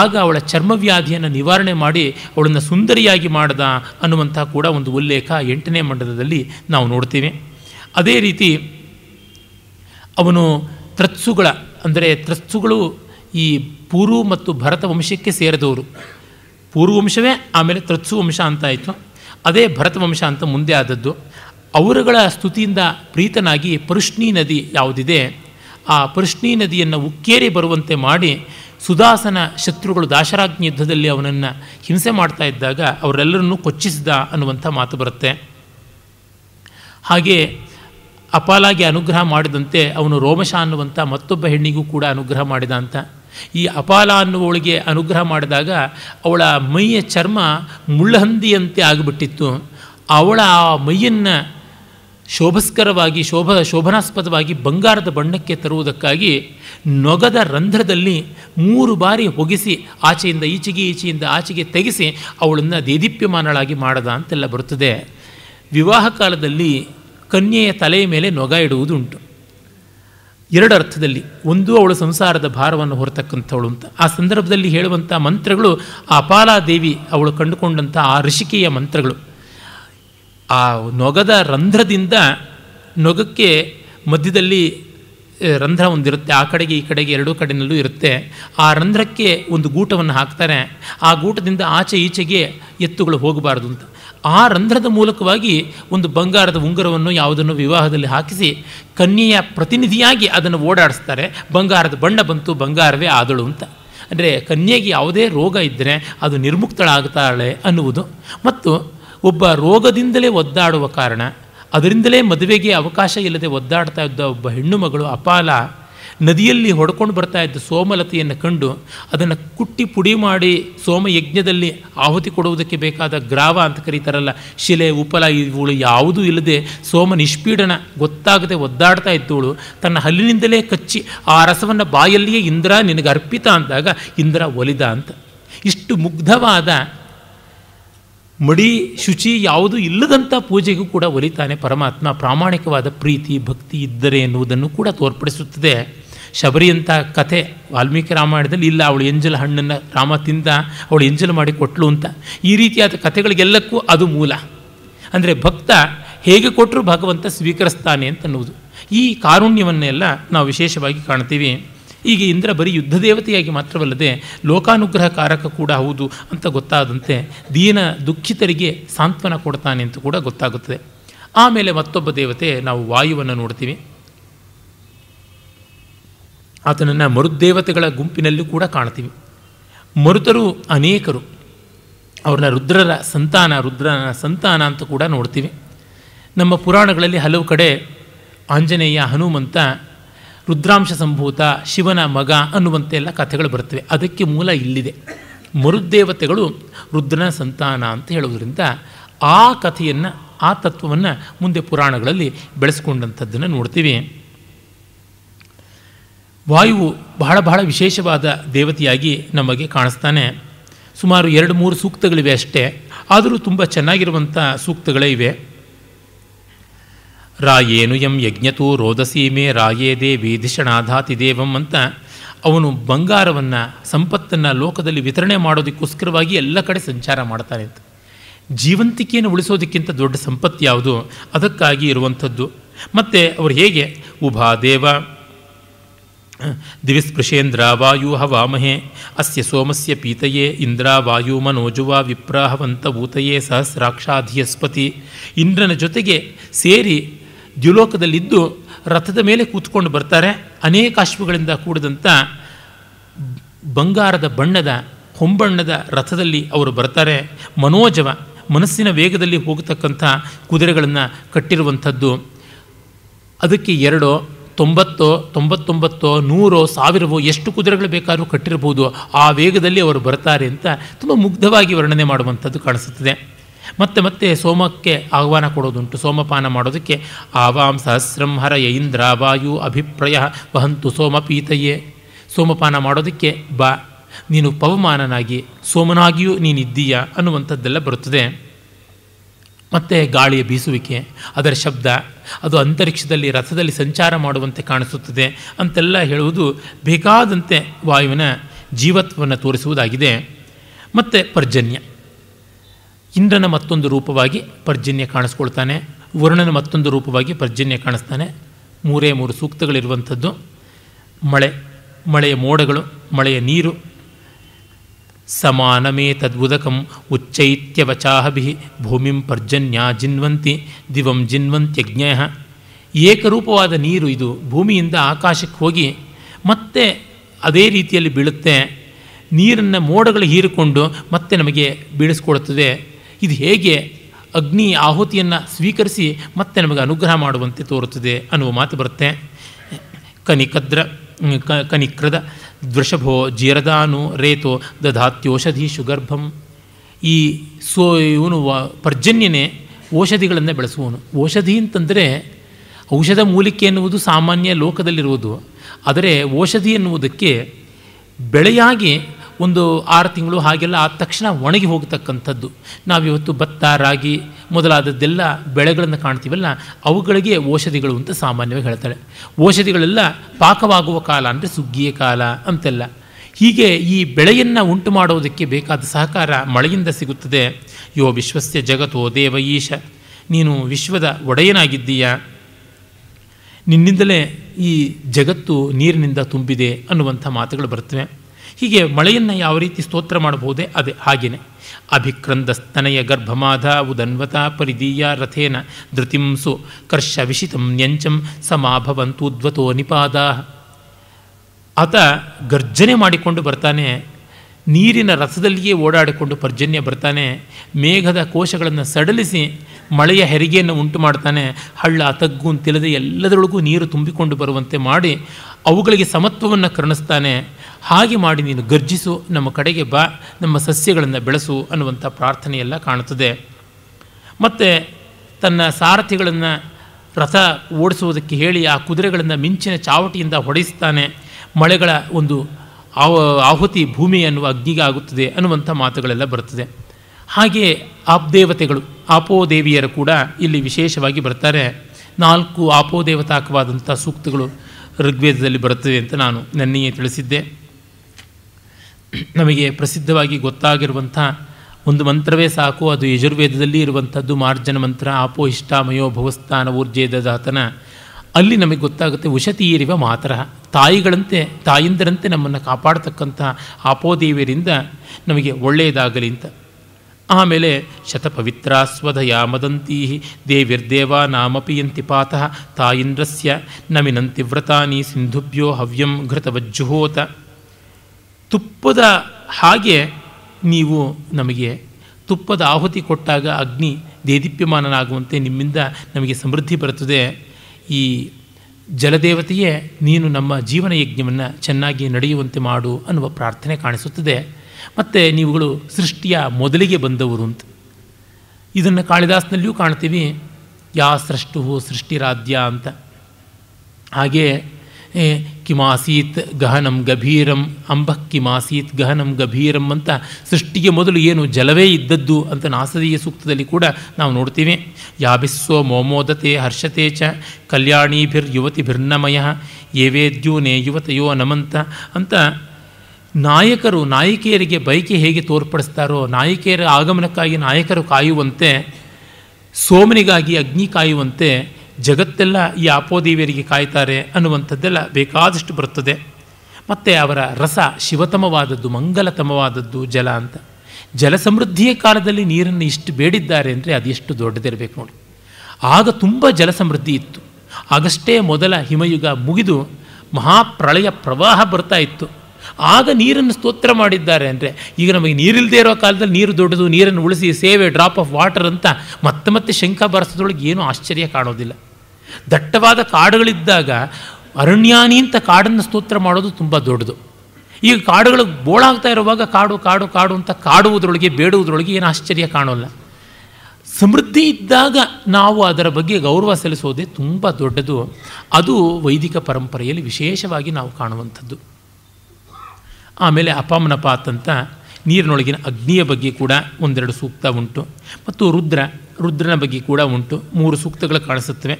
ಆಗ ಅವಳ ಚರ್ಮವ್ಯಾಧಿಯನ್ನು ನಿವಾರಣೆ ಮಾಡಿ ಅವಳನ್ನು ಸುಂದರಿಯಾಗಿ ಮಾಡ್ದ ಅನ್ನುವಂಥ ಕೂಡ ಒಂದು ಉಲ್ಲೇಖ ಎಂಟನೇ ಮಂಡಲದಲ್ಲಿ ನಾವು ನೋಡ್ತೀವಿ ಅದೇ ರೀತಿ ಅವನು ತ್ರತ್ಸುಗಳ ಅಂದರೆ ತ್ರತ್ಸುಗಳು ಈ ಪೂರ್ವ ಮತ್ತು ಭರತ ವಂಶಕ್ಕೆ ಸೇರಿದವರು ವಂಶವೇ ಆಮೇಲೆ ತ್ರತ್ಸು ವಂಶ ಅಂತ ಆಯಿತು ಅದೇ ವಂಶ ಅಂತ ಮುಂದೆ ಆದದ್ದು ಅವರುಗಳ ಸ್ತುತಿಯಿಂದ ಪ್ರೀತನಾಗಿ ಪರುಷ್ಣಿ ನದಿ ಯಾವುದಿದೆ ಆ ಪರುಷ್ಣಿ ನದಿಯನ್ನು ಉಕ್ಕೇರಿ ಬರುವಂತೆ ಮಾಡಿ ಸುದಾಸನ ಶತ್ರುಗಳು ದಾಶರಾಜ್ಞ ಯುದ್ಧದಲ್ಲಿ ಅವನನ್ನು ಹಿಂಸೆ ಮಾಡ್ತಾ ಇದ್ದಾಗ ಅವರೆಲ್ಲರನ್ನೂ ಕೊಚ್ಚಿಸಿದ ಅನ್ನುವಂಥ ಮಾತು ಬರುತ್ತೆ ಹಾಗೆ ಅಪಾಲಾಗಿ ಅನುಗ್ರಹ ಮಾಡಿದಂತೆ ಅವನು ರೋಮಶ ಅನ್ನುವಂಥ ಮತ್ತೊಬ್ಬ ಹೆಣ್ಣಿಗೂ ಕೂಡ ಅನುಗ್ರಹ ಮಾಡಿದ ಅಂತ ಈ ಅಪಾಲ ಅನ್ನುವಳಿಗೆ ಅನುಗ್ರಹ ಮಾಡಿದಾಗ ಅವಳ ಮೈಯ ಚರ್ಮ ಮುಳ್ಳಹಂದಿಯಂತೆ ಆಗಿಬಿಟ್ಟಿತ್ತು ಅವಳ ಆ ಮೈಯನ್ನು ಶೋಭಸ್ಕರವಾಗಿ ಶೋಭ ಶೋಭನಾಸ್ಪದವಾಗಿ ಬಂಗಾರದ ಬಣ್ಣಕ್ಕೆ ತರುವುದಕ್ಕಾಗಿ ನೊಗದ ರಂಧ್ರದಲ್ಲಿ ಮೂರು ಬಾರಿ ಹೊಗಿಸಿ ಆಚೆಯಿಂದ ಈಚೆಗೆ ಈಚೆಯಿಂದ ಆಚೆಗೆ ತೆಗೆಸಿ ಅವಳನ್ನು ದೇದೀಪ್ಯಮಾನಳಾಗಿ ಮಾಡದ ಅಂತೆಲ್ಲ ಬರುತ್ತದೆ ವಿವಾಹ ಕಾಲದಲ್ಲಿ ಕನ್ಯೆಯ ತಲೆಯ ಮೇಲೆ ನೊಗ ಇಡುವುದುಂಟು ಎರಡು ಅರ್ಥದಲ್ಲಿ ಒಂದು ಅವಳು ಸಂಸಾರದ ಭಾರವನ್ನು ಹೊರತಕ್ಕಂಥವಳು ಅಂತ ಆ ಸಂದರ್ಭದಲ್ಲಿ ಹೇಳುವಂಥ ಮಂತ್ರಗಳು ಆ ಪಾಲಾದೇವಿ ಅವಳು ಕಂಡುಕೊಂಡಂಥ ಆ ಋಷಿಕೆಯ ಮಂತ್ರಗಳು ಆ ನೊಗದ ರಂಧ್ರದಿಂದ ನೊಗಕ್ಕೆ ಮಧ್ಯದಲ್ಲಿ ರಂಧ್ರ ಒಂದಿರುತ್ತೆ ಆ ಕಡೆಗೆ ಈ ಕಡೆಗೆ ಎರಡೂ ಕಡೆಯಲ್ಲೂ ಇರುತ್ತೆ ಆ ರಂಧ್ರಕ್ಕೆ ಒಂದು ಗೂಟವನ್ನು ಹಾಕ್ತಾರೆ ಆ ಗೂಟದಿಂದ ಆಚೆ ಈಚೆಗೆ ಎತ್ತುಗಳು ಹೋಗಬಾರ್ದು ಅಂತ ಆ ರಂಧ್ರದ ಮೂಲಕವಾಗಿ ಒಂದು ಬಂಗಾರದ ಉಂಗುರವನ್ನು ಯಾವುದನ್ನು ವಿವಾಹದಲ್ಲಿ ಹಾಕಿಸಿ ಕನ್ಯೆಯ ಪ್ರತಿನಿಧಿಯಾಗಿ ಅದನ್ನು ಓಡಾಡಿಸ್ತಾರೆ ಬಂಗಾರದ ಬಣ್ಣ ಬಂತು ಬಂಗಾರವೇ ಆದಳು ಅಂತ ಅಂದರೆ ಕನ್ಯೆಗೆ ಯಾವುದೇ ರೋಗ ಇದ್ದರೆ ಅದು ನಿರ್ಮುಕ್ತಳಾಗ್ತಾಳೆ ಅನ್ನುವುದು ಮತ್ತು ಒಬ್ಬ ರೋಗದಿಂದಲೇ ಒದ್ದಾಡುವ ಕಾರಣ ಅದರಿಂದಲೇ ಮದುವೆಗೆ ಅವಕಾಶ ಇಲ್ಲದೆ ಒದ್ದಾಡ್ತಾ ಇದ್ದ ಒಬ್ಬ ಹೆಣ್ಣು ಮಗಳು ಅಪಾಲ ನದಿಯಲ್ಲಿ ಹೊಡ್ಕೊಂಡು ಬರ್ತಾ ಇದ್ದ ಸೋಮಲತೆಯನ್ನು ಕಂಡು ಅದನ್ನು ಕುಟ್ಟಿ ಪುಡಿ ಮಾಡಿ ಸೋಮಯಜ್ಞದಲ್ಲಿ ಆಹುತಿ ಕೊಡುವುದಕ್ಕೆ ಬೇಕಾದ ಗ್ರಾವ ಅಂತ ಕರೀತಾರಲ್ಲ ಶಿಲೆ ಉಪಲ ಇವುಳು ಯಾವುದೂ ಇಲ್ಲದೆ ಸೋಮ ನಿಷ್ಪೀಡನ ಗೊತ್ತಾಗದೆ ಒದ್ದಾಡ್ತಾ ಇದ್ದವಳು ತನ್ನ ಹಲ್ಲಿನಿಂದಲೇ ಕಚ್ಚಿ ಆ ರಸವನ್ನು ಬಾಯಲ್ಲಿಯೇ ಇಂದ್ರ ನಿನಗೆ ಅರ್ಪಿತ ಅಂದಾಗ ಇಂದ್ರ ಒಲಿದ ಅಂತ ಇಷ್ಟು ಮುಗ್ಧವಾದ ಮಡಿ ಶುಚಿ ಯಾವುದು ಇಲ್ಲದಂಥ ಪೂಜೆಗೂ ಕೂಡ ಒಲಿತಾನೆ ಪರಮಾತ್ಮ ಪ್ರಾಮಾಣಿಕವಾದ ಪ್ರೀತಿ ಭಕ್ತಿ ಇದ್ದರೆ ಎನ್ನುವುದನ್ನು ಕೂಡ ತೋರ್ಪಡಿಸುತ್ತದೆ ಶಬರಿಯಂಥ ಕಥೆ ವಾಲ್ಮೀಕಿ ರಾಮಾಯಣದಲ್ಲಿ ಇಲ್ಲ ಅವಳು ಎಂಜಲ ಹಣ್ಣನ್ನು ರಾಮ ತಿಂದ ಅವಳು ಎಂಜಲು ಮಾಡಿ ಕೊಟ್ಟಲು ಅಂತ ಈ ರೀತಿಯಾದ ಕಥೆಗಳಿಗೆಲ್ಲಕ್ಕೂ ಅದು ಮೂಲ ಅಂದರೆ ಭಕ್ತ ಹೇಗೆ ಕೊಟ್ಟರು ಭಗವಂತ ಸ್ವೀಕರಿಸ್ತಾನೆ ಅಂತನ್ನುವುದು ಈ ಕಾರುಣ್ಯವನ್ನೆಲ್ಲ ನಾವು ವಿಶೇಷವಾಗಿ ಕಾಣ್ತೀವಿ ಹೀಗೆ ಇಂದ್ರ ಬರೀ ಯುದ್ಧ ದೇವತೆಯಾಗಿ ಮಾತ್ರವಲ್ಲದೆ ಲೋಕಾನುಗ್ರಹಕಾರಕ ಕೂಡ ಹೌದು ಅಂತ ಗೊತ್ತಾದಂತೆ ದೀನ ದುಃಖಿತರಿಗೆ ಸಾಂತ್ವನ ಕೊಡ್ತಾನೆ ಅಂತ ಕೂಡ ಗೊತ್ತಾಗುತ್ತದೆ ಆಮೇಲೆ ಮತ್ತೊಬ್ಬ ದೇವತೆ ನಾವು ವಾಯುವನ್ನು ನೋಡ್ತೀವಿ ಆತನನ್ನು ಮರುದೇವತೆಗಳ ಗುಂಪಿನಲ್ಲೂ ಕೂಡ ಕಾಣ್ತೀವಿ ಮರುತರು ಅನೇಕರು ಅವ್ರನ್ನ ರುದ್ರರ ಸಂತಾನ ರುದ್ರನ ಸಂತಾನ ಅಂತ ಕೂಡ ನೋಡ್ತೀವಿ ನಮ್ಮ ಪುರಾಣಗಳಲ್ಲಿ ಹಲವು ಕಡೆ ಆಂಜನೇಯ ಹನುಮಂತ ರುದ್ರಾಂಶ ಸಂಭೂತ ಶಿವನ ಮಗ ಅನ್ನುವಂತೆ ಎಲ್ಲ ಕಥೆಗಳು ಬರ್ತವೆ ಅದಕ್ಕೆ ಮೂಲ ಇಲ್ಲಿದೆ ಮರುದೇವತೆಗಳು ರುದ್ರನ ಸಂತಾನ ಅಂತ ಹೇಳೋದ್ರಿಂದ ಆ ಕಥೆಯನ್ನು ಆ ತತ್ವವನ್ನು ಮುಂದೆ ಪುರಾಣಗಳಲ್ಲಿ ಬೆಳೆಸ್ಕೊಂಡಂಥದ್ದನ್ನು ನೋಡ್ತೀವಿ ವಾಯುವು ಬಹಳ ಬಹಳ ವಿಶೇಷವಾದ ದೇವತೆಯಾಗಿ ನಮಗೆ ಕಾಣಿಸ್ತಾನೆ ಸುಮಾರು ಎರಡು ಮೂರು ಸೂಕ್ತಗಳಿವೆ ಅಷ್ಟೇ ಆದರೂ ತುಂಬ ಚೆನ್ನಾಗಿರುವಂಥ ಸೂಕ್ತಗಳೇ ಇವೆ ರಾಯೇನುಯಂ ಯಜ್ಞತು ರೋದಸೀಮೆ ರಾಯೇ ದೇವಿ ಧಿಷಣಾಧಾತಿ ದೇವಂ ಅಂತ ಅವನು ಬಂಗಾರವನ್ನು ಸಂಪತ್ತನ್ನು ಲೋಕದಲ್ಲಿ ವಿತರಣೆ ಮಾಡೋದಕ್ಕೋಸ್ಕರವಾಗಿ ಎಲ್ಲ ಕಡೆ ಸಂಚಾರ ಮಾಡ್ತಾನೆ ಅಂತ ಜೀವಂತಿಕೆಯನ್ನು ಉಳಿಸೋದಕ್ಕಿಂತ ದೊಡ್ಡ ಸಂಪತ್ತು ಯಾವುದು ಅದಕ್ಕಾಗಿ ಇರುವಂಥದ್ದು ಮತ್ತು ಅವರು ಹೇಗೆ ಉಭಾ ದೇವ ದಿವಿಸ್ಪೃಶೇಂದ್ರ ವಾಯು ಹವಾಮಹೆ ಅಸ್ಯ ಸೋಮಸ್ಯ ಪೀತಯೇ ಇಂದ್ರ ವಾಯು ಮನೋಜುವ ವಿಪ್ರಾಹವಂತ ಭೂತಯೇ ಸಹಸ್ರಾಕ್ಷಾಧಿಯಸ್ಪತಿ ಇಂದ್ರನ ಜೊತೆಗೆ ಸೇರಿ ದ್ಯುಲೋಕದಲ್ಲಿದ್ದು ರಥದ ಮೇಲೆ ಕೂತ್ಕೊಂಡು ಬರ್ತಾರೆ ಅನೇಕ ಅಶ್ವಗಳಿಂದ ಕೂಡಿದಂಥ ಬಂಗಾರದ ಬಣ್ಣದ ಹೊಂಬಣ್ಣದ ರಥದಲ್ಲಿ ಅವರು ಬರ್ತಾರೆ ಮನೋಜವ ಮನಸ್ಸಿನ ವೇಗದಲ್ಲಿ ಹೋಗತಕ್ಕಂಥ ಕುದುರೆಗಳನ್ನು ಕಟ್ಟಿರುವಂಥದ್ದು ಅದಕ್ಕೆ ಎರಡೋ ತೊಂಬತ್ತೋ ತೊಂಬತ್ತೊಂಬತ್ತೋ ನೂರೋ ಸಾವಿರವೋ ಎಷ್ಟು ಕುದುರೆಗಳು ಬೇಕಾದರೂ ಕಟ್ಟಿರಬಹುದು ಆ ವೇಗದಲ್ಲಿ ಅವರು ಬರ್ತಾರೆ ಅಂತ ತುಂಬ ಮುಗ್ಧವಾಗಿ ವರ್ಣನೆ ಮಾಡುವಂಥದ್ದು ಕಾಣಿಸುತ್ತದೆ ಮತ್ತೆ ಮತ್ತೆ ಸೋಮಕ್ಕೆ ಆಹ್ವಾನ ಕೊಡೋದುಂಟು ಸೋಮಪಾನ ಮಾಡೋದಕ್ಕೆ ಆವಾಂ ಸಹಸ್ರಂ ಹರ ಇಂದ್ರ ವಾಯು ಅಭಿಪ್ರಾಯ ವಹಂತು ಸೋಮ ಪೀತಯ್ಯೇ ಸೋಮಪಾನ ಮಾಡೋದಕ್ಕೆ ಬಾ ನೀನು ಪವಮಾನನಾಗಿ ಸೋಮನಾಗಿಯೂ ನೀನಿದ್ದೀಯಾ ಅನ್ನುವಂಥದ್ದೆಲ್ಲ ಬರುತ್ತದೆ ಮತ್ತು ಗಾಳಿಯ ಬೀಸುವಿಕೆ ಅದರ ಶಬ್ದ ಅದು ಅಂತರಿಕ್ಷದಲ್ಲಿ ರಥದಲ್ಲಿ ಸಂಚಾರ ಮಾಡುವಂತೆ ಕಾಣಿಸುತ್ತದೆ ಅಂತೆಲ್ಲ ಹೇಳುವುದು ಬೇಕಾದಂತೆ ವಾಯುವಿನ ಜೀವತ್ವವನ್ನು ತೋರಿಸುವುದಾಗಿದೆ ಮತ್ತು ಪರ್ಜನ್ಯ ಇಂದ್ರನ ಮತ್ತೊಂದು ರೂಪವಾಗಿ ಪರ್ಜನ್ಯ ಕಾಣಿಸ್ಕೊಳ್ತಾನೆ ವರ್ಣನ ಮತ್ತೊಂದು ರೂಪವಾಗಿ ಪರ್ಜನ್ಯ ಕಾಣಿಸ್ತಾನೆ ಮೂರೇ ಮೂರು ಸೂಕ್ತಗಳಿರುವಂಥದ್ದು ಮಳೆ ಮಳೆಯ ಮೋಡಗಳು ಮಳೆಯ ನೀರು ಸಮಾನಮೇ ತದ್ವುದಕಂ ಉಚ್ಚೈತ್ಯವಚಾಹಭಿ ಭೂಮಿಂ ಪರ್ಜನ್ಯ ಜಿನ್ವಂತಿ ದಿವಂ ಜಿನ್ವಂತ್ಯಜ್ಞ ಏಕರೂಪವಾದ ನೀರು ಇದು ಭೂಮಿಯಿಂದ ಆಕಾಶಕ್ಕೆ ಹೋಗಿ ಮತ್ತೆ ಅದೇ ರೀತಿಯಲ್ಲಿ ಬೀಳುತ್ತೆ ನೀರನ್ನು ಮೋಡಗಳು ಹೀರಿಕೊಂಡು ಮತ್ತೆ ನಮಗೆ ಬೀಳಿಸ್ಕೊಡುತ್ತದೆ ಇದು ಹೇಗೆ ಅಗ್ನಿ ಆಹುತಿಯನ್ನು ಸ್ವೀಕರಿಸಿ ಮತ್ತೆ ನಮಗೆ ಅನುಗ್ರಹ ಮಾಡುವಂತೆ ತೋರುತ್ತದೆ ಅನ್ನುವ ಮಾತು ಬರುತ್ತೆ ಕನಿಕದ್ರ ಕ ಕನಿಕ್ರದ ದೃಷಭೋ ಜೀರದಾನು ರೇತೋ ದಧಾತ್ಯೋಷಧಿ ಶುಗರ್ಭಂ ಈ ಸೋ ಇವನು ಪರ್ಜನ್ಯನೇ ಔಷಧಿಗಳನ್ನು ಬೆಳೆಸುವನು ಔಷಧಿ ಅಂತಂದರೆ ಔಷಧ ಮೂಲಿಕೆ ಎನ್ನುವುದು ಸಾಮಾನ್ಯ ಲೋಕದಲ್ಲಿರುವುದು ಆದರೆ ಔಷಧಿ ಎನ್ನುವುದಕ್ಕೆ ಬೆಳೆಯಾಗಿ ಒಂದು ಆರು ತಿಂಗಳು ಹಾಗೆಲ್ಲ ಆದ ತಕ್ಷಣ ಒಣಗಿ ಹೋಗತಕ್ಕಂಥದ್ದು ನಾವಿವತ್ತು ಭತ್ತ ರಾಗಿ ಮೊದಲಾದದ್ದೆಲ್ಲ ಬೆಳೆಗಳನ್ನು ಕಾಣ್ತೀವಲ್ಲ ಅವುಗಳಿಗೆ ಔಷಧಿಗಳು ಅಂತ ಸಾಮಾನ್ಯವಾಗಿ ಹೇಳ್ತಾಳೆ ಔಷಧಿಗಳೆಲ್ಲ ಪಾಕವಾಗುವ ಕಾಲ ಅಂದರೆ ಸುಗ್ಗಿಯ ಕಾಲ ಅಂತೆಲ್ಲ ಹೀಗೆ ಈ ಬೆಳೆಯನ್ನು ಉಂಟು ಮಾಡೋದಕ್ಕೆ ಬೇಕಾದ ಸಹಕಾರ ಮಳೆಯಿಂದ ಸಿಗುತ್ತದೆ ಯೋ ವಿಶ್ವಸ್ಯ ಜಗತೋ ದೇವ ಈಶ ನೀನು ವಿಶ್ವದ ಒಡೆಯನಾಗಿದ್ದೀಯ ನಿನ್ನಿಂದಲೇ ಈ ಜಗತ್ತು ನೀರಿನಿಂದ ತುಂಬಿದೆ ಅನ್ನುವಂಥ ಮಾತುಗಳು ಬರ್ತವೆ ಹೀಗೆ ಮಳೆಯನ್ನು ಯಾವ ರೀತಿ ಸ್ತೋತ್ರ ಮಾಡಬಹುದೇ ಅದೇ ಹಾಗೆಯೇ ಅಭಿಕ್ರಂದಸ್ತನಯ ಗರ್ಭಮಾಧ ಉದನ್ವತ ಪರಿದೀಯ ರಥೇನ ಧೃತಿಂಸು ಕರ್ಷ ವಿಶಿತಂ ನ್ಯಂಚಂ ಉದ್ವತೋ ನಿಪಾದ ಆತ ಗರ್ಜನೆ ಮಾಡಿಕೊಂಡು ಬರ್ತಾನೆ ನೀರಿನ ರಸದಲ್ಲಿಯೇ ಓಡಾಡಿಕೊಂಡು ಪರ್ಜನ್ಯ ಬರ್ತಾನೆ ಮೇಘದ ಕೋಶಗಳನ್ನು ಸಡಲಿಸಿ ಮಳೆಯ ಹೆರಿಗೆಯನ್ನು ಉಂಟು ಮಾಡ್ತಾನೆ ಹಳ್ಳ ತಗ್ಗು ಅಂತಿಲ್ಲದೆ ಎಲ್ಲದರೊಳಗೂ ನೀರು ತುಂಬಿಕೊಂಡು ಬರುವಂತೆ ಮಾಡಿ ಅವುಗಳಿಗೆ ಸಮತ್ವವನ್ನು ಕರುಣಿಸ್ತಾನೆ ಹಾಗೆ ಮಾಡಿ ನೀನು ಗರ್ಜಿಸು ನಮ್ಮ ಕಡೆಗೆ ಬಾ ನಮ್ಮ ಸಸ್ಯಗಳನ್ನು ಬೆಳೆಸು ಅನ್ನುವಂಥ ಪ್ರಾರ್ಥನೆಯೆಲ್ಲ ಕಾಣುತ್ತದೆ ಮತ್ತು ತನ್ನ ಸಾರಥಿಗಳನ್ನು ರಥ ಓಡಿಸುವುದಕ್ಕೆ ಹೇಳಿ ಆ ಕುದುರೆಗಳನ್ನು ಮಿಂಚಿನ ಚಾವಟಿಯಿಂದ ಹೊಡೆಸ್ತಾನೆ ಮಳೆಗಳ ಒಂದು ಆವ ಆಹುತಿ ಭೂಮಿ ಅನ್ನುವ ಅಗ್ನಿಗೆ ಆಗುತ್ತದೆ ಅನ್ನುವಂಥ ಮಾತುಗಳೆಲ್ಲ ಬರುತ್ತದೆ ಹಾಗೆಯೇ ಆಪ್ದೇವತೆಗಳು ಆಪೋದೇವಿಯರು ಕೂಡ ಇಲ್ಲಿ ವಿಶೇಷವಾಗಿ ಬರ್ತಾರೆ ನಾಲ್ಕು ಆಪೋದೇವತಾಕವಾದಂಥ ಸೂಕ್ತಗಳು ಋಗ್ವೇದದಲ್ಲಿ ಬರುತ್ತದೆ ಅಂತ ನಾನು ನನ್ನೆಯೇ ತಿಳಿಸಿದ್ದೆ ನಮಗೆ ಪ್ರಸಿದ್ಧವಾಗಿ ಗೊತ್ತಾಗಿರುವಂಥ ಒಂದು ಮಂತ್ರವೇ ಸಾಕು ಅದು ಯಜುರ್ವೇದದಲ್ಲಿ ಇರುವಂಥದ್ದು ಮಾರ್ಜನ ಮಂತ್ರ ಆಪೋ ಇಷ್ಟಾಮಯೋ ಭವಸ್ಥಾನ ಊರ್ಜೇದ ದಾತನ ಅಲ್ಲಿ ನಮಗೆ ಗೊತ್ತಾಗುತ್ತೆ ಉಷತೀರಿವ ಮಾತರ ತಾಯಿಗಳಂತೆ ತಾಯಿಂದರಂತೆ ನಮ್ಮನ್ನು ಕಾಪಾಡ್ತಕ್ಕಂಥ ಆಪೋದೇವಿಯರಿಂದ ನಮಗೆ ಒಳ್ಳೆಯದಾಗಲಿ ಅಂತ ಆಮೇಲೆ ಶತಪವಿತ್ರಾಸ್ವದ ಮದಂತೀ ದೇವಿರ್ದೇವ ನಾಮಪಿಯಂತಿ ಪಾತಃ ತಾಯಿಂದ್ರಸ್ಯ ನಮಿನಂತಿ ವ್ರತಾನಿ ಸಿಂಧುಭ್ಯೋ ಹವ್ಯಂ ಘೃತವಜ್ಜುಹೋತ ತುಪ್ಪದ ಹಾಗೆ ನೀವು ನಮಗೆ ತುಪ್ಪದ ಆಹುತಿ ಕೊಟ್ಟಾಗ ಅಗ್ನಿ ದೇದೀಪ್ಯಮಾನನಾಗುವಂತೆ ನಿಮ್ಮಿಂದ ನಮಗೆ ಸಮೃದ್ಧಿ ಬರುತ್ತದೆ ಈ ಜಲದೇವತೆಯೇ ನೀನು ನಮ್ಮ ಜೀವನ ಯಜ್ಞವನ್ನು ಚೆನ್ನಾಗಿ ನಡೆಯುವಂತೆ ಮಾಡು ಅನ್ನುವ ಪ್ರಾರ್ಥನೆ ಕಾಣಿಸುತ್ತದೆ ಮತ್ತು ನೀವುಗಳು ಸೃಷ್ಟಿಯ ಮೊದಲಿಗೆ ಬಂದವರು ಅಂತ ಇದನ್ನು ಕಾಳಿದಾಸನಲ್ಲಿಯೂ ಕಾಣ್ತೀವಿ ಯಾ ಸೃಷ್ಟು ಸೃಷ್ಟಿರಾಧ್ಯ ಅಂತ ಹಾಗೆ ಕಿಮಾಸೀತ್ ಗಹನಂ ಗಭೀರಂ ಅಂಬಃ ಕಿಮಾಸೀತ್ ಗಹನಂ ಗಭೀರಂ ಅಂತ ಸೃಷ್ಟಿಗೆ ಮೊದಲು ಏನು ಜಲವೇ ಇದ್ದದ್ದು ಅಂತ ನಾಸದೀಯ ಸೂಕ್ತದಲ್ಲಿ ಕೂಡ ನಾವು ನೋಡ್ತೀವಿ ಯಾಭಿಸ್ಸೋ ಮೋಮೋದತೆ ಹರ್ಷತೆ ಚ ಕಲ್ಯಾಣೀಭಿರ್ ಯುವತಿಭಿರ್ನಮಯ ನೇ ಯುವತಯೋ ನಮಂತ ಅಂತ ನಾಯಕರು ನಾಯಕಿಯರಿಗೆ ಬೈಕೆ ಹೇಗೆ ತೋರ್ಪಡಿಸ್ತಾರೋ ನಾಯಕಿಯರ ಆಗಮನಕ್ಕಾಗಿ ನಾಯಕರು ಕಾಯುವಂತೆ ಸೋಮನಿಗಾಗಿ ಅಗ್ನಿ ಕಾಯುವಂತೆ ಜಗತ್ತೆಲ್ಲ ಈ ಆಪೋದೇವಿಯರಿಗೆ ಕಾಯ್ತಾರೆ ಅನ್ನುವಂಥದ್ದೆಲ್ಲ ಬೇಕಾದಷ್ಟು ಬರ್ತದೆ ಮತ್ತು ಅವರ ರಸ ಶಿವತಮವಾದದ್ದು ಮಂಗಲತಮವಾದದ್ದು ಜಲ ಅಂತ ಜಲ ಸಮೃದ್ಧಿಯ ಕಾಲದಲ್ಲಿ ನೀರನ್ನು ಇಷ್ಟು ಬೇಡಿದ್ದಾರೆ ಅಂದರೆ ಅದೆಷ್ಟು ದೊಡ್ಡದಿರಬೇಕು ನೋಡಿ ಆಗ ತುಂಬ ಜಲ ಸಮೃದ್ಧಿ ಇತ್ತು ಆಗಷ್ಟೇ ಮೊದಲ ಹಿಮಯುಗ ಮುಗಿದು ಮಹಾಪ್ರಳಯ ಪ್ರವಾಹ ಬರ್ತಾ ಇತ್ತು ಆಗ ನೀರನ್ನು ಸ್ತೋತ್ರ ಮಾಡಿದ್ದಾರೆ ಅಂದರೆ ಈಗ ನಮಗೆ ನೀರಿಲ್ಲದೆ ಇರೋ ಕಾಲದಲ್ಲಿ ನೀರು ದೊಡ್ಡದು ನೀರನ್ನು ಉಳಿಸಿ ಸೇವೆ ಡ್ರಾಪ್ ಆಫ್ ವಾಟರ್ ಅಂತ ಮತ್ತೆ ಮತ್ತೆ ಶಂಕ ಬರೆಸೋದ್ರೊಳಗೆ ಏನೂ ಆಶ್ಚರ್ಯ ಕಾಣೋದಿಲ್ಲ ದಟ್ಟವಾದ ಕಾಡುಗಳಿದ್ದಾಗ ಅರಣ್ಯಾನಿ ಅಂತ ಕಾಡನ್ನು ಸ್ತೋತ್ರ ಮಾಡೋದು ತುಂಬ ದೊಡ್ಡದು ಈಗ ಕಾಡುಗಳು ಬೋಳಾಗ್ತಾ ಇರುವಾಗ ಕಾಡು ಕಾಡು ಕಾಡು ಅಂತ ಕಾಡುವುದರೊಳಗೆ ಬೇಡುವುದರೊಳಗೆ ಏನು ಆಶ್ಚರ್ಯ ಕಾಣೋಲ್ಲ ಸಮೃದ್ಧಿ ಇದ್ದಾಗ ನಾವು ಅದರ ಬಗ್ಗೆ ಗೌರವ ಸಲ್ಲಿಸೋದೇ ತುಂಬ ದೊಡ್ಡದು ಅದು ವೈದಿಕ ಪರಂಪರೆಯಲ್ಲಿ ವಿಶೇಷವಾಗಿ ನಾವು ಕಾಣುವಂಥದ್ದು ಆಮೇಲೆ ಅಪಾಮನಪಾತ್ ಅಂತ ನೀರಿನೊಳಗಿನ ಅಗ್ನಿಯ ಬಗ್ಗೆ ಕೂಡ ಒಂದೆರಡು ಸೂಕ್ತ ಉಂಟು ಮತ್ತು ರುದ್ರ ರುದ್ರನ ಬಗ್ಗೆ ಕೂಡ ಉಂಟು ಮೂರು ಸೂಕ್ತಗಳು ಕಾಣಿಸುತ್ತವೆ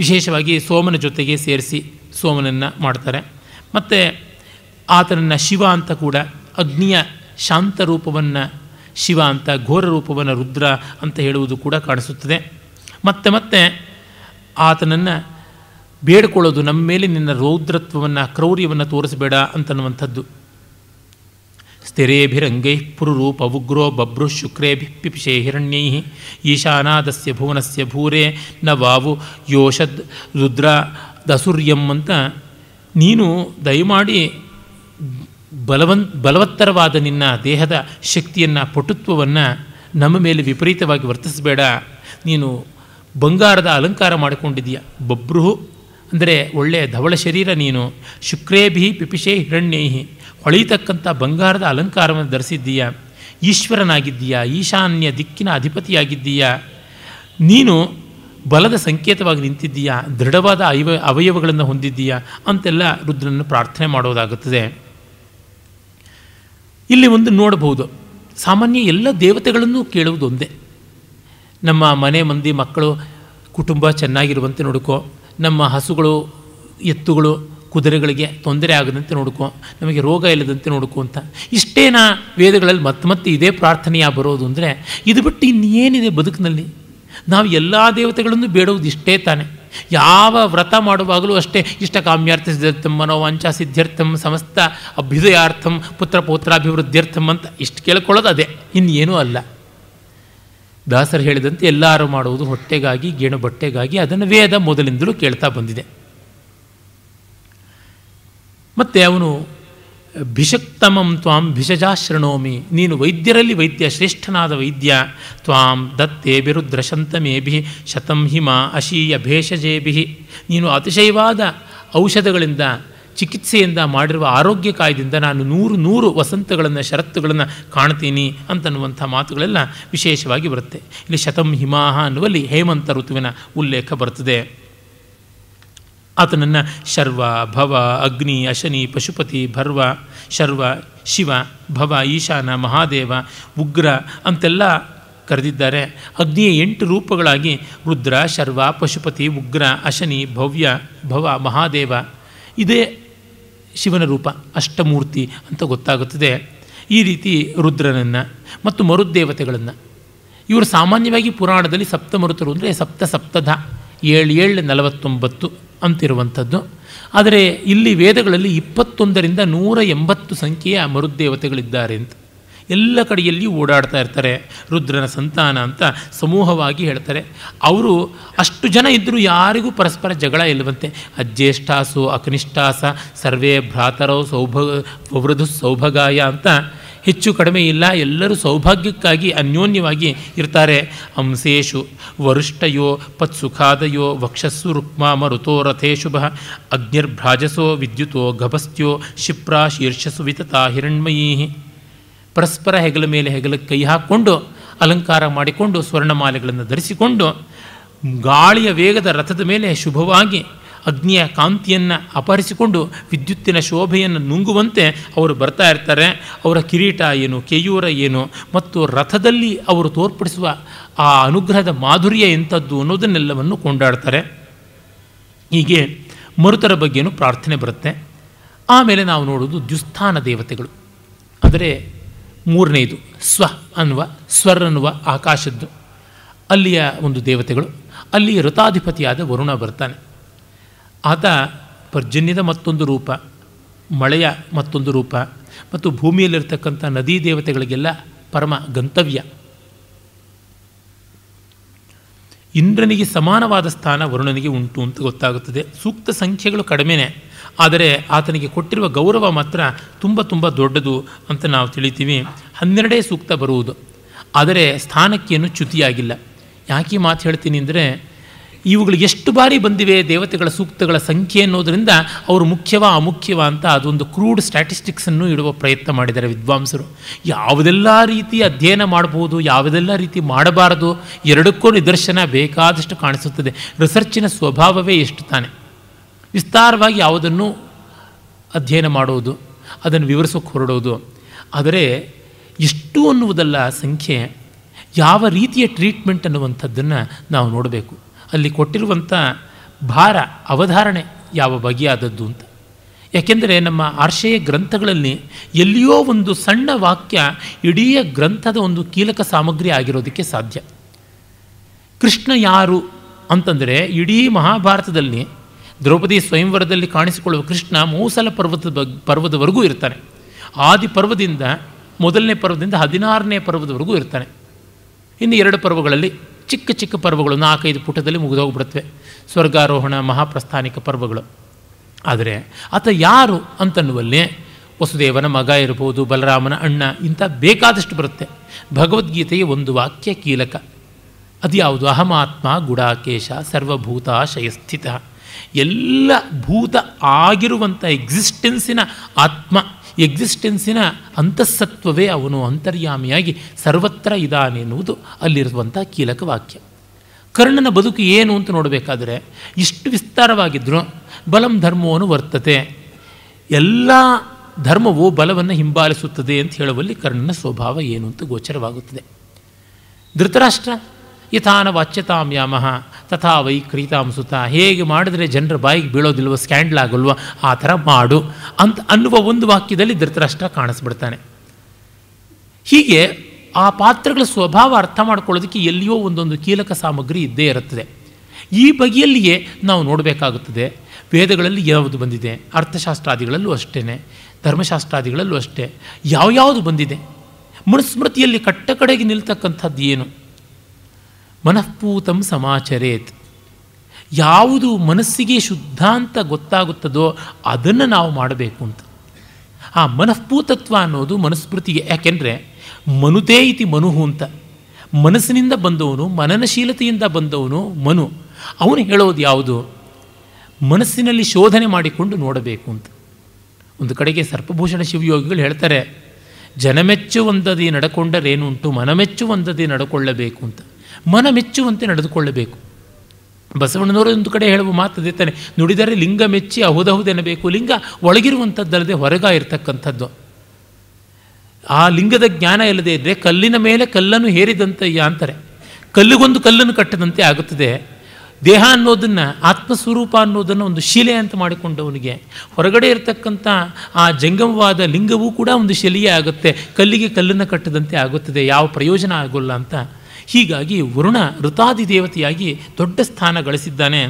ವಿಶೇಷವಾಗಿ ಸೋಮನ ಜೊತೆಗೆ ಸೇರಿಸಿ ಸೋಮನನ್ನು ಮಾಡ್ತಾರೆ ಮತ್ತು ಆತನನ್ನು ಶಿವ ಅಂತ ಕೂಡ ಅಗ್ನಿಯ ಶಾಂತ ರೂಪವನ್ನು ಶಿವ ಅಂತ ಘೋರ ರೂಪವನ್ನು ರುದ್ರ ಅಂತ ಹೇಳುವುದು ಕೂಡ ಕಾಣಿಸುತ್ತದೆ ಮತ್ತೆ ಮತ್ತೆ ಆತನನ್ನು ಬೇಡಿಕೊಳ್ಳೋದು ನಮ್ಮ ಮೇಲೆ ನಿನ್ನ ರೌದ್ರತ್ವವನ್ನು ಕ್ರೌರ್ಯವನ್ನು ತೋರಿಸಬೇಡ ಅಂತನ್ನುವಂಥದ್ದು ಸ್ಥಿರೇಭಿರಂಗೈ ಪುರುರೂಪ ಉಗ್ರೋ ಬಬ್ರು ಶುಕ್ರೇಭಿ ಪಿಪಿಷೇ ಹಿರಣ್ಯೈ ಈಶಾನಾದಸ್ಯ ಭುವನಸ್ಯ ಭೂರೇ ನ ವಾವು ಯೋಷದ್ ರುದ್ರ ದಸುರ್ಯಂ ಅಂತ ನೀನು ದಯಮಾಡಿ ಬಲವನ್ ಬಲವತ್ತರವಾದ ನಿನ್ನ ದೇಹದ ಶಕ್ತಿಯನ್ನು ಪಟುತ್ವವನ್ನು ನಮ್ಮ ಮೇಲೆ ವಿಪರೀತವಾಗಿ ವರ್ತಿಸಬೇಡ ನೀನು ಬಂಗಾರದ ಅಲಂಕಾರ ಮಾಡಿಕೊಂಡಿದೀಯ ಬಬ್ರುಹು ಅಂದರೆ ಒಳ್ಳೆಯ ಧವಳ ಶರೀರ ನೀನು ಶುಕ್ರೇಭಿ ಪಿಪಿಷೇ ಹಿರಣ್ಯೈಹಿ ಹೊಳೆಯತಕ್ಕಂಥ ಬಂಗಾರದ ಅಲಂಕಾರವನ್ನು ಧರಿಸಿದ್ದೀಯಾ ಈಶ್ವರನಾಗಿದ್ದೀಯಾ ಈಶಾನ್ಯ ದಿಕ್ಕಿನ ಅಧಿಪತಿಯಾಗಿದ್ದೀಯಾ ನೀನು ಬಲದ ಸಂಕೇತವಾಗಿ ನಿಂತಿದ್ದೀಯಾ ದೃಢವಾದ ಅಯವ ಅವಯವಗಳನ್ನು ಹೊಂದಿದ್ದೀಯಾ ಅಂತೆಲ್ಲ ರುದ್ರನನ್ನು ಪ್ರಾರ್ಥನೆ ಮಾಡೋದಾಗುತ್ತದೆ ಇಲ್ಲಿ ಒಂದು ನೋಡಬಹುದು ಸಾಮಾನ್ಯ ಎಲ್ಲ ದೇವತೆಗಳನ್ನು ಕೇಳುವುದು ಒಂದೇ ನಮ್ಮ ಮನೆ ಮಂದಿ ಮಕ್ಕಳು ಕುಟುಂಬ ಚೆನ್ನಾಗಿರುವಂತೆ ನೋಡ್ಕೋ ನಮ್ಮ ಹಸುಗಳು ಎತ್ತುಗಳು ಕುದುರೆಗಳಿಗೆ ತೊಂದರೆ ಆಗದಂತೆ ನೋಡ್ಕೊ ನಮಗೆ ರೋಗ ಇಲ್ಲದಂತೆ ನೋಡ್ಕೋ ಅಂತ ಇಷ್ಟೇನಾ ವೇದಗಳಲ್ಲಿ ಮತ್ತೆ ಮತ್ತೆ ಇದೇ ಪ್ರಾರ್ಥನೆಯ ಬರೋದು ಅಂದರೆ ಇದು ಬಿಟ್ಟು ಇನ್ನೇನಿದೆ ಬದುಕಿನಲ್ಲಿ ನಾವು ಎಲ್ಲ ದೇವತೆಗಳನ್ನು ಬೇಡುವುದು ಇಷ್ಟೇ ತಾನೆ ಯಾವ ವ್ರತ ಮಾಡುವಾಗಲೂ ಅಷ್ಟೇ ಇಷ್ಟ ಕಾಮ್ಯಾರ್ಥ ಸಿದ್ಧಾರ್ಥಂ ಮನೋವಾಂಚ ಸಿದ್ಧಾರ್ಥಂ ಸಮಸ್ತ ಅಭ್ಯುದಯಾರ್ಥಂ ಪುತ್ರ ಪೌತ್ರಾಭಿವೃದ್ಧಿಯರ್ಥಂ ಅಂತ ಇಷ್ಟು ಕೇಳ್ಕೊಳ್ಳೋದು ಅದೇ ಇನ್ನೇನೂ ಅಲ್ಲ ದಾಸರು ಹೇಳಿದಂತೆ ಎಲ್ಲರೂ ಮಾಡುವುದು ಹೊಟ್ಟೆಗಾಗಿ ಗೇಣು ಬಟ್ಟೆಗಾಗಿ ಅದನ್ನು ವೇದ ಮೊದಲಿಂದಲೂ ಕೇಳ್ತಾ ಬಂದಿದೆ ಮತ್ತು ಅವನು ಭಿಷಕ್ತಮಂ ತ್ವಾಂ ಭಿಷಜಾಶೃಣೋಮಿ ನೀನು ವೈದ್ಯರಲ್ಲಿ ವೈದ್ಯ ಶ್ರೇಷ್ಠನಾದ ವೈದ್ಯ ತ್ವಾಂ ದತ್ತೇ ಬಿರುದ್ರ ಶಂತಮೇಭಿ ಶತಂ ಹಿಮ ಅಶೀಯ ಭೇಷಜೇಭಿ ನೀನು ಅತಿಶಯವಾದ ಔಷಧಗಳಿಂದ ಚಿಕಿತ್ಸೆಯಿಂದ ಮಾಡಿರುವ ಆರೋಗ್ಯ ಕಾಯ್ದೆಯಿಂದ ನಾನು ನೂರು ನೂರು ವಸಂತಗಳನ್ನು ಷರತ್ತುಗಳನ್ನು ಕಾಣ್ತೀನಿ ಅಂತನ್ನುವಂಥ ಮಾತುಗಳೆಲ್ಲ ವಿಶೇಷವಾಗಿ ಬರುತ್ತೆ ಇಲ್ಲಿ ಶತಂ ಹಿಮಾಹ ಅನ್ನುವಲ್ಲಿ ಹೇಮಂತ ಋತುವಿನ ಉಲ್ಲೇಖ ಬರ್ತದೆ ಆತನನ್ನು ಶರ್ವ ಭವ ಅಗ್ನಿ ಅಶನಿ ಪಶುಪತಿ ಭರ್ವ ಶರ್ವ ಶಿವ ಭವ ಈಶಾನ ಮಹಾದೇವ ಉಗ್ರ ಅಂತೆಲ್ಲ ಕರೆದಿದ್ದಾರೆ ಅಗ್ನಿಯ ಎಂಟು ರೂಪಗಳಾಗಿ ರುದ್ರ ಶರ್ವ ಪಶುಪತಿ ಉಗ್ರ ಅಶನಿ ಭವ್ಯ ಭವ ಮಹಾದೇವ ಇದೇ ಶಿವನ ರೂಪ ಅಷ್ಟಮೂರ್ತಿ ಅಂತ ಗೊತ್ತಾಗುತ್ತದೆ ಈ ರೀತಿ ರುದ್ರನನ್ನು ಮತ್ತು ಮರುದೇವತೆಗಳನ್ನು ಇವರು ಸಾಮಾನ್ಯವಾಗಿ ಪುರಾಣದಲ್ಲಿ ಸಪ್ತಮರುತರು ಅಂದರೆ ಸಪ್ತ ಸಪ್ತಧ ಏಳು ಏಳು ನಲವತ್ತೊಂಬತ್ತು ಅಂತಿರುವಂಥದ್ದು ಆದರೆ ಇಲ್ಲಿ ವೇದಗಳಲ್ಲಿ ಇಪ್ಪತ್ತೊಂದರಿಂದ ನೂರ ಎಂಬತ್ತು ಸಂಖ್ಯೆಯ ಮರುದೇವತೆಗಳಿದ್ದಾರೆ ಅಂತ ಎಲ್ಲ ಕಡೆಯಲ್ಲಿ ಓಡಾಡ್ತಾ ಇರ್ತಾರೆ ರುದ್ರನ ಸಂತಾನ ಅಂತ ಸಮೂಹವಾಗಿ ಹೇಳ್ತಾರೆ ಅವರು ಅಷ್ಟು ಜನ ಇದ್ದರೂ ಯಾರಿಗೂ ಪರಸ್ಪರ ಜಗಳ ಇಲ್ಲವಂತೆ ಅಜ್ಜೇಷ್ಠಾಸು ಅಕನಿಷ್ಠಾಸ ಸರ್ವೇ ಭ್ರಾತರೋ ಸೌಭ ವೃದು ಸೌಭಗಾಯ ಅಂತ ಹೆಚ್ಚು ಕಡಿಮೆ ಇಲ್ಲ ಎಲ್ಲರೂ ಸೌಭಾಗ್ಯಕ್ಕಾಗಿ ಅನ್ಯೋನ್ಯವಾಗಿ ಇರ್ತಾರೆ ಅಂಸೇಶು ವರುಷ್ಠಯೋ ಪತ್ಸುಖಾದಯೋ ವಕ್ಷಸ್ಸು ರುಕ್ಮಾ ಮರುತೋ ರಥೇಶುಭ ಅಗ್ನಿರ್ಭ್ರಾಜಸೋ ವಿದ್ಯುತೋ ಗಭಸ್ತ್ಯೋ ಶಿಪ್ರಾ ಶೀರ್ಷಸು ವಿತತಾ ಹಿರಣ್ಮಯೀ ಪರಸ್ಪರ ಹೆಗಲ ಮೇಲೆ ಹೆಗಲ ಕೈ ಹಾಕ್ಕೊಂಡು ಅಲಂಕಾರ ಮಾಡಿಕೊಂಡು ಸ್ವರ್ಣಮಾಲೆಗಳನ್ನು ಧರಿಸಿಕೊಂಡು ಗಾಳಿಯ ವೇಗದ ರಥದ ಮೇಲೆ ಶುಭವಾಗಿ ಅಗ್ನಿಯ ಕಾಂತಿಯನ್ನು ಅಪಹರಿಸಿಕೊಂಡು ವಿದ್ಯುತ್ತಿನ ಶೋಭೆಯನ್ನು ನುಂಗುವಂತೆ ಅವರು ಬರ್ತಾ ಇರ್ತಾರೆ ಅವರ ಕಿರೀಟ ಏನು ಕೇಯೂರ ಏನು ಮತ್ತು ರಥದಲ್ಲಿ ಅವರು ತೋರ್ಪಡಿಸುವ ಆ ಅನುಗ್ರಹದ ಮಾಧುರ್ಯ ಎಂಥದ್ದು ಅನ್ನೋದನ್ನೆಲ್ಲವನ್ನು ಕೊಂಡಾಡ್ತಾರೆ ಹೀಗೆ ಮರುತರ ಬಗ್ಗೆಯೂ ಪ್ರಾರ್ಥನೆ ಬರುತ್ತೆ ಆಮೇಲೆ ನಾವು ನೋಡೋದು ದ್ಯುಸ್ಥಾನ ದೇವತೆಗಳು ಅಂದರೆ ಮೂರನೇದು ಸ್ವ ಅನ್ನುವ ಸ್ವರ್ ಅನ್ನುವ ಆಕಾಶದ್ದು ಅಲ್ಲಿಯ ಒಂದು ದೇವತೆಗಳು ಅಲ್ಲಿ ಋತಾಧಿಪತಿಯಾದ ವರುಣ ಬರ್ತಾನೆ ಆತ ಪರ್ಜನ್ಯದ ಮತ್ತೊಂದು ರೂಪ ಮಳೆಯ ಮತ್ತೊಂದು ರೂಪ ಮತ್ತು ಭೂಮಿಯಲ್ಲಿರ್ತಕ್ಕಂಥ ನದೀ ದೇವತೆಗಳಿಗೆಲ್ಲ ಪರಮ ಗಂತವ್ಯ ಇಂದ್ರನಿಗೆ ಸಮಾನವಾದ ಸ್ಥಾನ ವರುಣನಿಗೆ ಉಂಟು ಅಂತ ಗೊತ್ತಾಗುತ್ತದೆ ಸೂಕ್ತ ಸಂಖ್ಯೆಗಳು ಕಡಿಮೆನೆ ಆದರೆ ಆತನಿಗೆ ಕೊಟ್ಟಿರುವ ಗೌರವ ಮಾತ್ರ ತುಂಬ ತುಂಬ ದೊಡ್ಡದು ಅಂತ ನಾವು ತಿಳಿತೀವಿ ಹನ್ನೆರಡೇ ಸೂಕ್ತ ಬರುವುದು ಆದರೆ ಸ್ಥಾನಕ್ಕೇನು ಚ್ಯುತಿಯಾಗಿಲ್ಲ ಯಾಕೆ ಮಾತು ಹೇಳ್ತೀನಿ ಅಂದರೆ ಇವುಗಳು ಎಷ್ಟು ಬಾರಿ ಬಂದಿವೆ ದೇವತೆಗಳ ಸೂಕ್ತಗಳ ಸಂಖ್ಯೆ ಅನ್ನೋದರಿಂದ ಅವರು ಮುಖ್ಯವಾ ಅಮುಖ್ಯವ ಅಂತ ಅದೊಂದು ಕ್ರೂಡ್ ಸ್ಟ್ಯಾಟಿಸ್ಟಿಕ್ಸನ್ನು ಇಡುವ ಪ್ರಯತ್ನ ಮಾಡಿದ್ದಾರೆ ವಿದ್ವಾಂಸರು ಯಾವುದೆಲ್ಲ ರೀತಿ ಅಧ್ಯಯನ ಮಾಡಬಹುದು ಯಾವುದೆಲ್ಲ ರೀತಿ ಮಾಡಬಾರದು ಎರಡಕ್ಕೂ ನಿದರ್ಶನ ಬೇಕಾದಷ್ಟು ಕಾಣಿಸುತ್ತದೆ ರಿಸರ್ಚಿನ ಸ್ವಭಾವವೇ ಎಷ್ಟು ತಾನೆ ವಿಸ್ತಾರವಾಗಿ ಯಾವುದನ್ನು ಅಧ್ಯಯನ ಮಾಡುವುದು ಅದನ್ನು ವಿವರಿಸೋಕೆ ಹೊರಡೋದು ಆದರೆ ಎಷ್ಟು ಅನ್ನುವುದಲ್ಲ ಸಂಖ್ಯೆ ಯಾವ ರೀತಿಯ ಟ್ರೀಟ್ಮೆಂಟ್ ಅನ್ನುವಂಥದ್ದನ್ನು ನಾವು ನೋಡಬೇಕು ಅಲ್ಲಿ ಕೊಟ್ಟಿರುವಂಥ ಭಾರ ಅವಧಾರಣೆ ಯಾವ ಬಗೆಯಾದದ್ದು ಅಂತ ಯಾಕೆಂದರೆ ನಮ್ಮ ಆರ್ಷೇಯ ಗ್ರಂಥಗಳಲ್ಲಿ ಎಲ್ಲಿಯೋ ಒಂದು ಸಣ್ಣ ವಾಕ್ಯ ಇಡೀ ಗ್ರಂಥದ ಒಂದು ಕೀಲಕ ಸಾಮಗ್ರಿ ಆಗಿರೋದಕ್ಕೆ ಸಾಧ್ಯ ಕೃಷ್ಣ ಯಾರು ಅಂತಂದರೆ ಇಡೀ ಮಹಾಭಾರತದಲ್ಲಿ ದ್ರೌಪದಿ ಸ್ವಯಂವರದಲ್ಲಿ ಕಾಣಿಸಿಕೊಳ್ಳುವ ಕೃಷ್ಣ ಮೂಸಲ ಪರ್ವತದ ಬಗ್ ಪರ್ವದವರೆಗೂ ಇರ್ತಾನೆ ಆದಿ ಪರ್ವದಿಂದ ಮೊದಲನೇ ಪರ್ವದಿಂದ ಹದಿನಾರನೇ ಪರ್ವದವರೆಗೂ ಇರ್ತಾನೆ ಇನ್ನು ಎರಡು ಪರ್ವಗಳಲ್ಲಿ ಚಿಕ್ಕ ಚಿಕ್ಕ ಪರ್ವಗಳು ನಾಲ್ಕೈದು ಪುಟದಲ್ಲಿ ಮುಗಿದೋಗ್ಬಿಡುತ್ತವೆ ಸ್ವರ್ಗಾರೋಹಣ ಮಹಾಪ್ರಸ್ಥಾನಿಕ ಪರ್ವಗಳು ಆದರೆ ಆತ ಯಾರು ಅಂತನ್ನುವಲ್ಲಿ ವಸುದೇವನ ಮಗ ಇರ್ಬೋದು ಬಲರಾಮನ ಅಣ್ಣ ಇಂಥ ಬೇಕಾದಷ್ಟು ಬರುತ್ತೆ ಭಗವದ್ಗೀತೆಯ ಒಂದು ವಾಕ್ಯ ಕೀಲಕ ಅದು ಯಾವುದು ಅಹಮಾತ್ಮ ಗುಡಾಕೇಶ ಸರ್ವಭೂತ ಶಯಸ್ಥಿತ ಎಲ್ಲ ಭೂತ ಆಗಿರುವಂಥ ಎಕ್ಸಿಸ್ಟೆನ್ಸಿನ ಆತ್ಮ ಎಕ್ಸಿಸ್ಟೆನ್ಸಿನ ಅಂತಃಸತ್ವವೇ ಅವನು ಅಂತರ್ಯಾಮಿಯಾಗಿ ಸರ್ವತ್ರ ಇದ್ದಾನೆ ಎನ್ನುವುದು ಅಲ್ಲಿರುವಂಥ ವಾಕ್ಯ ಕರ್ಣನ ಬದುಕು ಏನು ಅಂತ ನೋಡಬೇಕಾದರೆ ಇಷ್ಟು ವಿಸ್ತಾರವಾಗಿದ್ದರೂ ಬಲಂ ಧರ್ಮವನ್ನು ವರ್ತತೆ ಎಲ್ಲ ಧರ್ಮವು ಬಲವನ್ನು ಹಿಂಬಾಲಿಸುತ್ತದೆ ಅಂತ ಹೇಳುವಲ್ಲಿ ಕರ್ಣನ ಸ್ವಭಾವ ಏನು ಅಂತ ಗೋಚರವಾಗುತ್ತದೆ ಧೃತರಾಷ್ಟ್ರ ಯಥಾನ ವಾಚ್ಯತಾಂ ಯಾಮಃ ತಥಾ ವೈ ಕ್ರೀತಾಂಸುತ ಹೇಗೆ ಮಾಡಿದರೆ ಜನರ ಬಾಯಿಗೆ ಬೀಳೋದಿಲ್ವ ಸ್ಕ್ಯಾಂಡಲ್ ಆಗಲ್ವ ಆ ಥರ ಮಾಡು ಅಂತ ಅನ್ನುವ ಒಂದು ವಾಕ್ಯದಲ್ಲಿ ಧೃತರಾಷ್ಟ್ರ ಕಾಣಿಸ್ಬಿಡ್ತಾನೆ ಹೀಗೆ ಆ ಪಾತ್ರಗಳ ಸ್ವಭಾವ ಅರ್ಥ ಮಾಡ್ಕೊಳ್ಳೋದಕ್ಕೆ ಎಲ್ಲಿಯೋ ಒಂದೊಂದು ಕೀಲಕ ಸಾಮಗ್ರಿ ಇದ್ದೇ ಇರುತ್ತದೆ ಈ ಬಗೆಯಲ್ಲಿಯೇ ನಾವು ನೋಡಬೇಕಾಗುತ್ತದೆ ವೇದಗಳಲ್ಲಿ ಯಾವುದು ಬಂದಿದೆ ಅರ್ಥಶಾಸ್ತ್ರಾದಿಗಳಲ್ಲೂ ಅಷ್ಟೇ ಧರ್ಮಶಾಸ್ತ್ರಾದಿಗಳಲ್ಲೂ ಅಷ್ಟೇ ಯಾವ್ಯಾವುದು ಬಂದಿದೆ ಮನುಸ್ಮೃತಿಯಲ್ಲಿ ಕಟ್ಟ ಕಡೆಗೆ ನಿಲ್ತಕ್ಕಂಥದ್ದು ಏನು ಮನಃಪೂತಂ ಸಮಾಚರೇತ್ ಯಾವುದು ಮನಸ್ಸಿಗೆ ಶುದ್ಧ ಅಂತ ಗೊತ್ತಾಗುತ್ತದೋ ಅದನ್ನು ನಾವು ಮಾಡಬೇಕು ಅಂತ ಆ ಮನಃಪೂತತ್ವ ಅನ್ನೋದು ಮನಸ್ಮೃತಿಗೆ ಯಾಕೆಂದರೆ ಮನುತೇ ಇತಿ ಮನುಹು ಅಂತ ಮನಸ್ಸಿನಿಂದ ಬಂದವನು ಮನನಶೀಲತೆಯಿಂದ ಬಂದವನು ಮನು ಅವನು ಹೇಳೋದು ಯಾವುದು ಮನಸ್ಸಿನಲ್ಲಿ ಶೋಧನೆ ಮಾಡಿಕೊಂಡು ನೋಡಬೇಕು ಅಂತ ಒಂದು ಕಡೆಗೆ ಸರ್ಪಭೂಷಣ ಶಿವಯೋಗಿಗಳು ಹೇಳ್ತಾರೆ ಜನಮೆಚ್ಚು ಒಂದದಿ ನಡಕೊಂಡರೇನುಂಟು ಮನಮೆಚ್ಚು ಒಂದದಿ ನಡ್ಕೊಳ್ಳಬೇಕು ಅಂತ ಮನ ಮೆಚ್ಚುವಂತೆ ನಡೆದುಕೊಳ್ಳಬೇಕು ಬಸವಣ್ಣನವರು ಒಂದು ಕಡೆ ಹೇಳುವ ಮಾತದೆ ತಾನೆ ನುಡಿದರೆ ಲಿಂಗ ಮೆಚ್ಚಿ ಅಹುದಹುದೆನಬೇಕು ಲಿಂಗ ಒಳಗಿರುವಂಥದ್ದಲ್ಲದೆ ಹೊರಗ ಇರತಕ್ಕಂಥದ್ದು ಆ ಲಿಂಗದ ಜ್ಞಾನ ಇಲ್ಲದೆ ಇದ್ದರೆ ಕಲ್ಲಿನ ಮೇಲೆ ಕಲ್ಲನ್ನು ಹೇರಿದಂತಯ್ಯ ಅಂತಾರೆ ಕಲ್ಲಿಗೊಂದು ಕಲ್ಲನ್ನು ಕಟ್ಟದಂತೆ ಆಗುತ್ತದೆ ದೇಹ ಅನ್ನೋದನ್ನು ಆತ್ಮಸ್ವರೂಪ ಅನ್ನೋದನ್ನು ಒಂದು ಶಿಲೆ ಅಂತ ಮಾಡಿಕೊಂಡವನಿಗೆ ಹೊರಗಡೆ ಇರತಕ್ಕಂಥ ಆ ಜಂಗಮವಾದ ಲಿಂಗವೂ ಕೂಡ ಒಂದು ಶಿಲೆಯೇ ಆಗುತ್ತೆ ಕಲ್ಲಿಗೆ ಕಲ್ಲನ್ನು ಕಟ್ಟದಂತೆ ಆಗುತ್ತದೆ ಯಾವ ಪ್ರಯೋಜನ ಆಗೋಲ್ಲ ಅಂತ ಹೀಗಾಗಿ ವರುಣ ಋತಾದಿ ದೇವತೆಯಾಗಿ ದೊಡ್ಡ ಸ್ಥಾನ ಗಳಿಸಿದ್ದಾನೆ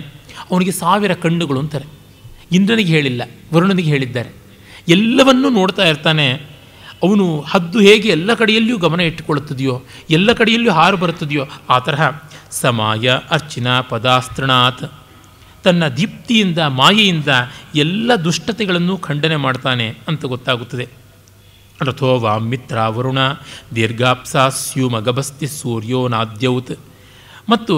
ಅವನಿಗೆ ಸಾವಿರ ಕಣ್ಣುಗಳು ಅಂತಾರೆ ಇಂದ್ರನಿಗೆ ಹೇಳಿಲ್ಲ ವರುಣನಿಗೆ ಹೇಳಿದ್ದಾರೆ ಎಲ್ಲವನ್ನೂ ನೋಡ್ತಾ ಇರ್ತಾನೆ ಅವನು ಹದ್ದು ಹೇಗೆ ಎಲ್ಲ ಕಡೆಯಲ್ಲಿಯೂ ಗಮನ ಇಟ್ಟುಕೊಳ್ಳುತ್ತದೆಯೋ ಎಲ್ಲ ಕಡೆಯಲ್ಲಿಯೂ ಹಾರು ಬರುತ್ತದೆಯೋ ಆ ತರಹ ಸಮಾಯ ಅರ್ಚಿನ ಪದಾಸ್ತ್ರಣಾತ್ ತನ್ನ ದೀಪ್ತಿಯಿಂದ ಮಾಯೆಯಿಂದ ಎಲ್ಲ ದುಷ್ಟತೆಗಳನ್ನು ಖಂಡನೆ ಮಾಡ್ತಾನೆ ಅಂತ ಗೊತ್ತಾಗುತ್ತದೆ ರಥೋ ವಾಮಿತ್ರ ವರುಣ ದೀರ್ಘಾಪ್ಸಾ ಸ್ಯೂಮ ಸೂರ್ಯೋ ನಾದ್ಯೌತ್ ಮತ್ತು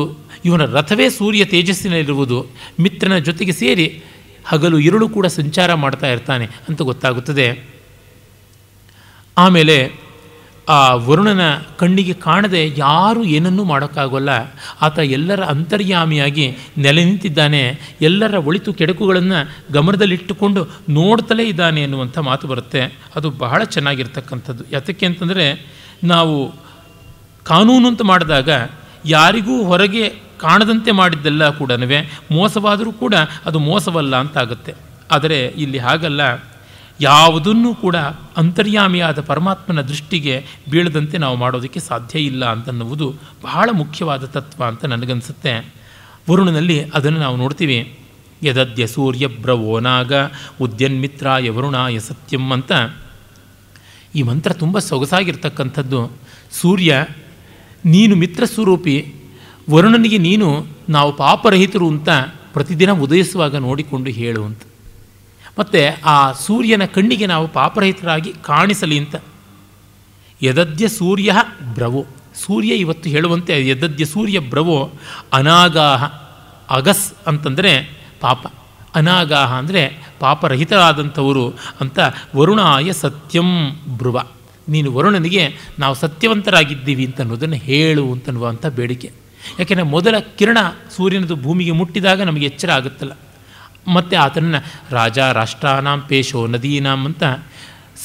ಇವನ ರಥವೇ ಸೂರ್ಯ ತೇಜಸ್ಸಿನಲ್ಲಿರುವುದು ಮಿತ್ರನ ಜೊತೆಗೆ ಸೇರಿ ಹಗಲು ಇರುಳು ಕೂಡ ಸಂಚಾರ ಮಾಡ್ತಾ ಇರ್ತಾನೆ ಅಂತ ಗೊತ್ತಾಗುತ್ತದೆ ಆಮೇಲೆ ಆ ವರುಣನ ಕಣ್ಣಿಗೆ ಕಾಣದೆ ಯಾರೂ ಏನನ್ನೂ ಮಾಡೋಕ್ಕಾಗೋಲ್ಲ ಆತ ಎಲ್ಲರ ಅಂತರ್ಯಾಮಿಯಾಗಿ ನೆಲೆ ನಿಂತಿದ್ದಾನೆ ಎಲ್ಲರ ಒಳಿತು ಕೆಡಕುಗಳನ್ನು ಗಮನದಲ್ಲಿಟ್ಟುಕೊಂಡು ನೋಡ್ತಲೇ ಇದ್ದಾನೆ ಎನ್ನುವಂಥ ಮಾತು ಬರುತ್ತೆ ಅದು ಬಹಳ ಚೆನ್ನಾಗಿರ್ತಕ್ಕಂಥದ್ದು ಯಾತಕ್ಕೆ ಅಂತಂದರೆ ನಾವು ಕಾನೂನು ಅಂತ ಮಾಡಿದಾಗ ಯಾರಿಗೂ ಹೊರಗೆ ಕಾಣದಂತೆ ಮಾಡಿದ್ದೆಲ್ಲ ಕೂಡ ಮೋಸವಾದರೂ ಕೂಡ ಅದು ಮೋಸವಲ್ಲ ಅಂತಾಗುತ್ತೆ ಆದರೆ ಇಲ್ಲಿ ಹಾಗಲ್ಲ ಯಾವುದನ್ನು ಕೂಡ ಅಂತರ್ಯಾಮಿಯಾದ ಪರಮಾತ್ಮನ ದೃಷ್ಟಿಗೆ ಬೀಳದಂತೆ ನಾವು ಮಾಡೋದಕ್ಕೆ ಸಾಧ್ಯ ಇಲ್ಲ ಅಂತನ್ನುವುದು ಬಹಳ ಮುಖ್ಯವಾದ ತತ್ವ ಅಂತ ನನಗನ್ಸುತ್ತೆ ವರುಣನಲ್ಲಿ ಅದನ್ನು ನಾವು ನೋಡ್ತೀವಿ ಯದದ್ಯ ಸೂರ್ಯ ನಾಗ ಉದ್ಯನ್ಮಿತ್ರಾಯ ವರುಣಾಯ ಸತ್ಯಂ ಅಂತ ಈ ಮಂತ್ರ ತುಂಬ ಸೊಗಸಾಗಿರ್ತಕ್ಕಂಥದ್ದು ಸೂರ್ಯ ನೀನು ಮಿತ್ರ ಸ್ವರೂಪಿ ವರುಣನಿಗೆ ನೀನು ನಾವು ಪಾಪರಹಿತರು ಅಂತ ಪ್ರತಿದಿನ ಉದಯಿಸುವಾಗ ನೋಡಿಕೊಂಡು ಹೇಳುವಂಥ ಮತ್ತು ಆ ಸೂರ್ಯನ ಕಣ್ಣಿಗೆ ನಾವು ಪಾಪರಹಿತರಾಗಿ ಕಾಣಿಸಲಿ ಅಂತ ಯದದ್ಯ ಸೂರ್ಯ ಬ್ರವೋ ಸೂರ್ಯ ಇವತ್ತು ಹೇಳುವಂತೆ ಯದದ್ಯ ಸೂರ್ಯ ಬ್ರವೋ ಅನಾಗಾಹ ಅಗಸ್ ಅಂತಂದರೆ ಪಾಪ ಅನಾಗಾಹ ಅಂದರೆ ಪಾಪರಹಿತರಾದಂಥವರು ಅಂತ ವರುಣಾಯ ಸತ್ಯಂ ಬ್ರುವ ನೀನು ವರುಣನಿಗೆ ನಾವು ಸತ್ಯವಂತರಾಗಿದ್ದೀವಿ ಅಂತ ಅನ್ನೋದನ್ನು ಹೇಳು ಅಂತನ್ನುವಂಥ ಬೇಡಿಕೆ ಯಾಕೆಂದರೆ ಮೊದಲ ಕಿರಣ ಸೂರ್ಯನದು ಭೂಮಿಗೆ ಮುಟ್ಟಿದಾಗ ನಮಗೆ ಎಚ್ಚರ ಆಗುತ್ತಲ್ಲ ಮತ್ತು ಆತನನ್ನು ರಾಜ ರಾಷ್ಟ್ರಾನಾಂ ಪೇಶೋ ನದೀನಾಂ ಅಂತ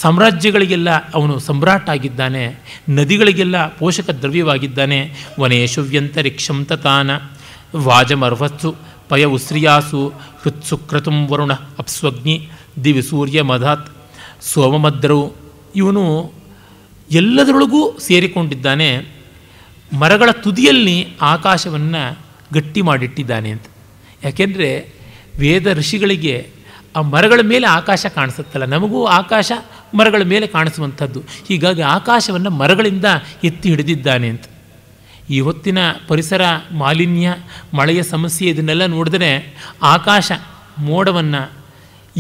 ಸಾಮ್ರಾಜ್ಯಗಳಿಗೆಲ್ಲ ಅವನು ಸಮ್ರಾಟಾಗಿದ್ದಾನೆ ನದಿಗಳಿಗೆಲ್ಲ ಪೋಷಕ ದ್ರವ್ಯವಾಗಿದ್ದಾನೆ ವನೇಶು ತತಾನ ವಾಜಮರ್ವತ್ಸು ಪಯ ಉಸ್ರಿಯಾಸು ಹೃತ್ಸುಕ್ರತುಂ ವರುಣ ಅಪ್ಸ್ವಗ್ನಿ ದಿವಿ ಸೂರ್ಯ ಮಧಾತ್ ಸೋಮಮದ್ರವು ಇವನು ಎಲ್ಲದರೊಳಗೂ ಸೇರಿಕೊಂಡಿದ್ದಾನೆ ಮರಗಳ ತುದಿಯಲ್ಲಿ ಆಕಾಶವನ್ನು ಗಟ್ಟಿ ಮಾಡಿಟ್ಟಿದ್ದಾನೆ ಅಂತ ಯಾಕೆಂದರೆ ವೇದ ಋಷಿಗಳಿಗೆ ಆ ಮರಗಳ ಮೇಲೆ ಆಕಾಶ ಕಾಣಿಸುತ್ತಲ್ಲ ನಮಗೂ ಆಕಾಶ ಮರಗಳ ಮೇಲೆ ಕಾಣಿಸುವಂಥದ್ದು ಹೀಗಾಗಿ ಆಕಾಶವನ್ನು ಮರಗಳಿಂದ ಎತ್ತಿ ಹಿಡಿದಿದ್ದಾನೆ ಅಂತ ಈ ಹೊತ್ತಿನ ಪರಿಸರ ಮಾಲಿನ್ಯ ಮಳೆಯ ಸಮಸ್ಯೆ ಇದನ್ನೆಲ್ಲ ನೋಡಿದ್ರೆ ಆಕಾಶ ಮೋಡವನ್ನು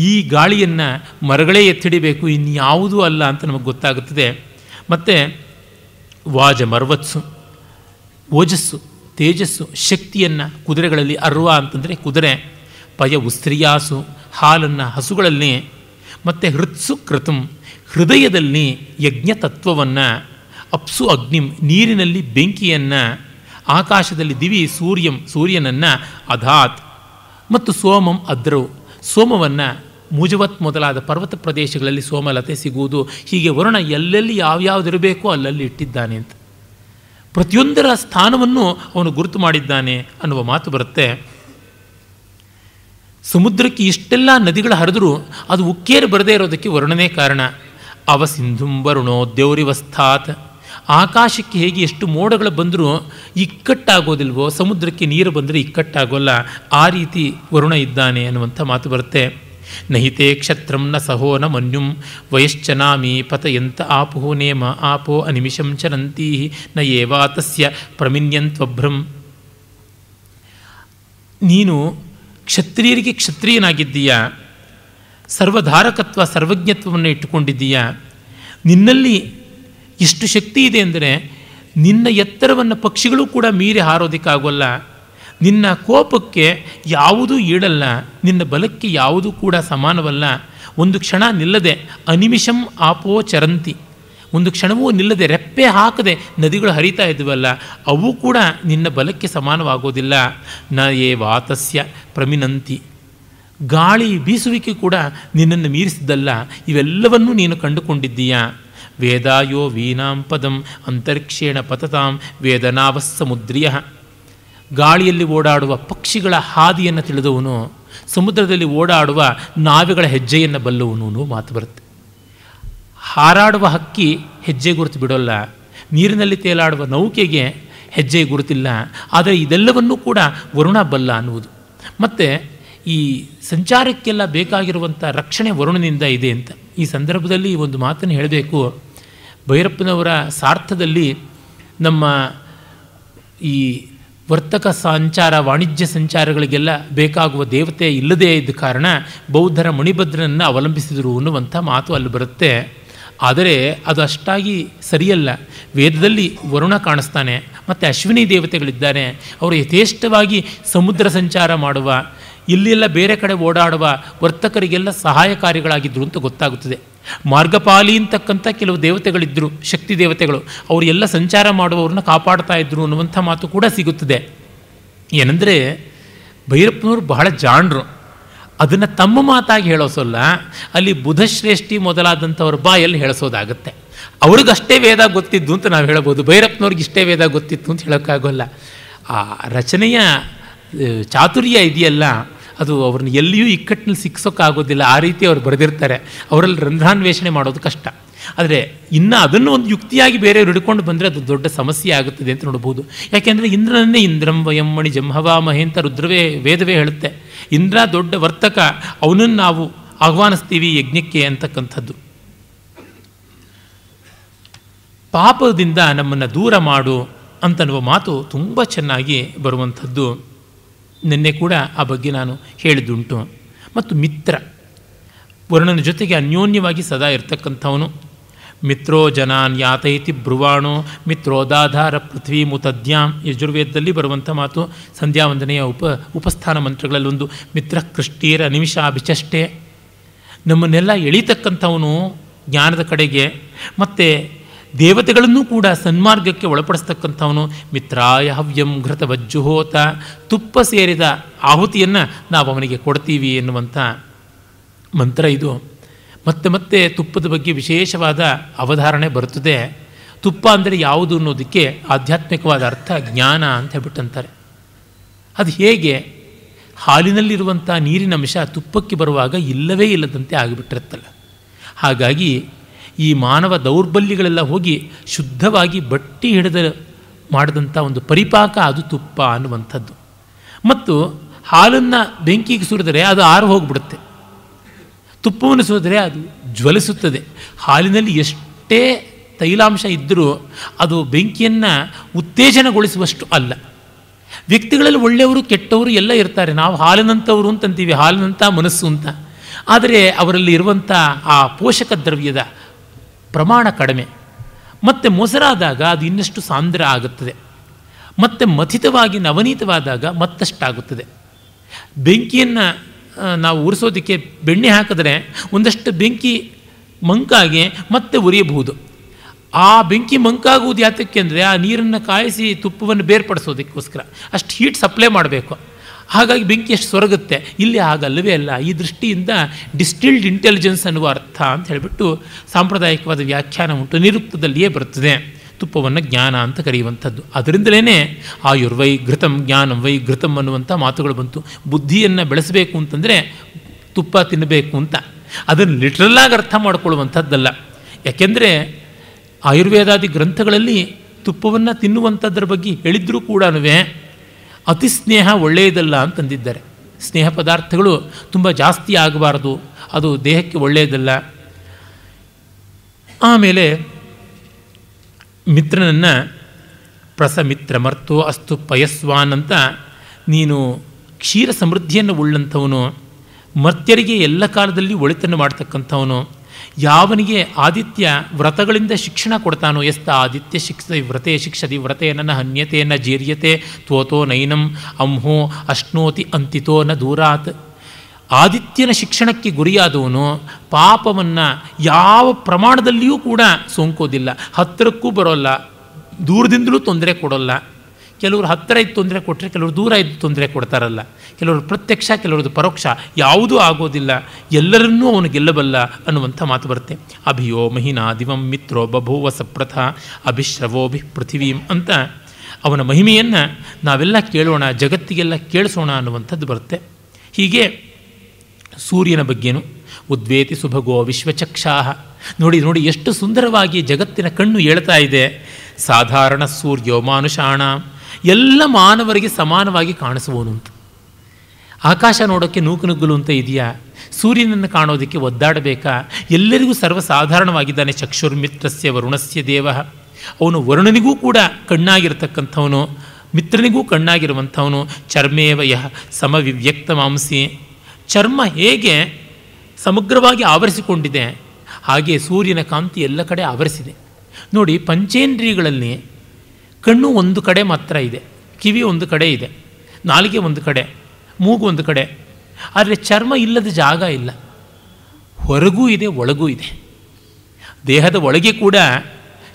ಈ ಗಾಳಿಯನ್ನು ಮರಗಳೇ ಎತ್ತಿಡಿಬೇಕು ಇನ್ಯಾವುದೂ ಅಲ್ಲ ಅಂತ ನಮಗೆ ಗೊತ್ತಾಗುತ್ತದೆ ಮತ್ತು ವಾಜ ಮರವತ್ಸು ಓಜಸ್ಸು ತೇಜಸ್ಸು ಶಕ್ತಿಯನ್ನು ಕುದುರೆಗಳಲ್ಲಿ ಅರ್ವ ಅಂತಂದರೆ ಕುದುರೆ ಪಯ ಉಸ್ತ್ರೀಯಾಸು ಹಾಲನ್ನು ಹಸುಗಳಲ್ಲಿ ಮತ್ತು ಹೃತ್ಸು ಕೃತಂ ಹೃದಯದಲ್ಲಿ ಯಜ್ಞತತ್ವವನ್ನು ಅಪ್ಸು ಅಗ್ನಿಂ ನೀರಿನಲ್ಲಿ ಬೆಂಕಿಯನ್ನು ಆಕಾಶದಲ್ಲಿ ದಿವಿ ಸೂರ್ಯಂ ಸೂರ್ಯನನ್ನು ಅಧಾತ್ ಮತ್ತು ಸೋಮಂ ಅದ್ರವು ಸೋಮವನ್ನು ಮುಜವತ್ ಮೊದಲಾದ ಪರ್ವತ ಪ್ರದೇಶಗಳಲ್ಲಿ ಸೋಮಲತೆ ಸಿಗುವುದು ಹೀಗೆ ವರುಣ ಎಲ್ಲೆಲ್ಲಿ ಯಾವ್ಯಾವುದಿರಬೇಕೋ ಅಲ್ಲಲ್ಲಿ ಇಟ್ಟಿದ್ದಾನೆ ಅಂತ ಪ್ರತಿಯೊಂದರ ಸ್ಥಾನವನ್ನು ಅವನು ಗುರುತು ಮಾಡಿದ್ದಾನೆ ಅನ್ನುವ ಮಾತು ಬರುತ್ತೆ ಸಮುದ್ರಕ್ಕೆ ಇಷ್ಟೆಲ್ಲ ನದಿಗಳು ಹರಿದ್ರೂ ಅದು ಉಕ್ಕೇರಿ ಬರದೇ ಇರೋದಕ್ಕೆ ವರ್ಣನೇ ಕಾರಣ ಅವ ಸಿಂಧುಂ ವರುಣೋ ದೇವರಿವಸ್ಥಾತ್ ಆಕಾಶಕ್ಕೆ ಹೇಗೆ ಎಷ್ಟು ಮೋಡಗಳು ಬಂದರೂ ಇಕ್ಕಟ್ಟಾಗೋದಿಲ್ವೋ ಸಮುದ್ರಕ್ಕೆ ನೀರು ಬಂದರೆ ಇಕ್ಕಟ್ಟಾಗೋಲ್ಲ ಆ ರೀತಿ ವರುಣ ಇದ್ದಾನೆ ಅನ್ನುವಂಥ ಮಾತು ಬರುತ್ತೆ ನಹಿತೆ ಕ್ಷತ್ರಂ ನ ಸಹೋ ನ ಮನ್ಯುಂ ವಯಶ್ಚನಾಮಿ ಪತ ಎಂತ ಆಪುಹೋ ನೇಮ ಆಪೋ ಅನಿಮಿಷಂ ಚರಂತೀ ನ ಏವಾ ತಸ್ಯ ಪ್ರಮಿನ್ಯಂತ್ವಭ್ರಂ ನೀನು ಕ್ಷತ್ರಿಯರಿಗೆ ಕ್ಷತ್ರಿಯನಾಗಿದ್ದೀಯಾ ಸರ್ವಧಾರಕತ್ವ ಸರ್ವಜ್ಞತ್ವವನ್ನು ಇಟ್ಟುಕೊಂಡಿದ್ದೀಯಾ ನಿನ್ನಲ್ಲಿ ಎಷ್ಟು ಶಕ್ತಿ ಇದೆ ಅಂದರೆ ನಿನ್ನ ಎತ್ತರವನ್ನು ಪಕ್ಷಿಗಳು ಕೂಡ ಮೀರಿ ಹಾರೋದಕ್ಕಾಗೋಲ್ಲ ನಿನ್ನ ಕೋಪಕ್ಕೆ ಯಾವುದೂ ಈಡಲ್ಲ ನಿನ್ನ ಬಲಕ್ಕೆ ಯಾವುದೂ ಕೂಡ ಸಮಾನವಲ್ಲ ಒಂದು ಕ್ಷಣ ನಿಲ್ಲದೆ ಅನಿಮಿಷಂ ಆಪೋ ಚರಂತಿ ಒಂದು ಕ್ಷಣವೂ ನಿಲ್ಲದೆ ರೆಪ್ಪೆ ಹಾಕದೆ ನದಿಗಳು ಹರಿತಾ ಇದ್ದವಲ್ಲ ಅವು ಕೂಡ ನಿನ್ನ ಬಲಕ್ಕೆ ಸಮಾನವಾಗೋದಿಲ್ಲ ನ ಏ ವಾತಸ್ಯ ಪ್ರಮಿನಂತಿ ಗಾಳಿ ಬೀಸುವಿಕೆ ಕೂಡ ನಿನ್ನನ್ನು ಮೀರಿಸಿದ್ದಲ್ಲ ಇವೆಲ್ಲವನ್ನೂ ನೀನು ಕಂಡುಕೊಂಡಿದ್ದೀಯಾ ವೇದಾಯೋ ವೀನಾಂ ಪದಂ ಅಂತರಿಕ್ಷೇಣ ಪತತಾಂ ವೇದನಾವಸ್ಸಮುದ್ರಿಯ ಗಾಳಿಯಲ್ಲಿ ಓಡಾಡುವ ಪಕ್ಷಿಗಳ ಹಾದಿಯನ್ನು ತಿಳಿದವನು ಸಮುದ್ರದಲ್ಲಿ ಓಡಾಡುವ ನಾವೆಗಳ ಹೆಜ್ಜೆಯನ್ನು ಬಲ್ಲವನು ಮಾತು ಬರುತ್ತೆ ಹಾರಾಡುವ ಹಕ್ಕಿ ಹೆಜ್ಜೆ ಗುರುತು ಬಿಡೋಲ್ಲ ನೀರಿನಲ್ಲಿ ತೇಲಾಡುವ ನೌಕೆಗೆ ಹೆಜ್ಜೆ ಗುರುತಿಲ್ಲ ಆದರೆ ಇದೆಲ್ಲವನ್ನೂ ಕೂಡ ವರುಣ ಬಲ್ಲ ಅನ್ನುವುದು ಮತ್ತು ಈ ಸಂಚಾರಕ್ಕೆಲ್ಲ ಬೇಕಾಗಿರುವಂಥ ರಕ್ಷಣೆ ವರುಣನಿಂದ ಇದೆ ಅಂತ ಈ ಸಂದರ್ಭದಲ್ಲಿ ಒಂದು ಮಾತನ್ನು ಹೇಳಬೇಕು ಭೈರಪ್ಪನವರ ಸಾರ್ಥದಲ್ಲಿ ನಮ್ಮ ಈ ವರ್ತಕ ಸಂಚಾರ ವಾಣಿಜ್ಯ ಸಂಚಾರಗಳಿಗೆಲ್ಲ ಬೇಕಾಗುವ ದೇವತೆ ಇಲ್ಲದೇ ಇದ್ದ ಕಾರಣ ಬೌದ್ಧರ ಮಣಿಭದ್ರನನ್ನು ಅವಲಂಬಿಸಿದರು ಅನ್ನುವಂಥ ಮಾತು ಅಲ್ಲಿ ಬರುತ್ತೆ ಆದರೆ ಅದು ಅಷ್ಟಾಗಿ ಸರಿಯಲ್ಲ ವೇದದಲ್ಲಿ ವರುಣ ಕಾಣಿಸ್ತಾನೆ ಮತ್ತು ಅಶ್ವಿನಿ ದೇವತೆಗಳಿದ್ದಾರೆ ಅವರು ಯಥೇಷ್ಟವಾಗಿ ಸಮುದ್ರ ಸಂಚಾರ ಮಾಡುವ ಇಲ್ಲೆಲ್ಲ ಬೇರೆ ಕಡೆ ಓಡಾಡುವ ವರ್ತಕರಿಗೆಲ್ಲ ಸಹಾಯಕಾರಿಗಳಾಗಿದ್ದರು ಅಂತ ಗೊತ್ತಾಗುತ್ತದೆ ಮಾರ್ಗಪಾಲಿ ಅಂತಕ್ಕಂಥ ಕೆಲವು ದೇವತೆಗಳಿದ್ದರು ಶಕ್ತಿ ದೇವತೆಗಳು ಅವರೆಲ್ಲ ಸಂಚಾರ ಮಾಡುವವ್ರನ್ನ ಕಾಪಾಡ್ತಾ ಇದ್ರು ಅನ್ನುವಂಥ ಮಾತು ಕೂಡ ಸಿಗುತ್ತದೆ ಏನಂದರೆ ಭೈರಪ್ಪನವರು ಬಹಳ ಜಾಣರು ಅದನ್ನು ತಮ್ಮ ಮಾತಾಗಿ ಹೇಳೋಸಲ್ಲ ಅಲ್ಲಿ ಬುಧಶ್ರೇಷ್ಠಿ ಮೊದಲಾದಂಥವ್ರ ಬಾಯಲ್ಲಿ ಹೇಳಿಸೋದಾಗುತ್ತೆ ಅವ್ರಿಗಷ್ಟೇ ವೇದ ಗೊತ್ತಿದ್ದು ಅಂತ ನಾವು ಹೇಳ್ಬೋದು ಭೈರಪ್ಪನವ್ರಿಗೆ ಇಷ್ಟೇ ವೇದ ಗೊತ್ತಿತ್ತು ಅಂತ ಹೇಳೋಕ್ಕಾಗೋಲ್ಲ ಆ ರಚನೆಯ ಚಾತುರ್ಯ ಇದೆಯಲ್ಲ ಅದು ಅವ್ರನ್ನ ಎಲ್ಲಿಯೂ ಇಕ್ಕಟ್ಟಿನಲ್ಲಿ ಸಿಕ್ಸೋಕ್ಕಾಗೋದಿಲ್ಲ ಆ ರೀತಿ ಅವ್ರು ಬರೆದಿರ್ತಾರೆ ಅವರಲ್ಲಿ ರಂಧ್ರಾನ್ವೇಷಣೆ ಮಾಡೋದು ಕಷ್ಟ ಆದರೆ ಇನ್ನು ಅದನ್ನು ಒಂದು ಯುಕ್ತಿಯಾಗಿ ಬೇರೆಯವರು ಹಿಡ್ಕೊಂಡು ಬಂದರೆ ಅದು ದೊಡ್ಡ ಸಮಸ್ಯೆ ಆಗುತ್ತದೆ ಅಂತ ನೋಡ್ಬೋದು ಯಾಕೆಂದರೆ ಇಂದ್ರನನ್ನೇ ಇಂದ್ರಂ ವಯಮ್ಮಣಿ ಜಂಹವಾಮಹೆ ಅಂತ ರುದ್ರವೇ ವೇದವೇ ಹೇಳುತ್ತೆ ಇಂದ್ರ ದೊಡ್ಡ ವರ್ತಕ ಅವನನ್ನು ನಾವು ಆಹ್ವಾನಿಸ್ತೀವಿ ಯಜ್ಞಕ್ಕೆ ಅಂತಕ್ಕಂಥದ್ದು ಪಾಪದಿಂದ ನಮ್ಮನ್ನು ದೂರ ಮಾಡು ಅಂತನ್ನುವ ಮಾತು ತುಂಬ ಚೆನ್ನಾಗಿ ಬರುವಂಥದ್ದು ನಿನ್ನೆ ಕೂಡ ಆ ಬಗ್ಗೆ ನಾನು ಹೇಳಿದುಂಟು ಮತ್ತು ಮಿತ್ರ ವರ್ಣನ ಜೊತೆಗೆ ಅನ್ಯೋನ್ಯವಾಗಿ ಸದಾ ಇರ್ತಕ್ಕಂಥವನು ಮಿತ್ರೋ ಜನಾನ್ ಯಾತೈತಿ ಬ್ರುವಾಣೋ ಮಿತ್ರೋದಾಧಾರ ಪೃಥ್ವಿ ಮುತದ್ಯಾಮ್ ಯಜುರ್ವೇದದಲ್ಲಿ ಬರುವಂಥ ಮಾತು ಸಂಧ್ಯಾ ವಂದನೆಯ ಉಪ ಉಪಸ್ಥಾನ ಮಂತ್ರಗಳಲ್ಲೊಂದು ಮಿತ್ರ ಕೃಷ್ಟಿರ ನಿಮಿಷ ಬಿಚಷ್ಟೆ ನಮ್ಮನ್ನೆಲ್ಲ ಎಳಿತಕ್ಕಂಥವನು ಜ್ಞಾನದ ಕಡೆಗೆ ಮತ್ತು ದೇವತೆಗಳನ್ನು ಕೂಡ ಸನ್ಮಾರ್ಗಕ್ಕೆ ಒಳಪಡಿಸ್ತಕ್ಕಂಥವನು ಮಿತ್ರಾಯ ಹವ್ಯಂ ಘೃತ ವಜ್ಜುಹೋತ ತುಪ್ಪ ಸೇರಿದ ಆಹುತಿಯನ್ನು ನಾವು ಅವನಿಗೆ ಕೊಡ್ತೀವಿ ಎನ್ನುವಂಥ ಮಂತ್ರ ಇದು ಮತ್ತೆ ಮತ್ತೆ ತುಪ್ಪದ ಬಗ್ಗೆ ವಿಶೇಷವಾದ ಅವಧಾರಣೆ ಬರುತ್ತದೆ ತುಪ್ಪ ಅಂದರೆ ಯಾವುದು ಅನ್ನೋದಕ್ಕೆ ಆಧ್ಯಾತ್ಮಿಕವಾದ ಅರ್ಥ ಜ್ಞಾನ ಅಂತ ಹೇಳ್ಬಿಟ್ಟಂತಾರೆ ಅದು ಹೇಗೆ ಹಾಲಿನಲ್ಲಿರುವಂಥ ನೀರಿನ ಅಂಶ ತುಪ್ಪಕ್ಕೆ ಬರುವಾಗ ಇಲ್ಲವೇ ಇಲ್ಲದಂತೆ ಆಗಿಬಿಟ್ಟಿರುತ್ತಲ್ಲ ಹಾಗಾಗಿ ಈ ಮಾನವ ದೌರ್ಬಲ್ಯಗಳೆಲ್ಲ ಹೋಗಿ ಶುದ್ಧವಾಗಿ ಬಟ್ಟಿ ಹಿಡಿದ ಮಾಡಿದಂಥ ಒಂದು ಪರಿಪಾಕ ಅದು ತುಪ್ಪ ಅನ್ನುವಂಥದ್ದು ಮತ್ತು ಹಾಲನ್ನು ಬೆಂಕಿಗೆ ಸುರಿದರೆ ಅದು ಆರು ಹೋಗಿಬಿಡುತ್ತೆ ತುಪ್ಪವನ್ನು ಸೋದರೆ ಅದು ಜ್ವಲಿಸುತ್ತದೆ ಹಾಲಿನಲ್ಲಿ ಎಷ್ಟೇ ತೈಲಾಂಶ ಇದ್ದರೂ ಅದು ಬೆಂಕಿಯನ್ನು ಉತ್ತೇಜನಗೊಳಿಸುವಷ್ಟು ಅಲ್ಲ ವ್ಯಕ್ತಿಗಳಲ್ಲಿ ಒಳ್ಳೆಯವರು ಕೆಟ್ಟವರು ಎಲ್ಲ ಇರ್ತಾರೆ ನಾವು ಹಾಲಿನಂಥವರು ಅಂತಂತೀವಿ ಹಾಲಿನಂಥ ಮನಸ್ಸು ಅಂತ ಆದರೆ ಅವರಲ್ಲಿ ಇರುವಂಥ ಆ ಪೋಷಕ ದ್ರವ್ಯದ ಪ್ರಮಾಣ ಕಡಿಮೆ ಮತ್ತು ಮೊಸರಾದಾಗ ಅದು ಇನ್ನಷ್ಟು ಸಾಂದ್ರ ಆಗುತ್ತದೆ ಮತ್ತು ಮಥಿತವಾಗಿ ನವನೀತವಾದಾಗ ಮತ್ತಷ್ಟಾಗುತ್ತದೆ ಬೆಂಕಿಯನ್ನು ನಾವು ಉರಿಸೋದಕ್ಕೆ ಬೆಣ್ಣೆ ಹಾಕಿದ್ರೆ ಒಂದಷ್ಟು ಬೆಂಕಿ ಮಂಕಾಗಿ ಮತ್ತೆ ಉರಿಯಬಹುದು ಆ ಬೆಂಕಿ ಮಂಕಾಗುವುದು ಯಾತಕ್ಕೆ ಅಂದರೆ ಆ ನೀರನ್ನು ಕಾಯಿಸಿ ತುಪ್ಪವನ್ನು ಬೇರ್ಪಡಿಸೋದಕ್ಕೋಸ್ಕರ ಅಷ್ಟು ಹೀಟ್ ಸಪ್ಲೈ ಮಾಡಬೇಕು ಹಾಗಾಗಿ ಬೆಂಕಿ ಎಷ್ಟು ಸೊರಗುತ್ತೆ ಇಲ್ಲಿ ಆಗಲ್ಲವೇ ಅಲ್ಲ ಈ ದೃಷ್ಟಿಯಿಂದ ಡಿಸ್ಟಿಲ್ಡ್ ಇಂಟೆಲಿಜೆನ್ಸ್ ಅನ್ನುವ ಅರ್ಥ ಅಂತ ಹೇಳಿಬಿಟ್ಟು ಸಾಂಪ್ರದಾಯಿಕವಾದ ವ್ಯಾಖ್ಯಾನ ಉಂಟು ನಿರುಕ್ತದಲ್ಲಿಯೇ ಬರುತ್ತದೆ ತುಪ್ಪವನ್ನು ಜ್ಞಾನ ಅಂತ ಕರೆಯುವಂಥದ್ದು ಅದರಿಂದಲೇ ಆಯುರ್ವೈ ಘೃತಂ ಜ್ಞಾನಂ ವೈ ಘೃತಂ ಅನ್ನುವಂಥ ಮಾತುಗಳು ಬಂತು ಬುದ್ಧಿಯನ್ನು ಬೆಳೆಸಬೇಕು ಅಂತಂದರೆ ತುಪ್ಪ ತಿನ್ನಬೇಕು ಅಂತ ಅದನ್ನು ಲಿಟ್ರಲ್ಲಾಗಿ ಅರ್ಥ ಮಾಡಿಕೊಳ್ಳುವಂಥದ್ದಲ್ಲ ಯಾಕೆಂದರೆ ಆಯುರ್ವೇದಾದಿ ಗ್ರಂಥಗಳಲ್ಲಿ ತುಪ್ಪವನ್ನು ತಿನ್ನುವಂಥದ್ರ ಬಗ್ಗೆ ಹೇಳಿದ್ರೂ ಕೂಡ ಅತಿ ಸ್ನೇಹ ಒಳ್ಳೆಯದಲ್ಲ ಅಂತಂದಿದ್ದಾರೆ ಸ್ನೇಹ ಪದಾರ್ಥಗಳು ತುಂಬ ಜಾಸ್ತಿ ಆಗಬಾರ್ದು ಅದು ದೇಹಕ್ಕೆ ಒಳ್ಳೆಯದಲ್ಲ ಆಮೇಲೆ ಮಿತ್ರನನ್ನು ಪ್ರಸಮಿತ್ರ ಮರ್ತೋ ಅಸ್ತು ಪಯಸ್ವಾನ್ ಅಂತ ನೀನು ಕ್ಷೀರ ಸಮೃದ್ಧಿಯನ್ನು ಉಳ್ಳಂಥವನು ಮರ್ತ್ಯರಿಗೆ ಎಲ್ಲ ಕಾಲದಲ್ಲಿ ಒಳಿತನ್ನು ಮಾಡ್ತಕ್ಕಂಥವನು ಯಾವನಿಗೆ ಆದಿತ್ಯ ವ್ರತಗಳಿಂದ ಶಿಕ್ಷಣ ಕೊಡ್ತಾನೋ ಎಸ್ತ ಆದಿತ್ಯ ಶಿಕ್ಷ ವ್ರತೆ ಶಿಕ್ಷದಿ ಅನ್ಯತೆ ನ ಜೀರ್ಯತೆ ತ್ವೋತೋ ನೈನಂ ಅಂಹೋ ಅಶ್ನೋತಿ ಅಂತಿತೋ ನ ದೂರಾತ್ ಆದಿತ್ಯನ ಶಿಕ್ಷಣಕ್ಕೆ ಗುರಿಯಾದವನು ಪಾಪವನ್ನು ಯಾವ ಪ್ರಮಾಣದಲ್ಲಿಯೂ ಕೂಡ ಸೋಂಕೋದಿಲ್ಲ ಹತ್ತಿರಕ್ಕೂ ಬರೋಲ್ಲ ದೂರದಿಂದಲೂ ತೊಂದರೆ ಕೊಡೋಲ್ಲ ಕೆಲವರು ಹತ್ತಿರ ಇದ್ದು ತೊಂದರೆ ಕೊಟ್ಟರೆ ಕೆಲವರು ದೂರ ಇದ್ದು ತೊಂದರೆ ಕೊಡ್ತಾರಲ್ಲ ಕೆಲವರು ಪ್ರತ್ಯಕ್ಷ ಕೆಲವ್ರದ್ದು ಪರೋಕ್ಷ ಯಾವುದೂ ಆಗೋದಿಲ್ಲ ಎಲ್ಲರನ್ನೂ ಅವನು ಗೆಲ್ಲಬಲ್ಲ ಅನ್ನುವಂಥ ಮಾತು ಬರುತ್ತೆ ಅಭಿಯೋ ಮಹಿನಾ ದಿವಂ ಮಿತ್ರೋ ಬಭೂವ ಸಪ್ರಥ ಅಭಿಶ್ರವೋಭಿ ಪೃಥಿವೀಂ ಅಂತ ಅವನ ಮಹಿಮೆಯನ್ನು ನಾವೆಲ್ಲ ಕೇಳೋಣ ಜಗತ್ತಿಗೆಲ್ಲ ಕೇಳಿಸೋಣ ಅನ್ನುವಂಥದ್ದು ಬರುತ್ತೆ ಹೀಗೆ ಸೂರ್ಯನ ಬಗ್ಗೆನು ಉದ್ವೇತಿ ಸುಭಗೋ ವಿಶ್ವಚಕ್ಷಾಹ ನೋಡಿ ನೋಡಿ ಎಷ್ಟು ಸುಂದರವಾಗಿ ಜಗತ್ತಿನ ಕಣ್ಣು ಹೇಳ್ತಾ ಇದೆ ಸಾಧಾರಣ ಸೂರ್ಯೋ ಮಾನುಷಾಣ ಎಲ್ಲ ಮಾನವರಿಗೆ ಸಮಾನವಾಗಿ ಕಾಣಿಸುವನು ಅಂತ ಆಕಾಶ ನೋಡೋಕ್ಕೆ ನುಗ್ಗಲು ಅಂತ ಇದೆಯಾ ಸೂರ್ಯನನ್ನು ಕಾಣೋದಕ್ಕೆ ಒದ್ದಾಡಬೇಕಾ ಎಲ್ಲರಿಗೂ ಸರ್ವಸಾಧಾರಣವಾಗಿದ್ದಾನೆ ಚಕ್ಷುರ್ಮಿತ್ರಸ್ಯ ವರುಣಸ್ಯ ದೇವ ಅವನು ವರುಣನಿಗೂ ಕೂಡ ಕಣ್ಣಾಗಿರ್ತಕ್ಕಂಥವನು ಮಿತ್ರನಿಗೂ ಕಣ್ಣಾಗಿರುವಂಥವನು ಚರ್ಮೇವ ಯಹ ಸಮವಿವ್ಯಕ್ತ ಮಾಂಸಿ ಚರ್ಮ ಹೇಗೆ ಸಮಗ್ರವಾಗಿ ಆವರಿಸಿಕೊಂಡಿದೆ ಹಾಗೆ ಸೂರ್ಯನ ಕಾಂತಿ ಎಲ್ಲ ಕಡೆ ಆವರಿಸಿದೆ ನೋಡಿ ಪಂಚೇಂದ್ರಿಯಗಳಲ್ಲಿ ಕಣ್ಣು ಒಂದು ಕಡೆ ಮಾತ್ರ ಇದೆ ಕಿವಿ ಒಂದು ಕಡೆ ಇದೆ ನಾಲಿಗೆ ಒಂದು ಕಡೆ ಮೂಗು ಒಂದು ಕಡೆ ಆದರೆ ಚರ್ಮ ಇಲ್ಲದ ಜಾಗ ಇಲ್ಲ ಹೊರಗೂ ಇದೆ ಒಳಗೂ ಇದೆ ದೇಹದ ಒಳಗೆ ಕೂಡ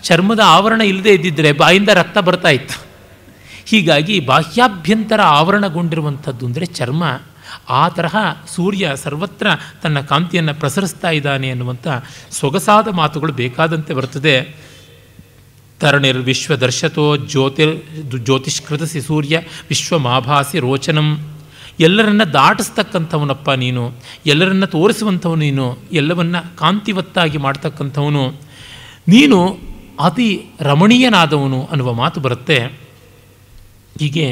ಚರ್ಮದ ಆವರಣ ಇಲ್ಲದೆ ಇದ್ದಿದ್ದರೆ ಬಾಯಿಂದ ರಕ್ತ ಬರ್ತಾ ಇತ್ತು ಹೀಗಾಗಿ ಬಾಹ್ಯಾಭ್ಯಂತರ ಆವರಣಗೊಂಡಿರುವಂಥದ್ದು ಅಂದರೆ ಚರ್ಮ ಆ ತರಹ ಸೂರ್ಯ ಸರ್ವತ್ರ ತನ್ನ ಕಾಂತಿಯನ್ನು ಪ್ರಸರಿಸ್ತಾ ಇದ್ದಾನೆ ಅನ್ನುವಂಥ ಸೊಗಸಾದ ಮಾತುಗಳು ಬೇಕಾದಂತೆ ಬರ್ತದೆ ವಿಶ್ವದರ್ಶತೋ ಜ್ಯೋತಿರ್ ಜ್ಯೋತಿಷ್ಕೃತಸಿ ಸೂರ್ಯ ವಿಶ್ವ ಮಾಭಾಸಿ ರೋಚನಂ ಎಲ್ಲರನ್ನ ದಾಟಿಸ್ತಕ್ಕಂಥವನಪ್ಪ ನೀನು ಎಲ್ಲರನ್ನ ತೋರಿಸುವಂಥವನು ನೀನು ಎಲ್ಲವನ್ನ ಕಾಂತಿವತ್ತಾಗಿ ಮಾಡ್ತಕ್ಕಂಥವನು ನೀನು ಅತಿ ರಮಣೀಯನಾದವನು ಅನ್ನುವ ಮಾತು ಬರುತ್ತೆ ಹೀಗೆ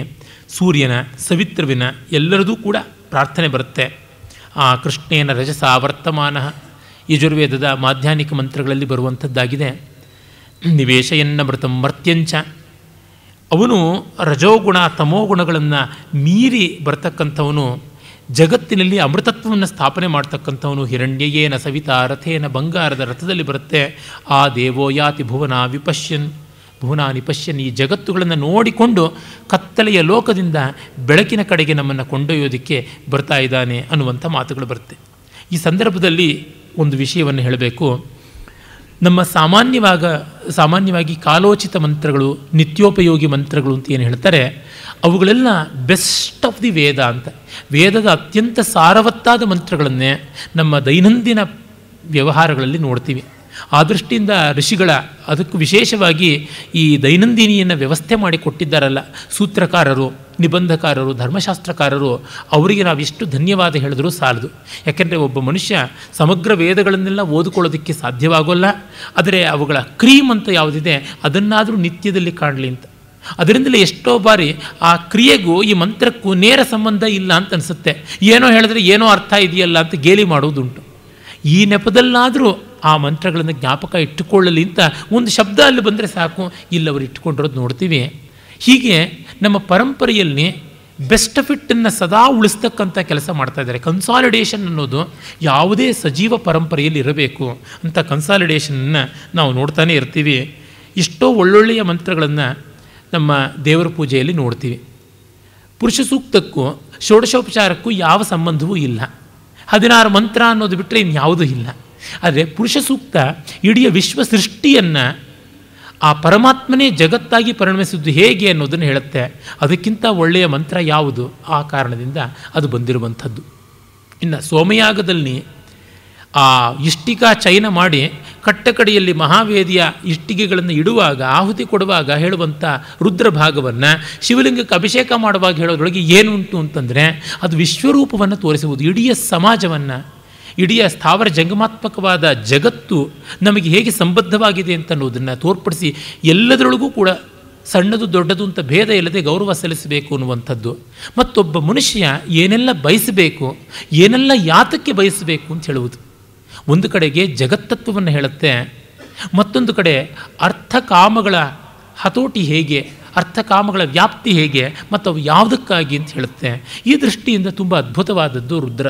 ಸೂರ್ಯನ ಸವಿತ್ರವಿನ ಎಲ್ಲರದೂ ಕೂಡ ಪ್ರಾರ್ಥನೆ ಬರುತ್ತೆ ಆ ಕೃಷ್ಣೇನ ರಜಸ ವರ್ತಮಾನ ಯಜುರ್ವೇದದ ಮಾಧ್ಯಾನಿಕ ಮಂತ್ರಗಳಲ್ಲಿ ಬರುವಂಥದ್ದಾಗಿದೆ ನಿವೇಶಯನ್ನ ಮೃತ ಮರ್ತ್ಯಂಚ ಅವನು ರಜೋಗುಣ ತಮೋಗುಣಗಳನ್ನು ಮೀರಿ ಬರ್ತಕ್ಕಂಥವನು ಜಗತ್ತಿನಲ್ಲಿ ಅಮೃತತ್ವವನ್ನು ಸ್ಥಾಪನೆ ಮಾಡ್ತಕ್ಕಂಥವನು ಹಿರಣ್ಯಯೇನ ಸವಿತಾ ರಥೇನ ಬಂಗಾರದ ರಥದಲ್ಲಿ ಬರುತ್ತೆ ಆ ದೇವೋ ಯಾತಿ ಭುವನ ವಿಪಶ್ಯನ್ ಭುವನಾನಿ ಪಶ್ಯನ್ ಈ ಜಗತ್ತುಗಳನ್ನು ನೋಡಿಕೊಂಡು ಕತ್ತಲೆಯ ಲೋಕದಿಂದ ಬೆಳಕಿನ ಕಡೆಗೆ ನಮ್ಮನ್ನು ಕೊಂಡೊಯ್ಯೋದಕ್ಕೆ ಬರ್ತಾ ಇದ್ದಾನೆ ಅನ್ನುವಂಥ ಮಾತುಗಳು ಬರುತ್ತೆ ಈ ಸಂದರ್ಭದಲ್ಲಿ ಒಂದು ವಿಷಯವನ್ನು ಹೇಳಬೇಕು ನಮ್ಮ ಸಾಮಾನ್ಯವಾಗ ಸಾಮಾನ್ಯವಾಗಿ ಕಾಲೋಚಿತ ಮಂತ್ರಗಳು ನಿತ್ಯೋಪಯೋಗಿ ಮಂತ್ರಗಳು ಅಂತ ಏನು ಹೇಳ್ತಾರೆ ಅವುಗಳೆಲ್ಲ ಬೆಸ್ಟ್ ಆಫ್ ದಿ ವೇದ ಅಂತ ವೇದದ ಅತ್ಯಂತ ಸಾರವತ್ತಾದ ಮಂತ್ರಗಳನ್ನೇ ನಮ್ಮ ದೈನಂದಿನ ವ್ಯವಹಾರಗಳಲ್ಲಿ ನೋಡ್ತೀವಿ ಆ ದೃಷ್ಟಿಯಿಂದ ಋಷಿಗಳ ಅದಕ್ಕೂ ವಿಶೇಷವಾಗಿ ಈ ದೈನಂದಿನಿಯನ್ನು ವ್ಯವಸ್ಥೆ ಮಾಡಿಕೊಟ್ಟಿದ್ದಾರಲ್ಲ ಸೂತ್ರಕಾರರು ನಿಬಂಧಕಾರರು ಧರ್ಮಶಾಸ್ತ್ರಕಾರರು ಅವರಿಗೆ ನಾವೆಷ್ಟು ಧನ್ಯವಾದ ಹೇಳಿದರೂ ಸಾಲದು ಯಾಕೆಂದರೆ ಒಬ್ಬ ಮನುಷ್ಯ ಸಮಗ್ರ ವೇದಗಳನ್ನೆಲ್ಲ ಓದಿಕೊಳ್ಳೋದಕ್ಕೆ ಸಾಧ್ಯವಾಗೋಲ್ಲ ಆದರೆ ಅವುಗಳ ಕ್ರೀಮ್ ಅಂತ ಯಾವುದಿದೆ ಅದನ್ನಾದರೂ ನಿತ್ಯದಲ್ಲಿ ಕಾಣಲಿ ಅಂತ ಅದರಿಂದಲೇ ಎಷ್ಟೋ ಬಾರಿ ಆ ಕ್ರಿಯೆಗೂ ಈ ಮಂತ್ರಕ್ಕೂ ನೇರ ಸಂಬಂಧ ಇಲ್ಲ ಅಂತ ಅನಿಸುತ್ತೆ ಏನೋ ಹೇಳಿದ್ರೆ ಏನೋ ಅರ್ಥ ಇದೆಯಲ್ಲ ಅಂತ ಗೇಲಿ ಮಾಡುವುದುಂಟು ಈ ನೆಪದಲ್ಲಾದರೂ ಆ ಮಂತ್ರಗಳನ್ನು ಜ್ಞಾಪಕ ಇಟ್ಟುಕೊಳ್ಳಲಿ ಅಂತ ಒಂದು ಶಬ್ದ ಅಲ್ಲಿ ಬಂದರೆ ಸಾಕು ಇಲ್ಲಿ ಅವರು ಇಟ್ಟುಕೊಂಡಿರೋದು ನೋಡ್ತೀವಿ ಹೀಗೆ ನಮ್ಮ ಪರಂಪರೆಯಲ್ಲಿ ಬೆಸ್ಟ್ ಫಿಟ್ಟನ್ನು ಸದಾ ಉಳಿಸ್ತಕ್ಕಂಥ ಕೆಲಸ ಮಾಡ್ತಾ ಇದ್ದಾರೆ ಕನ್ಸಾಲಿಡೇಷನ್ ಅನ್ನೋದು ಯಾವುದೇ ಸಜೀವ ಪರಂಪರೆಯಲ್ಲಿ ಇರಬೇಕು ಅಂತ ಕನ್ಸಾಲಿಡೇಷನನ್ನು ನಾವು ನೋಡ್ತಾನೆ ಇರ್ತೀವಿ ಎಷ್ಟೋ ಒಳ್ಳೊಳ್ಳೆಯ ಮಂತ್ರಗಳನ್ನು ನಮ್ಮ ದೇವರ ಪೂಜೆಯಲ್ಲಿ ನೋಡ್ತೀವಿ ಪುರುಷ ಸೂಕ್ತಕ್ಕೂ ಷೋಡಶೋಪಚಾರಕ್ಕೂ ಯಾವ ಸಂಬಂಧವೂ ಇಲ್ಲ ಹದಿನಾರು ಮಂತ್ರ ಅನ್ನೋದು ಬಿಟ್ಟರೆ ಇನ್ಯಾವುದೂ ಇಲ್ಲ ಆದರೆ ಪುರುಷ ಸೂಕ್ತ ಇಡೀ ವಿಶ್ವ ಸೃಷ್ಟಿಯನ್ನು ಆ ಪರಮಾತ್ಮನೇ ಜಗತ್ತಾಗಿ ಪರಿಣಮಿಸಿದ್ದು ಹೇಗೆ ಅನ್ನೋದನ್ನು ಹೇಳುತ್ತೆ ಅದಕ್ಕಿಂತ ಒಳ್ಳೆಯ ಮಂತ್ರ ಯಾವುದು ಆ ಕಾರಣದಿಂದ ಅದು ಬಂದಿರುವಂಥದ್ದು ಇನ್ನು ಸೋಮಯಾಗದಲ್ಲಿ ಆ ಇಷ್ಟಿಕಾ ಚಯನ ಮಾಡಿ ಕಟ್ಟಕಡೆಯಲ್ಲಿ ಮಹಾವೇದಿಯ ಇಷ್ಟಿಗೆಗಳನ್ನು ಇಡುವಾಗ ಆಹುತಿ ಕೊಡುವಾಗ ಹೇಳುವಂಥ ರುದ್ರ ಭಾಗವನ್ನು ಶಿವಲಿಂಗಕ್ಕೆ ಅಭಿಷೇಕ ಮಾಡುವಾಗ ಹೇಳೋದ್ರೊಳಗೆ ಏನುಂಟು ಅಂತಂದರೆ ಅದು ವಿಶ್ವರೂಪವನ್ನು ತೋರಿಸುವುದು ಇಡೀ ಸಮಾಜವನ್ನು ಇಡೀ ಸ್ಥಾವರ ಜಂಗಮಾತ್ಮಕವಾದ ಜಗತ್ತು ನಮಗೆ ಹೇಗೆ ಸಂಬದ್ಧವಾಗಿದೆ ಅಂತ ಅನ್ನೋದನ್ನು ತೋರ್ಪಡಿಸಿ ಎಲ್ಲದರೊಳಗೂ ಕೂಡ ಸಣ್ಣದು ದೊಡ್ಡದು ಅಂತ ಭೇದ ಇಲ್ಲದೆ ಗೌರವ ಸಲ್ಲಿಸಬೇಕು ಅನ್ನುವಂಥದ್ದು ಮತ್ತೊಬ್ಬ ಮನುಷ್ಯ ಏನೆಲ್ಲ ಬಯಸಬೇಕು ಏನೆಲ್ಲ ಯಾತಕ್ಕೆ ಬಯಸಬೇಕು ಅಂತ ಹೇಳುವುದು ಒಂದು ಕಡೆಗೆ ಜಗತ್ತತ್ವವನ್ನು ಹೇಳುತ್ತೆ ಮತ್ತೊಂದು ಕಡೆ ಅರ್ಥಕಾಮಗಳ ಹತೋಟಿ ಹೇಗೆ ಅರ್ಥಕಾಮಗಳ ವ್ಯಾಪ್ತಿ ಹೇಗೆ ಮತ್ತು ಅವು ಯಾವುದಕ್ಕಾಗಿ ಅಂತ ಹೇಳುತ್ತೆ ಈ ದೃಷ್ಟಿಯಿಂದ ತುಂಬ ಅದ್ಭುತವಾದದ್ದು ರುದ್ರ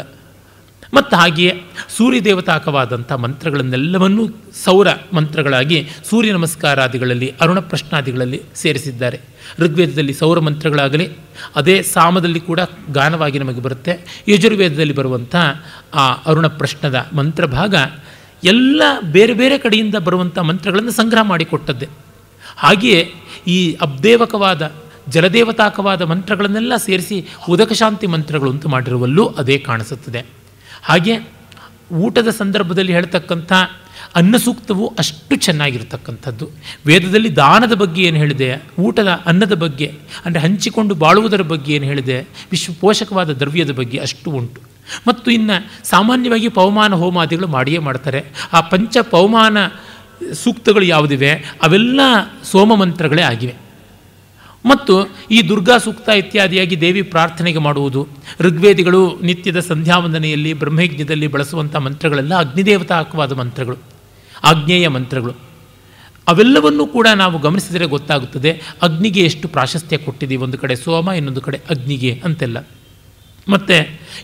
ಮತ್ತು ಹಾಗೆಯೇ ಸೂರ್ಯದೇವತಾಕವಾದಂಥ ಮಂತ್ರಗಳನ್ನೆಲ್ಲವನ್ನೂ ಸೌರ ಮಂತ್ರಗಳಾಗಿ ಸೂರ್ಯ ನಮಸ್ಕಾರಾದಿಗಳಲ್ಲಿ ಅರುಣ ಪ್ರಶ್ನಾದಿಗಳಲ್ಲಿ ಸೇರಿಸಿದ್ದಾರೆ ಋಗ್ವೇದದಲ್ಲಿ ಸೌರ ಮಂತ್ರಗಳಾಗಲಿ ಅದೇ ಸಾಮದಲ್ಲಿ ಕೂಡ ಗಾನವಾಗಿ ನಮಗೆ ಬರುತ್ತೆ ಯಜುರ್ವೇದದಲ್ಲಿ ಬರುವಂಥ ಆ ಅರುಣ ಪ್ರಶ್ನದ ಮಂತ್ರಭಾಗ ಎಲ್ಲ ಬೇರೆ ಬೇರೆ ಕಡೆಯಿಂದ ಬರುವಂಥ ಮಂತ್ರಗಳನ್ನು ಸಂಗ್ರಹ ಮಾಡಿಕೊಟ್ಟದ್ದೆ ಹಾಗೆಯೇ ಈ ಅಬ್ದೇವಕವಾದ ಜಲದೇವತಾಕವಾದ ಮಂತ್ರಗಳನ್ನೆಲ್ಲ ಸೇರಿಸಿ ಉದಕಶಾಂತಿ ಮಂತ್ರಗಳು ಅಂತ ಮಾಡಿರುವಲ್ಲೂ ಅದೇ ಕಾಣಿಸುತ್ತದೆ ಹಾಗೆ ಊಟದ ಸಂದರ್ಭದಲ್ಲಿ ಹೇಳ್ತಕ್ಕಂಥ ಅನ್ನಸೂಕ್ತವು ಅಷ್ಟು ಚೆನ್ನಾಗಿರ್ತಕ್ಕಂಥದ್ದು ವೇದದಲ್ಲಿ ದಾನದ ಬಗ್ಗೆ ಏನು ಹೇಳಿದೆ ಊಟದ ಅನ್ನದ ಬಗ್ಗೆ ಅಂದರೆ ಹಂಚಿಕೊಂಡು ಬಾಳುವುದರ ಬಗ್ಗೆ ಏನು ಹೇಳಿದೆ ವಿಶ್ವ ಪೋಷಕವಾದ ದ್ರವ್ಯದ ಬಗ್ಗೆ ಅಷ್ಟು ಉಂಟು ಮತ್ತು ಇನ್ನು ಸಾಮಾನ್ಯವಾಗಿ ಪವಮಾನ ಹೋಮಾದಿಗಳು ಮಾಡಿಯೇ ಮಾಡ್ತಾರೆ ಆ ಪಂಚ ಪವಮಾನ ಸೂಕ್ತಗಳು ಯಾವುದಿವೆ ಅವೆಲ್ಲ ಸೋಮ ಮಂತ್ರಗಳೇ ಆಗಿವೆ ಮತ್ತು ಈ ದುರ್ಗಾ ಸೂಕ್ತ ಇತ್ಯಾದಿಯಾಗಿ ದೇವಿ ಪ್ರಾರ್ಥನೆಗೆ ಮಾಡುವುದು ಋಗ್ವೇದಿಗಳು ನಿತ್ಯದ ಸಂಧ್ಯಾವಂದನೆಯಲ್ಲಿ ಬ್ರಹ್ಮಯಜ್ಞದಲ್ಲಿ ಬಳಸುವಂಥ ಮಂತ್ರಗಳೆಲ್ಲ ಅಗ್ನಿದೇವತಾಕವಾದ ಮಂತ್ರಗಳು ಆಗ್ನೇಯ ಮಂತ್ರಗಳು ಅವೆಲ್ಲವನ್ನೂ ಕೂಡ ನಾವು ಗಮನಿಸಿದರೆ ಗೊತ್ತಾಗುತ್ತದೆ ಅಗ್ನಿಗೆ ಎಷ್ಟು ಪ್ರಾಶಸ್ತ್ಯ ಕೊಟ್ಟಿದ್ದೀವಿ ಒಂದು ಕಡೆ ಸೋಮ ಇನ್ನೊಂದು ಕಡೆ ಅಗ್ನಿಗೆ ಅಂತೆಲ್ಲ ಮತ್ತು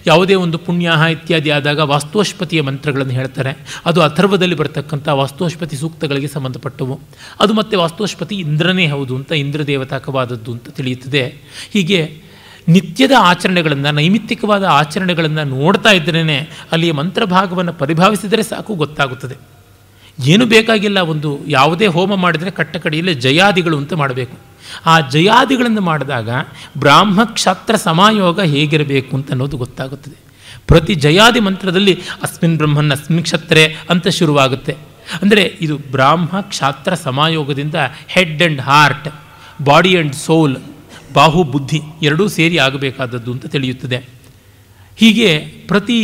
ಯಾವುದೇ ಒಂದು ಪುಣ್ಯಾಹ ಇತ್ಯಾದಿ ಆದಾಗ ವಾಸ್ತುವಶ್ಪತಿಯ ಮಂತ್ರಗಳನ್ನು ಹೇಳ್ತಾರೆ ಅದು ಅಥರ್ವದಲ್ಲಿ ಬರತಕ್ಕಂಥ ವಾಸ್ತುವಶ್ಪತಿ ಸೂಕ್ತಗಳಿಗೆ ಸಂಬಂಧಪಟ್ಟವು ಅದು ಮತ್ತೆ ವಾಸ್ತುವಶ್ಪತಿ ಇಂದ್ರನೇ ಹೌದು ಅಂತ ಇಂದ್ರದೇವತಾಕವಾದದ್ದು ಅಂತ ತಿಳಿಯುತ್ತದೆ ಹೀಗೆ ನಿತ್ಯದ ಆಚರಣೆಗಳನ್ನು ನೈಮಿತ್ತಿಕವಾದ ಆಚರಣೆಗಳನ್ನು ನೋಡ್ತಾ ಇದ್ರೇ ಅಲ್ಲಿಯ ಮಂತ್ರಭಾಗವನ್ನು ಪರಿಭಾವಿಸಿದರೆ ಸಾಕು ಗೊತ್ತಾಗುತ್ತದೆ ಏನು ಬೇಕಾಗಿಲ್ಲ ಒಂದು ಯಾವುದೇ ಹೋಮ ಮಾಡಿದರೆ ಕಟ್ಟ ಜಯಾದಿಗಳು ಅಂತ ಮಾಡಬೇಕು ಆ ಜಯಾದಿಗಳನ್ನು ಮಾಡಿದಾಗ ಬ್ರಾಹ್ಮ ಕ್ಷಾತ್ರ ಸಮಾಯೋಗ ಹೇಗಿರಬೇಕು ಅಂತ ಅನ್ನೋದು ಗೊತ್ತಾಗುತ್ತದೆ ಪ್ರತಿ ಜಯಾದಿ ಮಂತ್ರದಲ್ಲಿ ಅಸ್ಮಿನ್ ಬ್ರಹ್ಮನ್ ಅಸ್ಮಿನ್ ಕ್ಷತ್ರೆ ಅಂತ ಶುರುವಾಗುತ್ತೆ ಅಂದರೆ ಇದು ಬ್ರಾಹ್ಮ ಕ್ಷಾತ್ರ ಸಮಾಯೋಗದಿಂದ head and heart body and soul ಬಾಹು ಬುದ್ಧಿ ಎರಡೂ ಸೇರಿ ಆಗಬೇಕಾದದ್ದು ಅಂತ ತಿಳಿಯುತ್ತದೆ ಹೀಗೆ ಪ್ರತಿ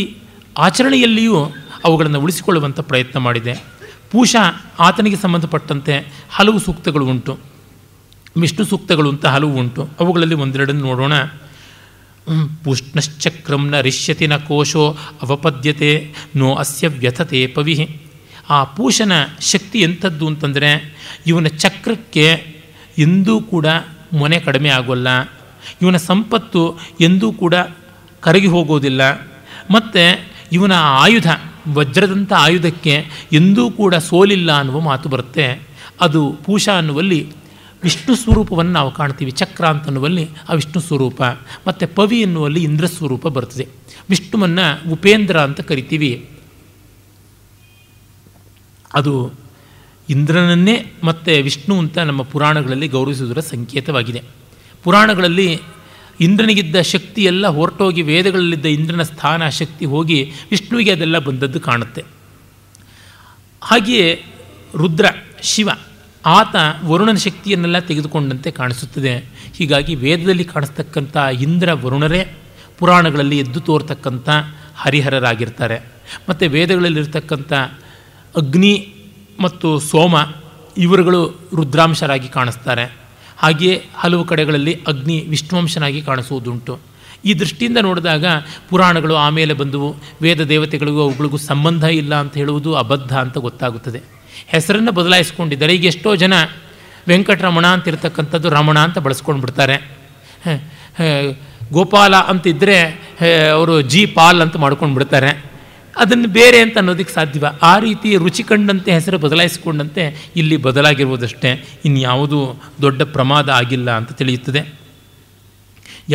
ಆಚರಣೆಯಲ್ಲಿಯೂ ಅವುಗಳನ್ನು ಉಳಿಸಿಕೊಳ್ಳುವಂಥ ಪ್ರಯತ್ನ ಮಾಡಿದೆ ಪೂಷ ಆತನಿಗೆ ಸಂಬಂಧಪಟ್ಟಂತೆ ಹಲವು ಸೂಕ್ತಗಳು ಉಂಟು ವಿಷ್ಣು ಸೂಕ್ತಗಳು ಅಂತ ಹಲವು ಉಂಟು ಅವುಗಳಲ್ಲಿ ಒಂದೆರಡನ್ನು ನೋಡೋಣ ಪುಷ್ಣಶ್ಚಕ್ರಂ ನ ನ ಕೋಶೋ ಅವಪದ್ಯತೆ ನೋ ಅಸ್ಯ ವ್ಯಥತೆ ಪವಿ ಆ ಪೂಷನ ಶಕ್ತಿ ಎಂಥದ್ದು ಅಂತಂದರೆ ಇವನ ಚಕ್ರಕ್ಕೆ ಎಂದೂ ಕೂಡ ಮೊನೆ ಕಡಿಮೆ ಆಗೋಲ್ಲ ಇವನ ಸಂಪತ್ತು ಎಂದೂ ಕೂಡ ಕರಗಿ ಹೋಗೋದಿಲ್ಲ ಮತ್ತು ಇವನ ಆಯುಧ ವಜ್ರದಂಥ ಆಯುಧಕ್ಕೆ ಎಂದೂ ಕೂಡ ಸೋಲಿಲ್ಲ ಅನ್ನುವ ಮಾತು ಬರುತ್ತೆ ಅದು ಪೂಷಾ ಅನ್ನುವಲ್ಲಿ ವಿಷ್ಣು ಸ್ವರೂಪವನ್ನು ನಾವು ಕಾಣ್ತೀವಿ ಚಕ್ರ ಅಂತ ಅನ್ನುವಲ್ಲಿ ಆ ವಿಷ್ಣು ಸ್ವರೂಪ ಮತ್ತು ಪವಿ ಎನ್ನುವಲ್ಲಿ ಇಂದ್ರ ಸ್ವರೂಪ ಬರ್ತದೆ ವಿಷ್ಣುವನ್ನು ಉಪೇಂದ್ರ ಅಂತ ಕರಿತೀವಿ ಅದು ಇಂದ್ರನನ್ನೇ ಮತ್ತು ವಿಷ್ಣು ಅಂತ ನಮ್ಮ ಪುರಾಣಗಳಲ್ಲಿ ಗೌರವಿಸುವುದರ ಸಂಕೇತವಾಗಿದೆ ಪುರಾಣಗಳಲ್ಲಿ ಇಂದ್ರನಿಗಿದ್ದ ಶಕ್ತಿಯೆಲ್ಲ ಹೊರಟೋಗಿ ವೇದಗಳಲ್ಲಿದ್ದ ಇಂದ್ರನ ಸ್ಥಾನ ಶಕ್ತಿ ಹೋಗಿ ವಿಷ್ಣುವಿಗೆ ಅದೆಲ್ಲ ಬಂದದ್ದು ಕಾಣುತ್ತೆ ಹಾಗೆಯೇ ರುದ್ರ ಶಿವ ಆತ ವರುಣನ ಶಕ್ತಿಯನ್ನೆಲ್ಲ ತೆಗೆದುಕೊಂಡಂತೆ ಕಾಣಿಸುತ್ತದೆ ಹೀಗಾಗಿ ವೇದದಲ್ಲಿ ಕಾಣಿಸ್ತಕ್ಕಂಥ ಇಂದ್ರ ವರುಣರೇ ಪುರಾಣಗಳಲ್ಲಿ ಎದ್ದು ತೋರ್ತಕ್ಕಂಥ ಹರಿಹರರಾಗಿರ್ತಾರೆ ಮತ್ತು ವೇದಗಳಲ್ಲಿರ್ತಕ್ಕಂಥ ಅಗ್ನಿ ಮತ್ತು ಸೋಮ ಇವರುಗಳು ರುದ್ರಾಂಶರಾಗಿ ಕಾಣಿಸ್ತಾರೆ ಹಾಗೆಯೇ ಹಲವು ಕಡೆಗಳಲ್ಲಿ ಅಗ್ನಿ ವಿಷ್ಣುವಂಶನಾಗಿ ಕಾಣಿಸುವುದುಂಟು ಈ ದೃಷ್ಟಿಯಿಂದ ನೋಡಿದಾಗ ಪುರಾಣಗಳು ಆಮೇಲೆ ಬಂದವು ವೇದ ದೇವತೆಗಳಿಗೂ ಅವುಗಳಿಗೂ ಸಂಬಂಧ ಇಲ್ಲ ಅಂತ ಹೇಳುವುದು ಅಬದ್ಧ ಅಂತ ಗೊತ್ತಾಗುತ್ತದೆ ಹೆಸರನ್ನು ಬದಲಾಯಿಸ್ಕೊಂಡಿದ್ದಾರೆ ಈಗ ಎಷ್ಟೋ ಜನ ವೆಂಕಟರಮಣ ಅಂತ ಇರ್ತಕ್ಕಂಥದ್ದು ರಮಣ ಅಂತ ಬಳಸ್ಕೊಂಡು ಬಿಡ್ತಾರೆ ಗೋಪಾಲ ಅಂತಿದ್ದರೆ ಅವರು ಜಿ ಪಾಲ್ ಅಂತ ಮಾಡ್ಕೊಂಡು ಬಿಡ್ತಾರೆ ಅದನ್ನು ಬೇರೆ ಅಂತ ಅನ್ನೋದಕ್ಕೆ ಸಾಧ್ಯವ ಆ ರೀತಿ ರುಚಿ ಕಂಡಂತೆ ಹೆಸರು ಬದಲಾಯಿಸಿಕೊಂಡಂತೆ ಇಲ್ಲಿ ಬದಲಾಗಿರುವುದಷ್ಟೇ ಇನ್ಯಾವುದು ದೊಡ್ಡ ಪ್ರಮಾದ ಆಗಿಲ್ಲ ಅಂತ ತಿಳಿಯುತ್ತದೆ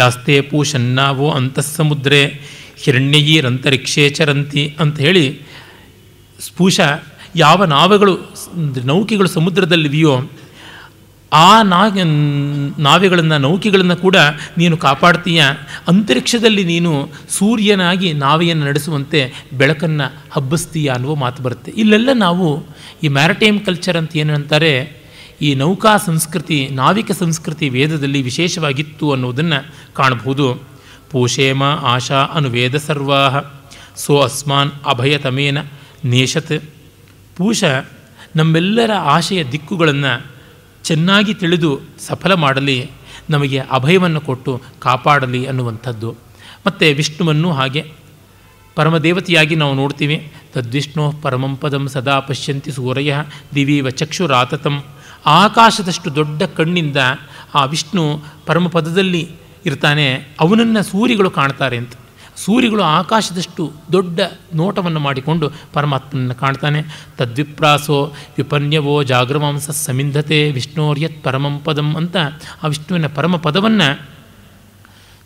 ಯಾಸ್ತೆ ಪೂಷನ್ನಾವೋ ಅಂತಃಸಮುದ್ರೆ ಹಿರಣ್ಯಯೀರಂತರಿಕ್ಷೇ ಚರಂತಿ ಅಂತ ಹೇಳಿ ಸ್ಪೂಷ ಯಾವ ನಾವಗಳು ನೌಕೆಗಳು ಸಮುದ್ರದಲ್ಲಿವೆಯೋ ಆ ನಾ ನಾವೆಗಳನ್ನು ನೌಕೆಗಳನ್ನು ಕೂಡ ನೀನು ಕಾಪಾಡ್ತೀಯ ಅಂತರಿಕ್ಷದಲ್ಲಿ ನೀನು ಸೂರ್ಯನಾಗಿ ನಾವೆಯನ್ನು ನಡೆಸುವಂತೆ ಬೆಳಕನ್ನು ಹಬ್ಬಿಸ್ತೀಯ ಅನ್ನುವ ಮಾತು ಬರುತ್ತೆ ಇಲ್ಲೆಲ್ಲ ನಾವು ಈ ಮ್ಯಾರಟೈಮ್ ಕಲ್ಚರ್ ಅಂತ ಏನು ಅಂತಾರೆ ಈ ನೌಕಾ ಸಂಸ್ಕೃತಿ ನಾವಿಕ ಸಂಸ್ಕೃತಿ ವೇದದಲ್ಲಿ ವಿಶೇಷವಾಗಿತ್ತು ಅನ್ನೋದನ್ನು ಕಾಣಬಹುದು ಪೂಷೇಮ ಆಶಾ ಅನು ವೇದ ಸರ್ವಾಹ ಸೋ ಅಸ್ಮಾನ್ ಅಭಯತಮೇನ ನೇಷತ್ ಪೂಷ ನಮ್ಮೆಲ್ಲರ ಆಶೆಯ ದಿಕ್ಕುಗಳನ್ನು ಚೆನ್ನಾಗಿ ತಿಳಿದು ಸಫಲ ಮಾಡಲಿ ನಮಗೆ ಅಭಯವನ್ನು ಕೊಟ್ಟು ಕಾಪಾಡಲಿ ಅನ್ನುವಂಥದ್ದು ಮತ್ತು ವಿಷ್ಣುವನ್ನು ಹಾಗೆ ಪರಮದೇವತೆಯಾಗಿ ನಾವು ನೋಡ್ತೀವಿ ತದ್ವಿಷ್ಣು ಪರಮಂ ಪದಂ ಸದಾ ಪಶ್ಯಂತಿ ಸೂರಯ ದಿವೀವ ಚಕ್ಷುರಾತತಂ ಆಕಾಶದಷ್ಟು ದೊಡ್ಡ ಕಣ್ಣಿಂದ ಆ ವಿಷ್ಣು ಪರಮಪದದಲ್ಲಿ ಇರ್ತಾನೆ ಅವನನ್ನು ಸೂರ್ಯಗಳು ಕಾಣ್ತಾರೆ ಅಂತ ಸೂರ್ಯಗಳು ಆಕಾಶದಷ್ಟು ದೊಡ್ಡ ನೋಟವನ್ನು ಮಾಡಿಕೊಂಡು ಪರಮಾತ್ಮನನ್ನು ಕಾಣ್ತಾನೆ ತದ್ವಿಪ್ರಾಸೋ ವಿಪನ್ಯವೋ ಜಾಗ್ರವಾಂಸ ಸಮಿಂಧತೆ ವಿಷ್ಣೋರ್ಯತ್ ಪರಮಂ ಪದಂ ಅಂತ ಆ ವಿಷ್ಣುವಿನ ಪರಮ ಪದವನ್ನು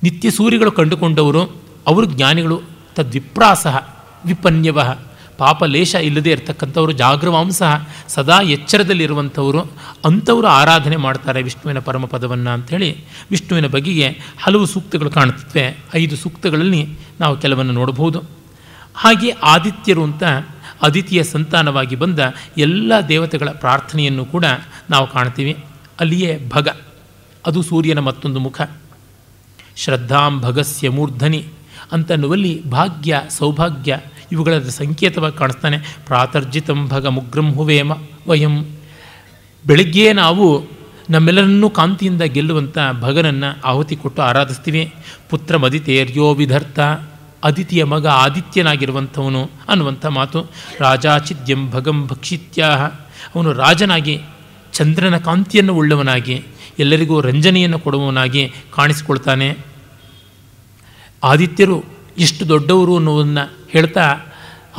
ನಿತ್ಯ ಸೂರ್ಯಗಳು ಕಂಡುಕೊಂಡವರು ಅವರು ಜ್ಞಾನಿಗಳು ತದ್ವಿಪ್ರಾಸಃ ವಿಪನ್ಯವ ಪಾಪ ಇಲ್ಲದೇ ಇಲ್ಲದೆ ಇರತಕ್ಕಂಥವರು ಜಾಗೃವಾಂಸ ಸದಾ ಎಚ್ಚರದಲ್ಲಿರುವಂಥವರು ಅಂಥವರು ಆರಾಧನೆ ಮಾಡ್ತಾರೆ ವಿಷ್ಣುವಿನ ಪರಮಪದವನ್ನು ಅಂಥೇಳಿ ವಿಷ್ಣುವಿನ ಬಗೆಗೆ ಹಲವು ಸೂಕ್ತಗಳು ಕಾಣುತ್ತವೆ ಐದು ಸೂಕ್ತಗಳಲ್ಲಿ ನಾವು ಕೆಲವನ್ನು ನೋಡಬಹುದು ಹಾಗೆ ಆದಿತ್ಯರು ಅಂತ ಅದಿತಿಯ ಸಂತಾನವಾಗಿ ಬಂದ ಎಲ್ಲ ದೇವತೆಗಳ ಪ್ರಾರ್ಥನೆಯನ್ನು ಕೂಡ ನಾವು ಕಾಣ್ತೀವಿ ಅಲ್ಲಿಯೇ ಭಗ ಅದು ಸೂರ್ಯನ ಮತ್ತೊಂದು ಮುಖ ಶ್ರದ್ಧಾಂ ಭಗಸ್ಯ ಮೂರ್ಧನಿ ಅಂತನ್ನುವಲ್ಲಿ ಭಾಗ್ಯ ಸೌಭಾಗ್ಯ ಇವುಗಳ ಸಂಕೇತವಾಗಿ ಕಾಣಿಸ್ತಾನೆ ಪ್ರಾತರ್ಜಿತಂ ಭಗ ಮುಗ್ರಂ ಹುವೇಮ ವಯಂ ಬೆಳಗ್ಗೆ ನಾವು ನಮ್ಮೆಲ್ಲರನ್ನೂ ಕಾಂತಿಯಿಂದ ಗೆಲ್ಲುವಂಥ ಭಗನನ್ನು ಆಹುತಿ ಕೊಟ್ಟು ಆರಾಧಿಸ್ತೀವಿ ಪುತ್ರ ಮದಿತೇರ್ಯೋ ವಿಧರ್ಥ ಅದಿತಿಯ ಮಗ ಆದಿತ್ಯನಾಗಿರುವಂಥವನು ಅನ್ನುವಂಥ ಮಾತು ರಾಜಾಚಿದ್ಯಂ ಭಗಂ ಭಕ್ಷಿತ್ಯಾಹ ಅವನು ರಾಜನಾಗಿ ಚಂದ್ರನ ಕಾಂತಿಯನ್ನು ಉಳ್ಳವನಾಗಿ ಎಲ್ಲರಿಗೂ ರಂಜನೆಯನ್ನು ಕೊಡುವವನಾಗಿ ಕಾಣಿಸಿಕೊಳ್ತಾನೆ ಆದಿತ್ಯರು ಇಷ್ಟು ದೊಡ್ಡವರು ಅನ್ನೋದನ್ನು ಹೇಳ್ತಾ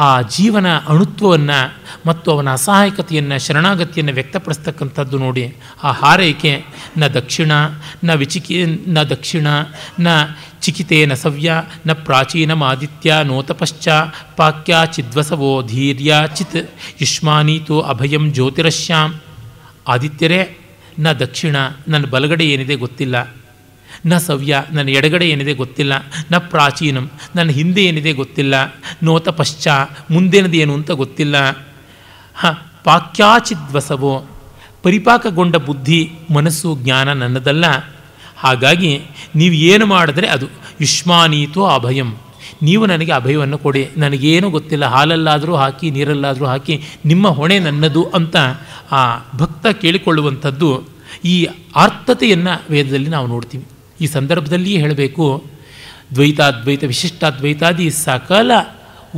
ಆ ಜೀವನ ಅಣುತ್ವವನ್ನು ಮತ್ತು ಅವನ ಅಸಹಾಯಕತೆಯನ್ನು ಶರಣಾಗತಿಯನ್ನು ವ್ಯಕ್ತಪಡಿಸ್ತಕ್ಕಂಥದ್ದು ನೋಡಿ ಆ ಹಾರೈಕೆ ನ ದಕ್ಷಿಣ ನ ವಿಚಿಕಿ ನ ದಕ್ಷಿಣ ನ ಚಿಕಿತೆ ನ ಸವ್ಯ ನ ಪ್ರಾಚೀನ ಆದಿತ್ಯ ನೋತಪಶ್ಚ ಪಾಕ್ಯ ಚಿದ್ವಸವೋ ಧೀರ್ಯ ಚಿತ್ ತೋ ಅಭಯಂ ಜ್ಯೋತಿರಶ್ಯಾಮ್ ಆದಿತ್ಯರೇ ನ ದಕ್ಷಿಣ ನನ್ನ ಬಲಗಡೆ ಏನಿದೆ ಗೊತ್ತಿಲ್ಲ ನ ಸವ್ಯ ನನ್ನ ಎಡಗಡೆ ಏನಿದೆ ಗೊತ್ತಿಲ್ಲ ನ ಪ್ರಾಚೀನಂ ನನ್ನ ಹಿಂದೆ ಏನಿದೆ ಗೊತ್ತಿಲ್ಲ ನೋತ ಪಶ್ಚಾ ಮುಂದೇನದು ಏನು ಅಂತ ಗೊತ್ತಿಲ್ಲ ಹಾಂ ಪಾಕ್ಯಾಚಿದ್ವಸವೋ ಪರಿಪಾಕಗೊಂಡ ಬುದ್ಧಿ ಮನಸ್ಸು ಜ್ಞಾನ ನನ್ನದಲ್ಲ ಹಾಗಾಗಿ ನೀವು ಏನು ಮಾಡಿದ್ರೆ ಅದು ಯುಷ್ಮಾನೀತೋ ಅಭಯಂ ನೀವು ನನಗೆ ಅಭಯವನ್ನು ಕೊಡಿ ನನಗೇನು ಗೊತ್ತಿಲ್ಲ ಹಾಲಲ್ಲಾದರೂ ಹಾಕಿ ನೀರಲ್ಲಾದರೂ ಹಾಕಿ ನಿಮ್ಮ ಹೊಣೆ ನನ್ನದು ಅಂತ ಆ ಭಕ್ತ ಕೇಳಿಕೊಳ್ಳುವಂಥದ್ದು ಈ ಆರ್ಥತೆಯನ್ನು ವೇದದಲ್ಲಿ ನಾವು ನೋಡ್ತೀವಿ ಈ ಸಂದರ್ಭದಲ್ಲಿಯೇ ಹೇಳಬೇಕು ದ್ವೈತಾದ್ವೈತ ವಿಶಿಷ್ಟಾದ್ವೈತಾದಿ ಸಕಲ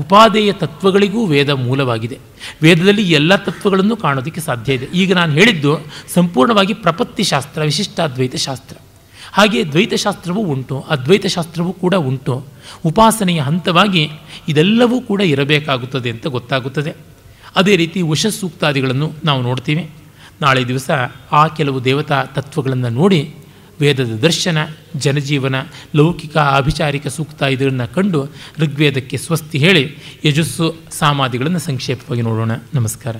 ಉಪಾದೇಯ ತತ್ವಗಳಿಗೂ ವೇದ ಮೂಲವಾಗಿದೆ ವೇದದಲ್ಲಿ ಎಲ್ಲ ತತ್ವಗಳನ್ನು ಕಾಣೋದಕ್ಕೆ ಸಾಧ್ಯ ಇದೆ ಈಗ ನಾನು ಹೇಳಿದ್ದು ಸಂಪೂರ್ಣವಾಗಿ ಪ್ರಪತ್ತಿಶಾಸ್ತ್ರ ವಿಶಿಷ್ಟಾದ್ವೈತ ಶಾಸ್ತ್ರ ಹಾಗೆ ದ್ವೈತಶಾಸ್ತ್ರವೂ ಉಂಟು ಶಾಸ್ತ್ರವೂ ಕೂಡ ಉಂಟು ಉಪಾಸನೆಯ ಹಂತವಾಗಿ ಇದೆಲ್ಲವೂ ಕೂಡ ಇರಬೇಕಾಗುತ್ತದೆ ಅಂತ ಗೊತ್ತಾಗುತ್ತದೆ ಅದೇ ರೀತಿ ವಶ ಸೂಕ್ತಾದಿಗಳನ್ನು ನಾವು ನೋಡ್ತೀವಿ ನಾಳೆ ದಿವಸ ಆ ಕೆಲವು ದೇವತಾ ತತ್ವಗಳನ್ನು ನೋಡಿ ವೇದದ ದರ್ಶನ ಜನಜೀವನ ಲೌಕಿಕ ಆಭಿಚಾರಿಕ ಸೂಕ್ತ ಇದನ್ನು ಕಂಡು ಋಗ್ವೇದಕ್ಕೆ ಸ್ವಸ್ತಿ ಹೇಳಿ ಯಜಸ್ಸು ಸಾಮಾದಿಗಳನ್ನು ಸಂಕ್ಷೇಪವಾಗಿ ನೋಡೋಣ ನಮಸ್ಕಾರ